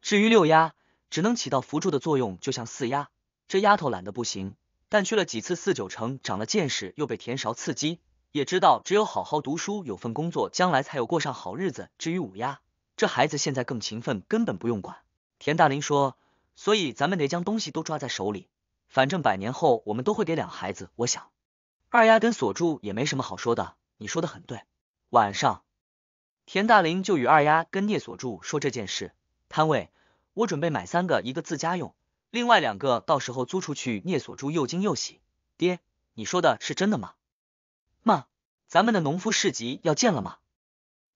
至于六丫，只能起到辅助的作用，就像四丫，这丫头懒得不行，但去了几次四九城，长了见识，又被田勺刺激，也知道只有好好读书，有份工作，将来才有过上好日子。至于五丫，这孩子现在更勤奋，根本不用管。田大林说，所以咱们得将东西都抓在手里。反正百年后我们都会给两孩子，我想，二丫跟锁柱也没什么好说的。你说的很对。晚上，田大林就与二丫跟聂锁柱说这件事。摊位，我准备买三个，一个自家用，另外两个到时候租出去。聂锁柱又惊又喜。爹，你说的是真的吗？妈，咱们的农夫市集要建了吗？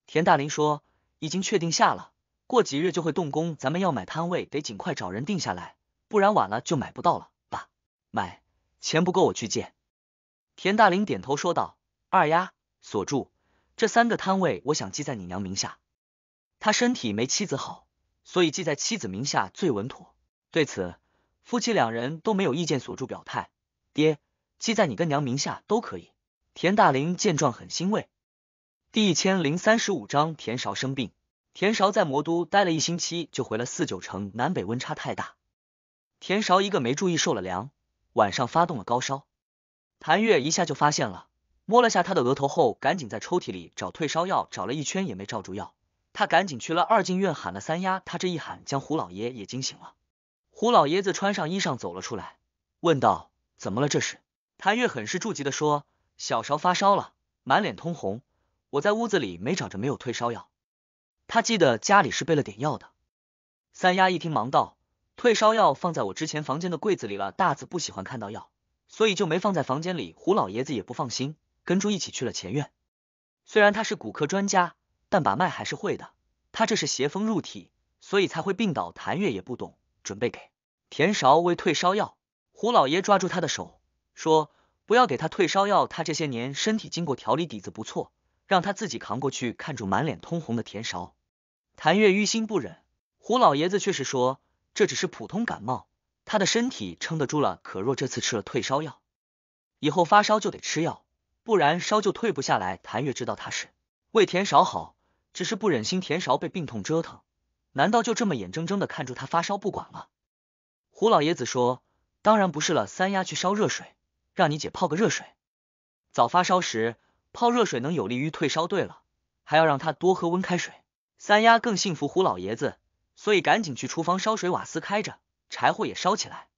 田大林说，已经确定下了，过几日就会动工。咱们要买摊位，得尽快找人定下来，不然晚了就买不到了。买钱不够，我去借。田大林点头说道：“二丫，锁住这三个摊位，我想记在你娘名下。他身体没妻子好，所以记在妻子名下最稳妥。”对此，夫妻两人都没有意见。锁住表态：“爹，记在你跟娘名下都可以。”田大林见状很欣慰。第一千零三十五章田韶生病。田韶在魔都待了一星期，就回了四九城。南北温差太大，田韶一个没注意，受了凉。晚上发动了高烧，谭月一下就发现了，摸了下他的额头后，赶紧在抽屉里找退烧药，找了一圈也没找住药，他赶紧去了二进院喊了三丫，他这一喊将胡老爷也惊醒了，胡老爷子穿上衣裳走了出来，问道怎么了这是？谭月很是着急的说，小勺发烧了，满脸通红，我在屋子里没找着没有退烧药，他记得家里是备了点药的，三丫一听忙道。退烧药放在我之前房间的柜子里了，大子不喜欢看到药，所以就没放在房间里。胡老爷子也不放心，跟猪一起去了前院。虽然他是骨科专家，但把脉还是会的。他这是邪风入体，所以才会病倒。谭月也不懂，准备给田勺喂退烧药。胡老爷抓住他的手说：“不要给他退烧药，他这些年身体经过调理，底子不错，让他自己扛过去。”看住满脸通红的田勺，谭月于心不忍，胡老爷子却是说。这只是普通感冒，他的身体撑得住了。可若这次吃了退烧药，以后发烧就得吃药，不然烧就退不下来。谭月知道他是为田勺好，只是不忍心田勺被病痛折腾，难道就这么眼睁睁的看住他发烧不管了？胡老爷子说，当然不是了。三丫去烧热水，让你姐泡个热水。早发烧时泡热水能有利于退烧。对了，还要让他多喝温开水。三丫更信服胡老爷子。所以赶紧去厨房烧水，瓦斯开着，柴火也烧起来。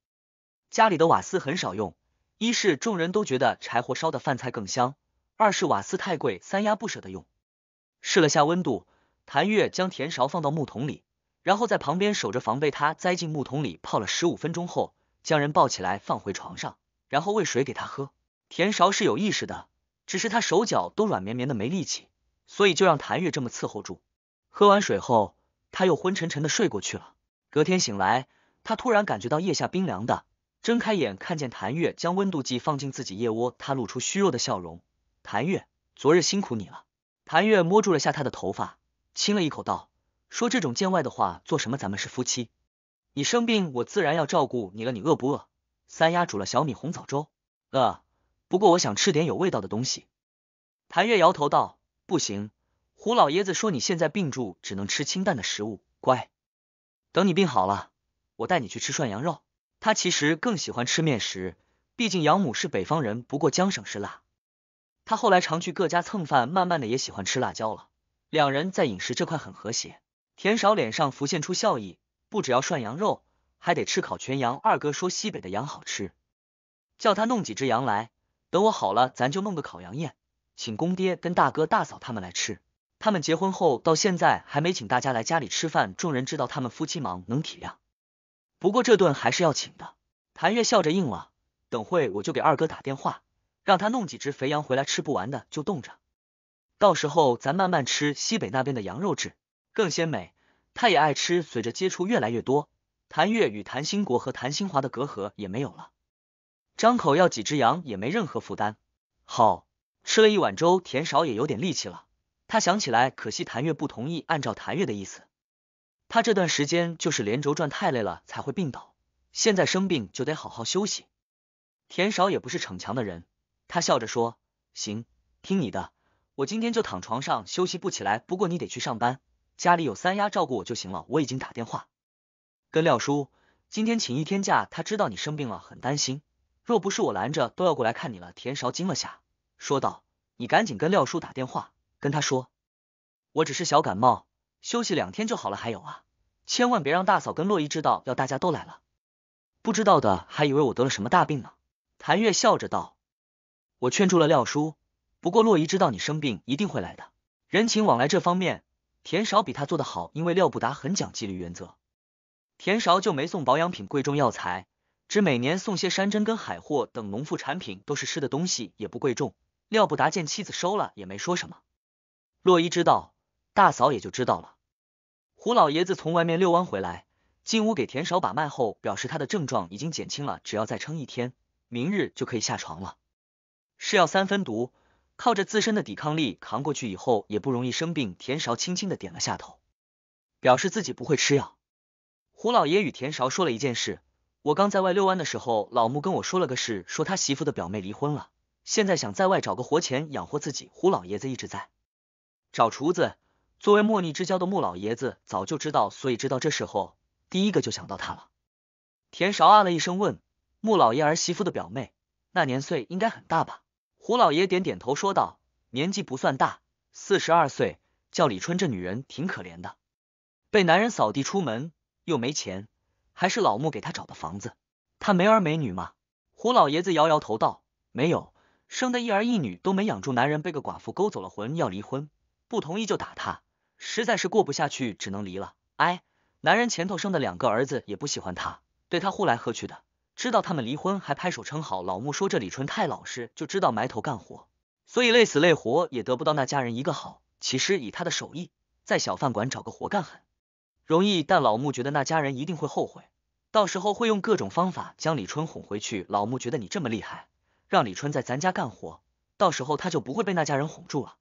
家里的瓦斯很少用，一是众人都觉得柴火烧的饭菜更香，二是瓦斯太贵，三丫不舍得用。试了下温度，谭月将甜勺放到木桶里，然后在旁边守着，防备他栽进木桶里。泡了十五分钟后，将人抱起来放回床上，然后喂水给他喝。甜勺是有意识的，只是他手脚都软绵绵的没力气，所以就让谭月这么伺候住。喝完水后。他又昏沉沉的睡过去了。隔天醒来，他突然感觉到腋下冰凉的，睁开眼看见谭月将温度计放进自己腋窝，他露出虚弱的笑容。谭月，昨日辛苦你了。谭月摸住了下他的头发，亲了一口，道：“说这种见外的话做什么？咱们是夫妻，你生病我自然要照顾你了。你饿不饿？三丫煮了小米红枣粥，饿。不过我想吃点有味道的东西。”谭月摇头道：“不行。”胡老爷子说：“你现在病住，只能吃清淡的食物，乖。等你病好了，我带你去吃涮羊肉。”他其实更喜欢吃面食，毕竟养母是北方人，不过江省是辣。他后来常去各家蹭饭，慢慢的也喜欢吃辣椒了。两人在饮食这块很和谐。田少脸上浮现出笑意，不只要涮羊肉，还得吃烤全羊。二哥说西北的羊好吃，叫他弄几只羊来。等我好了，咱就弄个烤羊宴，请公爹跟大哥大嫂他们来吃。他们结婚后到现在还没请大家来家里吃饭，众人知道他们夫妻忙，能体谅。不过这顿还是要请的。谭月笑着应了，等会我就给二哥打电话，让他弄几只肥羊回来，吃不完的就冻着，到时候咱慢慢吃。西北那边的羊肉质更鲜美，他也爱吃。随着接触越来越多，谭月与谭兴国和谭兴华的隔阂也没有了，张口要几只羊也没任何负担。好吃了一碗粥，田少也有点力气了。他想起来，可惜谭月不同意。按照谭月的意思，他这段时间就是连轴转太累了才会病倒。现在生病就得好好休息。田少也不是逞强的人，他笑着说：“行，听你的，我今天就躺床上休息，不起来。不过你得去上班，家里有三丫照顾我就行了。我已经打电话跟廖叔今天请一天假。他知道你生病了，很担心。若不是我拦着，都要过来看你了。”田少惊了下，说道：“你赶紧跟廖叔打电话。”跟他说，我只是小感冒，休息两天就好了。还有啊，千万别让大嫂跟洛伊知道，要大家都来了，不知道的还以为我得了什么大病呢。谭月笑着道：“我劝住了廖叔，不过洛伊知道你生病一定会来的。人情往来这方面，田少比他做的好，因为廖不达很讲纪律原则，田少就没送保养品、贵重药材，只每年送些山珍跟海货等农副产品，都是吃的东西，也不贵重。廖不达见妻子收了，也没说什么。”洛伊知道，大嫂也就知道了。胡老爷子从外面遛弯回来，进屋给田少把脉后，表示他的症状已经减轻了，只要再撑一天，明日就可以下床了。是药三分毒，靠着自身的抵抗力扛过去，以后也不容易生病。田少轻轻的点了下头，表示自己不会吃药。胡老爷与田少说了一件事：我刚在外遛弯的时候，老穆跟我说了个事，说他媳妇的表妹离婚了，现在想在外找个活钱养活自己。胡老爷子一直在。找厨子，作为莫逆之交的穆老爷子早就知道，所以知道这时候第一个就想到他了。田韶啊了一声，问穆老爷儿媳妇的表妹，那年岁应该很大吧？胡老爷点点头，说道：“年纪不算大，四十二岁，叫李春。这女人挺可怜的，被男人扫地出门，又没钱，还是老穆给她找的房子。她没儿没女吗？”胡老爷子摇摇头，道：“没有，生的一儿一女都没养住，男人被个寡妇勾走了魂，要离婚。”不同意就打他，实在是过不下去，只能离了。哎，男人前头生的两个儿子也不喜欢他，对他呼来喝去的。知道他们离婚还拍手称好。老穆说这李春太老实，就知道埋头干活，所以累死累活也得不到那家人一个好。其实以他的手艺，在小饭馆找个活干很容易，但老穆觉得那家人一定会后悔，到时候会用各种方法将李春哄回去。老穆觉得你这么厉害，让李春在咱家干活，到时候他就不会被那家人哄住了。